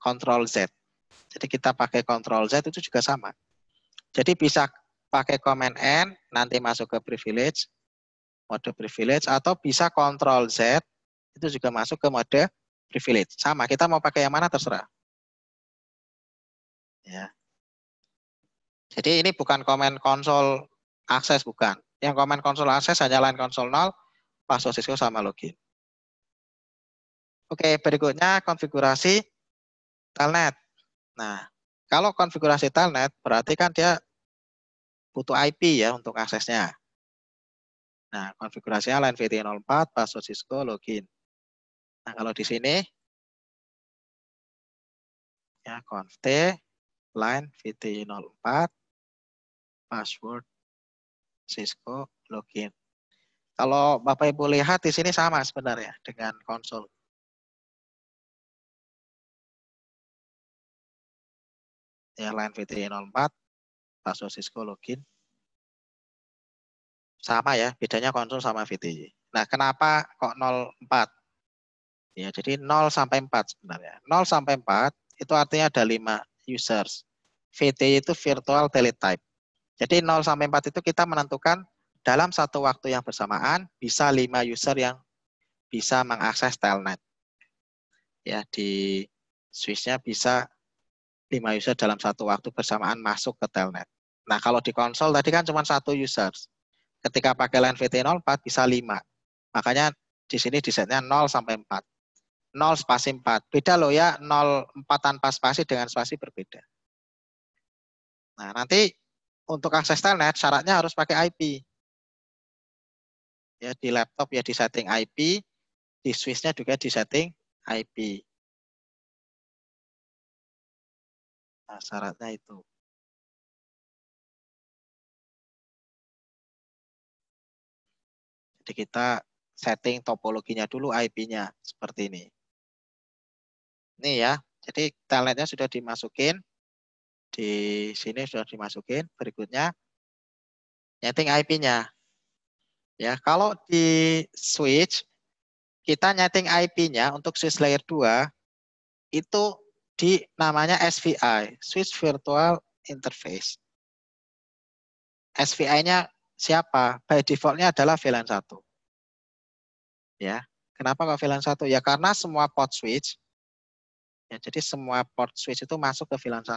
control Z. Jadi kita pakai control Z itu juga sama. Jadi bisa pakai command N, nanti masuk ke privilege, mode privilege, atau bisa control Z, itu juga masuk ke mode privilege. Sama, kita mau pakai yang mana terserah. Ya. Jadi ini bukan komen konsol akses bukan. Yang komen konsol akses hanya line konsol 0 password Cisco sama login. Oke, berikutnya konfigurasi telnet. Nah, kalau konfigurasi telnet berarti kan dia butuh IP ya untuk aksesnya. Nah, konfigurasinya lain VT04, password Cisco, login. Nah, kalau di sini ya conf line vt04 password Cisco login. Kalau Bapak Ibu lihat di sini sama sebenarnya dengan konsol. Ya line vt04 password Cisco login. Sama ya, bedanya konsol sama VTJ. Nah, kenapa kok 04? ya. Jadi 0 sampai 4 sebenarnya. 0 sampai 4 itu artinya ada 5 users. VT itu virtual teletype. Jadi 0 sampai 4 itu kita menentukan dalam satu waktu yang bersamaan bisa 5 user yang bisa mengakses telnet. Ya, di switch-nya bisa 5 user dalam satu waktu bersamaan masuk ke telnet. Nah, kalau di konsol tadi kan cuma satu user. Ketika pakai line VT04 bisa 5. Makanya di sini di 0 sampai 4. 0 spasi 4. Beda loh ya, 0 4 tanpa spasi dengan spasi berbeda. Nah, nanti untuk akses telnet syaratnya harus pakai IP. Ya, di laptop ya di setting IP, di switch-nya juga di setting IP. Nah, syaratnya itu. Jadi kita setting topologinya dulu IP-nya seperti ini. Nih ya. Jadi talentnya sudah dimasukin. Di sini sudah dimasukin. Berikutnya nyeting IP-nya. Ya, kalau di switch kita nyeting IP-nya untuk switch layer 2 itu di namanya SVI, switch virtual interface. SVI-nya siapa? By default-nya adalah VLAN 1. Ya. Kenapa kok VLAN 1? Ya karena semua port switch Ya, jadi semua port switch itu masuk ke VLAN 1.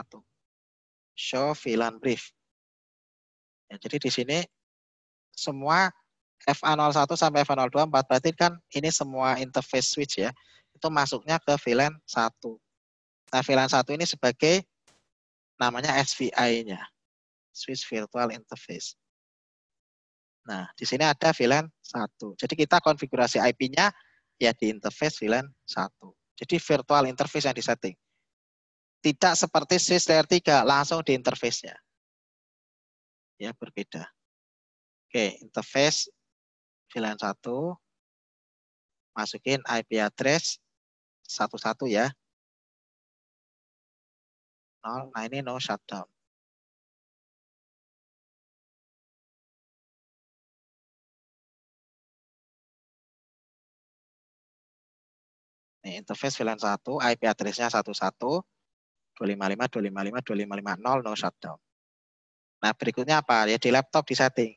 Show VLAN brief. Ya, jadi di sini semua FA01 sampai FA024 berarti kan ini semua interface switch ya. Itu masuknya ke VLAN 1. Nah, VLAN 1 ini sebagai namanya SVI-nya. Switch Virtual Interface. Nah, di sini ada VLAN 1. Jadi kita konfigurasi IP-nya ya di interface VLAN 1. Jadi virtual interface yang disetting. Tidak seperti SIS layer 3, langsung di interface-nya. Ya, berbeda. Oke, interface VLAN 1. Masukin IP address 11 ya. Nah, ini no shutdown. Ini interface VLAN 1, IP address-nya 11, 255, 255, 255, 0, no shutdown. Nah, berikutnya apa? Ya, di laptop di setting.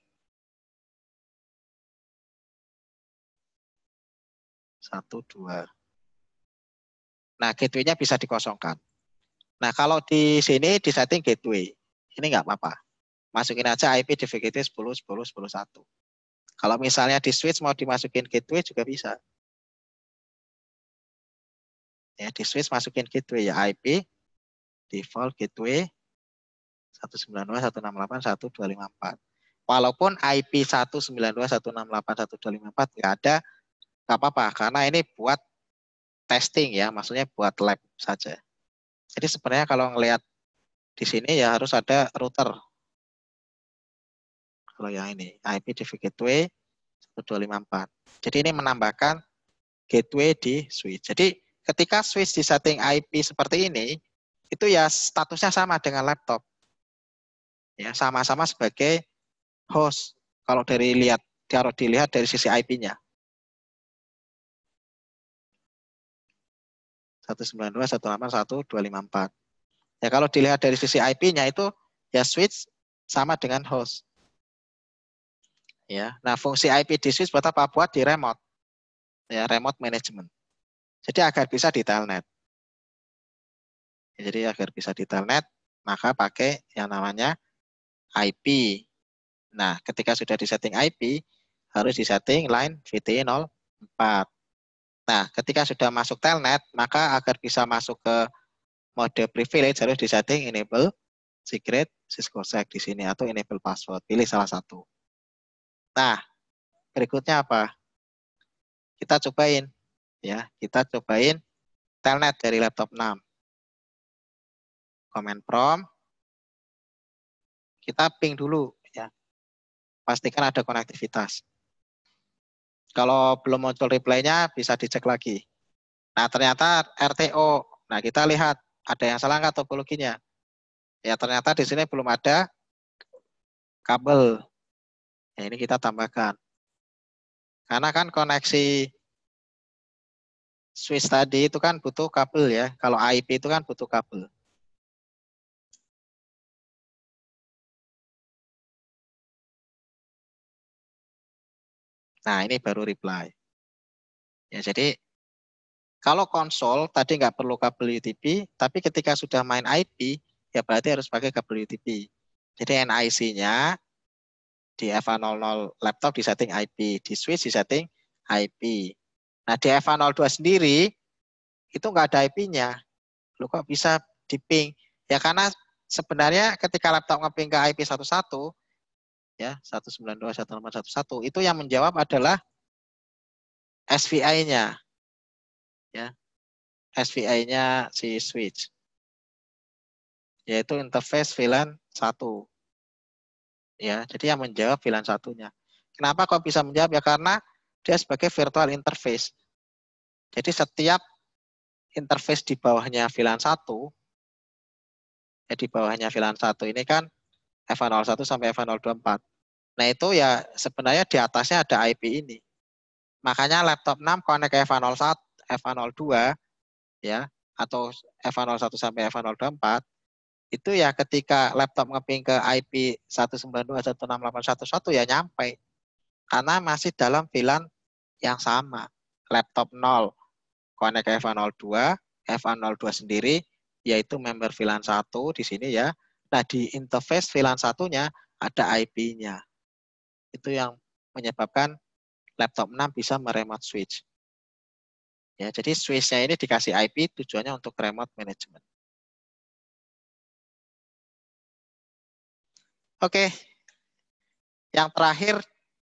Satu, dua. Nah, gateway-nya bisa dikosongkan. Nah, kalau di sini di setting gateway, ini enggak apa-apa. Masukin aja IP di VGT 10, 10, 11. Kalau misalnya di switch mau dimasukin gateway juga bisa ya di switch masukin gateway ya IP default gateway 192.168.1.254. Walaupun IP 192.168.1.254 nggak ada, nggak apa-apa karena ini buat testing ya, maksudnya buat lab saja. Jadi sebenarnya kalau ngelihat di sini ya harus ada router. Kalau yang ini IP default gateway 1254. Jadi ini menambahkan gateway di switch. Jadi ketika switch di setting IP seperti ini, itu ya statusnya sama dengan laptop. Ya, sama-sama sebagai host kalau dari lihat kalau dilihat dari sisi IP-nya. 192.181.254. Ya kalau dilihat dari sisi IP-nya itu ya switch sama dengan host. Ya. Nah, fungsi IP di switch buat apa? Buat di remote. Ya, remote management. Jadi agar bisa di telnet. Jadi agar bisa di telnet, maka pakai yang namanya IP. Nah, ketika sudah disetting IP, harus disetting line VT04. E nah, ketika sudah masuk telnet, maka agar bisa masuk ke mode privilege harus disetting enable secret Sec di sini atau enable password. Pilih salah satu. Nah, berikutnya apa? Kita cobain ya. Kita cobain telnet dari laptop 6. Command prompt. Kita ping dulu ya. Pastikan ada konektivitas. Kalau belum muncul reply-nya bisa dicek lagi. Nah, ternyata RTO. Nah, kita lihat ada yang salah nggak topologinya. Ya, ternyata di sini belum ada kabel. Ya, ini kita tambahkan. Karena kan koneksi Swiss tadi itu kan butuh kabel ya. Kalau IP itu kan butuh kabel. Nah, ini baru reply. Ya, jadi kalau konsol tadi nggak perlu kabel UTP, tapi ketika sudah main IP, ya berarti harus pakai kabel UTP. Jadi NIC-nya di FA00 laptop di setting IP, di switch di setting IP. Nah di FA02 sendiri itu nggak ada IP-nya. Lu kok bisa di ping? Ya karena sebenarnya ketika laptop ngeping ke IP 11 ya 192.168.11 itu yang menjawab adalah SVI-nya. Ya. SVI-nya si switch. Yaitu interface VLAN 1. Ya, jadi yang menjawab VLAN satunya. Kenapa kok bisa menjawab? Ya karena dia sebagai virtual interface. Jadi setiap interface di bawahnya VLAN 1, ya di bawahnya VLAN 1 ini kan f 01 sampai f 024 Nah itu ya sebenarnya di atasnya ada IP ini. Makanya laptop 6 connect ke f 01 f 02 ya atau f 01 sampai f 024 itu ya ketika laptop ngeping ke IP 192.168.11 ya nyampe. Karena masih dalam VLAN yang sama. Laptop 0, connect ke FA02, FA02 sendiri yaitu member VLAN 1 di sini ya. Nah, di interface VLAN satunya ada IP-nya. Itu yang menyebabkan laptop 6 bisa meremote switch. Ya, jadi switch-nya ini dikasih IP tujuannya untuk remote management. Oke. Yang terakhir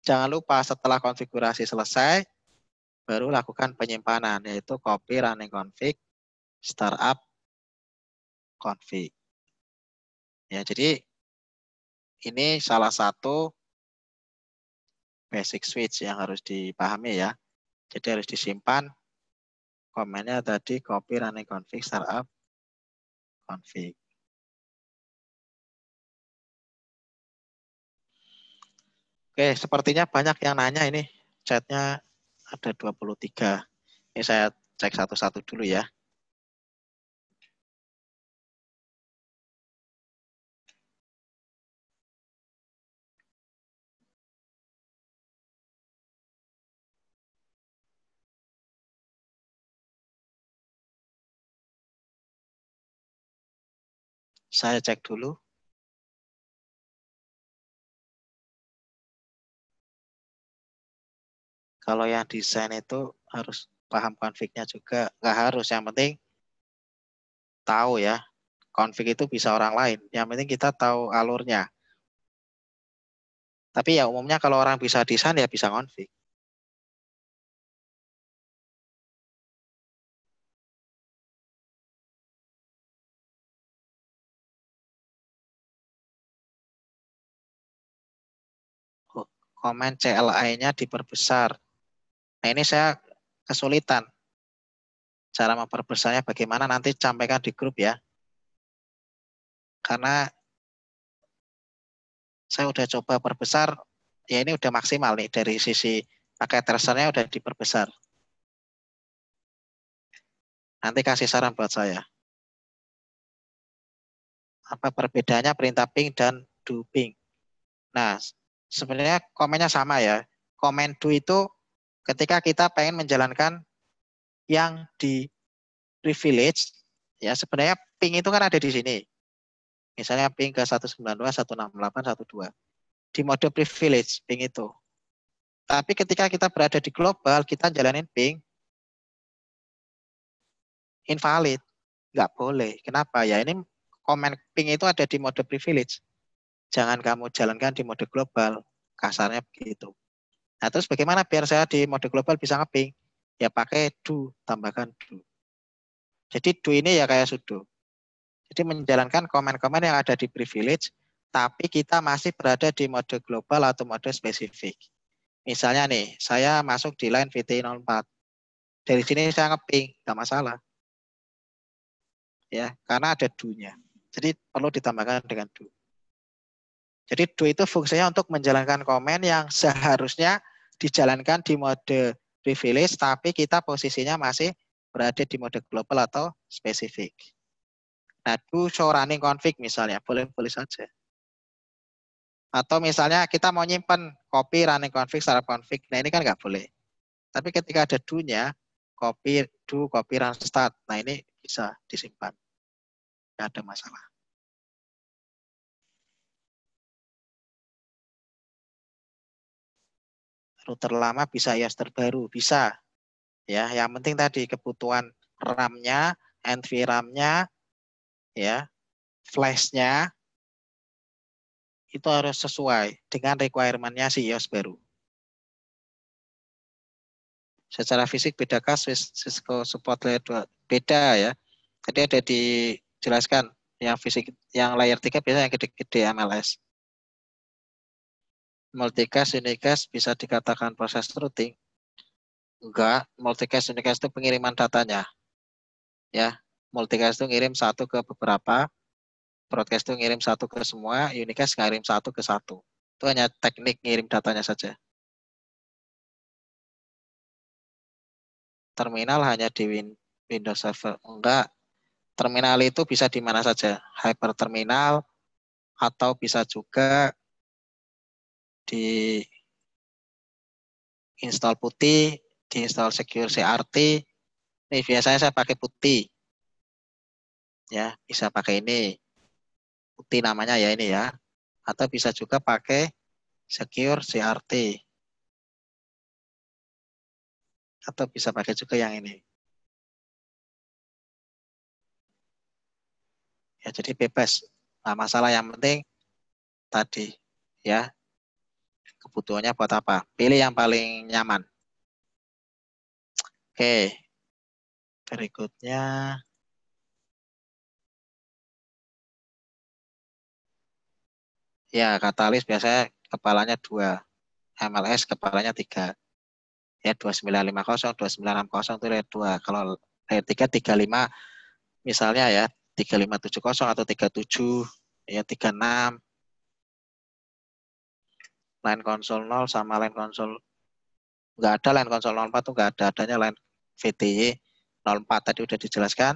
Jangan lupa setelah konfigurasi selesai, baru lakukan penyimpanan, yaitu copy running config startup config. Ya, jadi ini salah satu basic switch yang harus dipahami ya. Jadi harus disimpan komennya tadi copy running config startup config. Oke, sepertinya banyak yang nanya ini. Chatnya ada 23. Ini saya cek satu-satu dulu ya. Saya cek dulu. Kalau yang desain itu harus paham konfliknya juga. Nggak harus, yang penting tahu ya. Konflik itu bisa orang lain. Yang penting kita tahu alurnya. Tapi ya umumnya kalau orang bisa desain ya bisa konflik. komen CLI-nya diperbesar. Nah ini saya kesulitan cara memperbesarnya bagaimana nanti sampaikan di grup ya. Karena saya udah coba perbesar, ya ini udah maksimal nih dari sisi pakai tracernya udah diperbesar. Nanti kasih saran buat saya. Apa perbedaannya perintah ping dan do ping? Nah, sebenarnya komennya sama ya. Komen do itu ketika kita pengen menjalankan yang di privilege, ya sebenarnya ping itu kan ada di sini. Misalnya ping ke 192, 168, 12. Di mode privilege ping itu. Tapi ketika kita berada di global, kita jalanin ping invalid. Nggak boleh. Kenapa? Ya ini komen ping itu ada di mode privilege. Jangan kamu jalankan di mode global. Kasarnya begitu. Nah, terus bagaimana biar saya di mode global bisa ngeping? Ya pakai do, tambahkan do. Jadi do ini ya kayak sudo. Jadi menjalankan komen-komen yang ada di privilege, tapi kita masih berada di mode global atau mode spesifik. Misalnya nih, saya masuk di line VT04. Dari sini saya ngeping, nggak masalah. Ya, karena ada do-nya. Jadi perlu ditambahkan dengan do. Jadi do itu fungsinya untuk menjalankan komen yang seharusnya dijalankan di mode privilege, tapi kita posisinya masih berada di mode global atau spesifik. Nah, do show running config misalnya, boleh-boleh saja. Atau misalnya kita mau nyimpan copy running config secara config, nah ini kan nggak boleh. Tapi ketika ada do-nya, copy do, copy run start, nah ini bisa disimpan. Nggak ada masalah. router lama bisa IAS ya, terbaru, bisa. Ya, yang penting tadi kebutuhan RAM-nya, NVRAM-nya, ya, flash-nya itu harus sesuai dengan requirement-nya si IOS baru. Secara fisik beda kasus Cisco support layer 2? Beda ya. Jadi ada dijelaskan yang fisik yang layer 3 biasanya yang gede-gede MLS multicast, unicast bisa dikatakan proses routing? Enggak, multicast, unicast itu pengiriman datanya. Ya, multicast itu ngirim satu ke beberapa, broadcast itu ngirim satu ke semua, unicast ngirim satu ke satu. Itu hanya teknik ngirim datanya saja. Terminal hanya di Windows Server. Enggak, terminal itu bisa di mana saja, hyper terminal atau bisa juga di install putih, di install secure CRT. Ini biasanya saya pakai putih. Ya, bisa pakai ini. Putih namanya ya ini ya. Atau bisa juga pakai secure CRT. Atau bisa pakai juga yang ini. Ya, jadi bebas. Nah, masalah yang penting tadi ya kebutuhannya buat apa. Pilih yang paling nyaman. Oke. Berikutnya Ya, katalis biasanya kepalanya dua. MLS kepalanya tiga. Ya, 2950, 2960 itu layer dua Kalau layer tiga lima misalnya ya, tiga lima tujuh 3570 atau tiga 37, ya enam line konsol 0 sama line konsol nggak ada line konsol 04 tuh nggak ada adanya line VTY 04 tadi udah dijelaskan.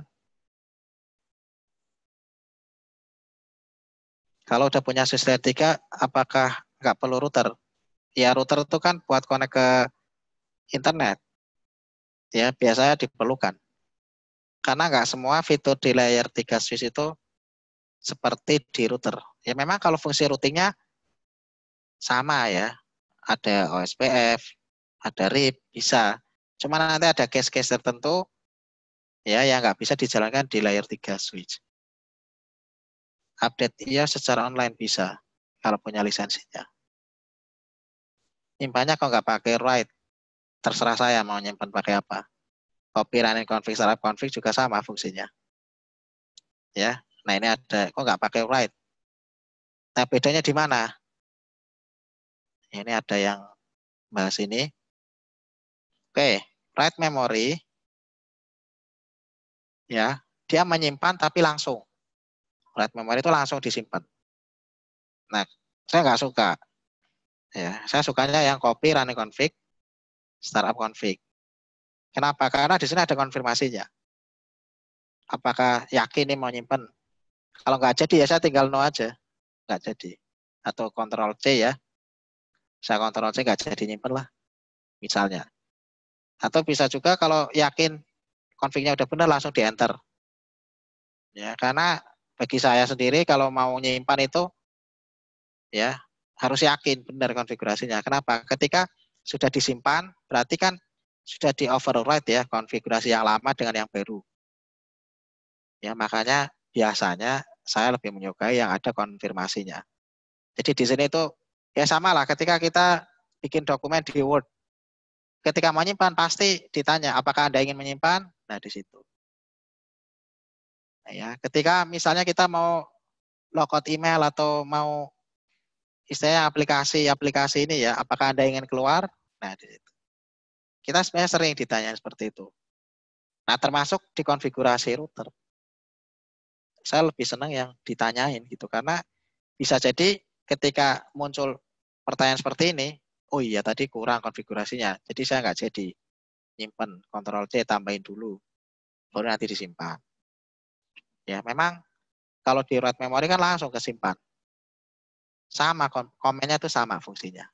Kalau udah punya tiga apakah nggak perlu router? Ya router itu kan buat connect ke internet. Ya biasanya diperlukan. Karena nggak semua fitur di layer 3 switch itu seperti di router. Ya memang kalau fungsi routingnya sama ya. Ada OSPF, ada RIP, bisa. Cuma nanti ada case-case tertentu ya yang nggak bisa dijalankan di layer 3 switch. Update iya secara online bisa kalau punya lisensinya. Simpannya kalau nggak pakai write, terserah saya mau nyimpan pakai apa. Copy running config, startup config juga sama fungsinya. Ya, nah ini ada, kok nggak pakai write? Nah bedanya di mana? Nah, ini ada yang bahas ini. Oke, write memory. Ya, dia menyimpan tapi langsung. Write memory itu langsung disimpan. Nah, saya nggak suka. Ya, saya sukanya yang copy running config, startup config. Kenapa? Karena di sini ada konfirmasinya. Apakah yakin ini mau nyimpan? Kalau nggak jadi ya saya tinggal no aja. Nggak jadi. Atau control C ya saya kontrol C nggak jadi nyimpen lah misalnya. Atau bisa juga kalau yakin konfignya udah benar langsung di enter. Ya, karena bagi saya sendiri kalau mau nyimpan itu ya harus yakin benar konfigurasinya. Kenapa? Ketika sudah disimpan berarti kan sudah di override ya konfigurasi yang lama dengan yang baru. Ya, makanya biasanya saya lebih menyukai yang ada konfirmasinya. Jadi di sini itu Ya sama lah ketika kita bikin dokumen di Word. Ketika menyimpan pasti ditanya apakah Anda ingin menyimpan? Nah, di situ. Nah, ya, ketika misalnya kita mau logout email atau mau istilahnya aplikasi-aplikasi ini ya, apakah Anda ingin keluar? Nah, di situ. Kita sebenarnya sering ditanya seperti itu. Nah, termasuk di konfigurasi router. Saya lebih senang yang ditanyain gitu karena bisa jadi ketika muncul pertanyaan seperti ini, oh iya tadi kurang konfigurasinya, jadi saya nggak jadi nyimpen, kontrol C tambahin dulu, baru nanti disimpan. Ya memang kalau di write memory kan langsung kesimpan. Sama komennya itu sama fungsinya.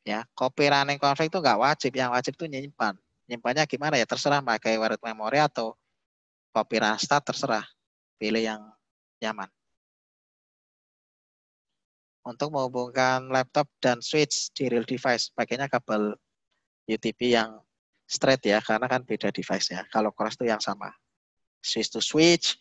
Ya, copy running config itu nggak wajib, yang wajib itu nyimpan. Nyimpannya gimana ya? Terserah pakai write memory atau copy run start terserah pilih yang nyaman. Untuk menghubungkan laptop dan switch di real device, pakainya kabel UTP yang straight ya, karena kan beda device ya. Kalau cross itu yang sama. Switch to switch.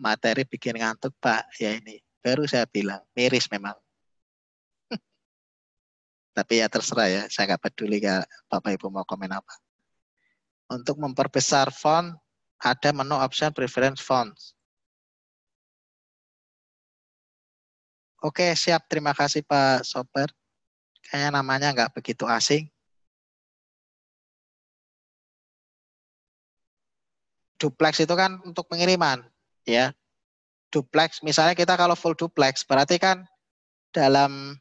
Materi bikin ngantuk, Pak. Ya ini, baru saya bilang, miris memang tapi ya terserah ya saya nggak peduli ya bapak ibu mau komen apa untuk memperbesar font, ada menu option preference fonts. Oke, siap. Terima kasih Pak Soper. Kayaknya namanya nggak begitu asing. Duplex itu kan untuk pengiriman, ya. Duplex, misalnya kita kalau full duplex, berarti kan dalam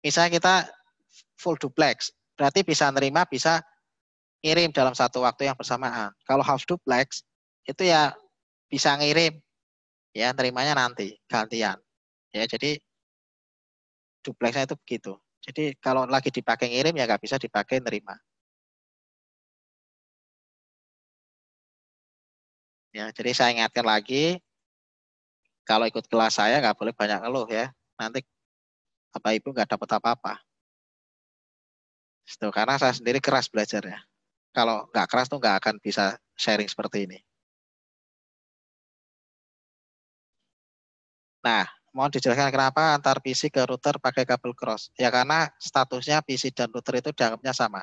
misalnya kita full duplex, berarti bisa nerima, bisa ngirim dalam satu waktu yang bersamaan. Kalau half duplex itu ya bisa ngirim ya terimanya nanti gantian. Ya jadi duplexnya itu begitu. Jadi kalau lagi dipakai ngirim ya nggak bisa dipakai nerima. Ya, jadi saya ingatkan lagi, kalau ikut kelas saya nggak boleh banyak ngeluh ya. Nanti apa ibu nggak dapat apa-apa. Itu karena saya sendiri keras belajarnya kalau nggak keras tuh nggak akan bisa sharing seperti ini. Nah, mohon dijelaskan kenapa antar PC ke router pakai kabel cross? Ya karena statusnya PC dan router itu dianggapnya sama.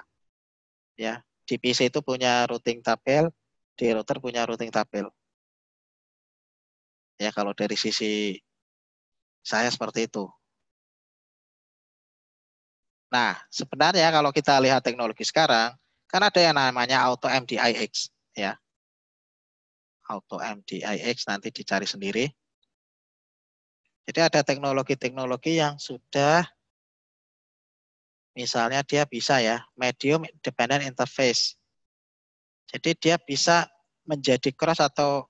Ya, di PC itu punya routing tabel, di router punya routing tabel. Ya, kalau dari sisi saya seperti itu. Nah, sebenarnya kalau kita lihat teknologi sekarang, Kan ada yang namanya auto MDIX ya. Auto MDIX nanti dicari sendiri. Jadi ada teknologi-teknologi yang sudah misalnya dia bisa ya medium dependent interface. Jadi dia bisa menjadi cross atau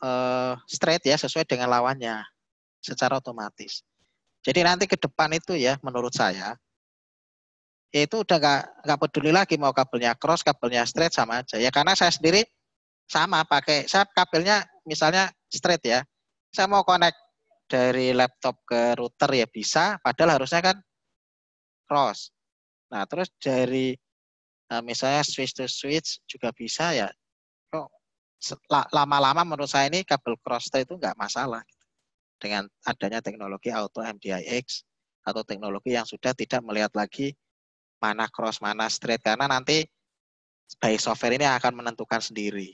uh, straight ya sesuai dengan lawannya secara otomatis. Jadi nanti ke depan itu ya menurut saya ya itu udah nggak nggak peduli lagi mau kabelnya cross, kabelnya straight sama aja. Ya karena saya sendiri sama pakai saya kabelnya misalnya straight ya. Saya mau connect dari laptop ke router ya bisa, padahal harusnya kan cross. Nah, terus dari eh, misalnya switch to switch juga bisa ya. Kok lama-lama menurut saya ini kabel cross itu nggak masalah gitu. dengan adanya teknologi auto MDIX atau teknologi yang sudah tidak melihat lagi mana cross, mana straight karena nanti by software ini akan menentukan sendiri.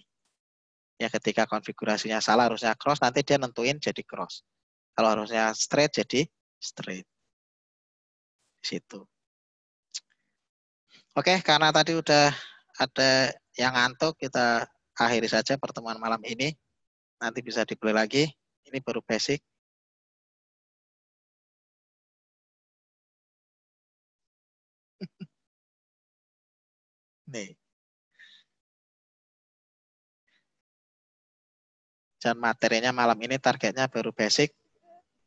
Ya ketika konfigurasinya salah harusnya cross nanti dia nentuin jadi cross. Kalau harusnya straight jadi straight. Di situ. Oke, karena tadi udah ada yang ngantuk, kita akhiri saja pertemuan malam ini. Nanti bisa dibeli lagi. Ini baru basic. nih. Dan materinya malam ini targetnya baru basic,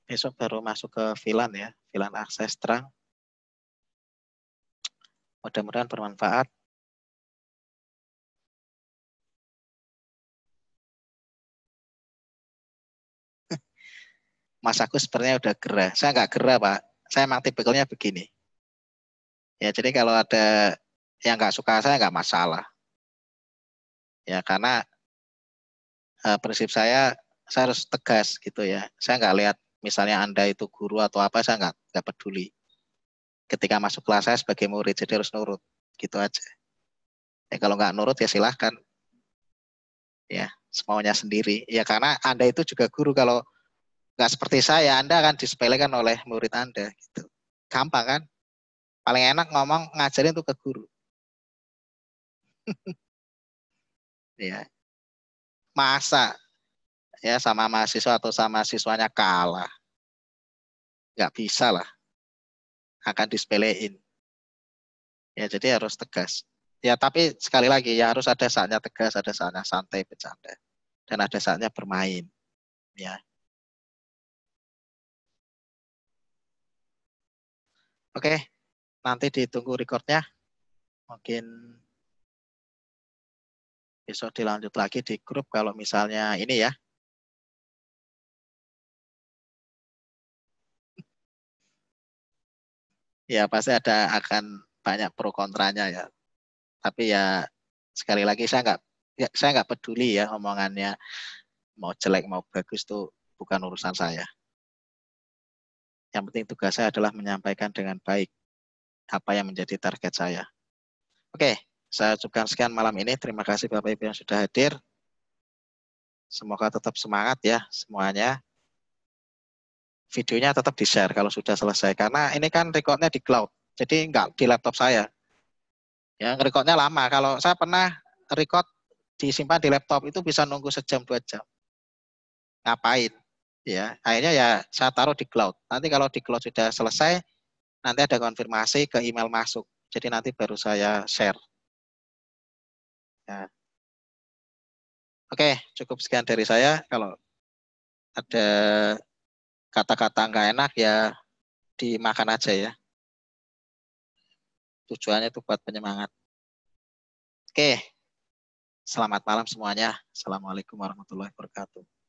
besok baru masuk ke VLAN ya, VLAN akses terang. Mudah-mudahan bermanfaat. Mas aku sebenarnya udah gerah. Saya nggak gerah, Pak. Saya emang tipikalnya begini. Ya, jadi kalau ada yang nggak suka saya nggak masalah. Ya karena eh, prinsip saya saya harus tegas gitu ya. Saya nggak lihat misalnya anda itu guru atau apa saya nggak nggak peduli. Ketika masuk kelas saya sebagai murid jadi harus nurut gitu aja. Ya, kalau nggak nurut ya silahkan. Ya semuanya sendiri. Ya karena anda itu juga guru kalau nggak seperti saya, Anda akan disepelekan oleh murid Anda. Gitu. Gampang kan? Paling enak ngomong ngajarin itu ke guru. ya. Masa ya sama mahasiswa atau sama siswanya kalah. Nggak bisa lah. Akan disepelein. Ya, jadi harus tegas. Ya, tapi sekali lagi ya harus ada saatnya tegas, ada saatnya santai bercanda. Dan ada saatnya bermain. Ya. Oke, nanti ditunggu recordnya. Mungkin besok dilanjut lagi di grup kalau misalnya ini ya. Ya pasti ada akan banyak pro kontranya ya. Tapi ya sekali lagi saya nggak ya, saya nggak peduli ya omongannya mau jelek mau bagus tuh bukan urusan saya. Yang penting tugas saya adalah menyampaikan dengan baik apa yang menjadi target saya. Oke, okay. Saya ucapkan sekian malam ini. Terima kasih Bapak Ibu yang sudah hadir. Semoga tetap semangat ya semuanya. Videonya tetap di-share kalau sudah selesai. Karena ini kan recordnya di cloud. Jadi nggak di laptop saya. Ya, recordnya lama. Kalau saya pernah record disimpan di laptop itu bisa nunggu sejam dua jam. Ngapain? Ya, akhirnya ya saya taruh di cloud. Nanti kalau di cloud sudah selesai, nanti ada konfirmasi ke email masuk. Jadi nanti baru saya share. Ya. Oke, cukup sekian dari saya. Kalau ada kata-kata nggak enak ya dimakan aja ya. Tujuannya itu buat penyemangat. Oke, selamat malam semuanya. Assalamualaikum warahmatullahi wabarakatuh.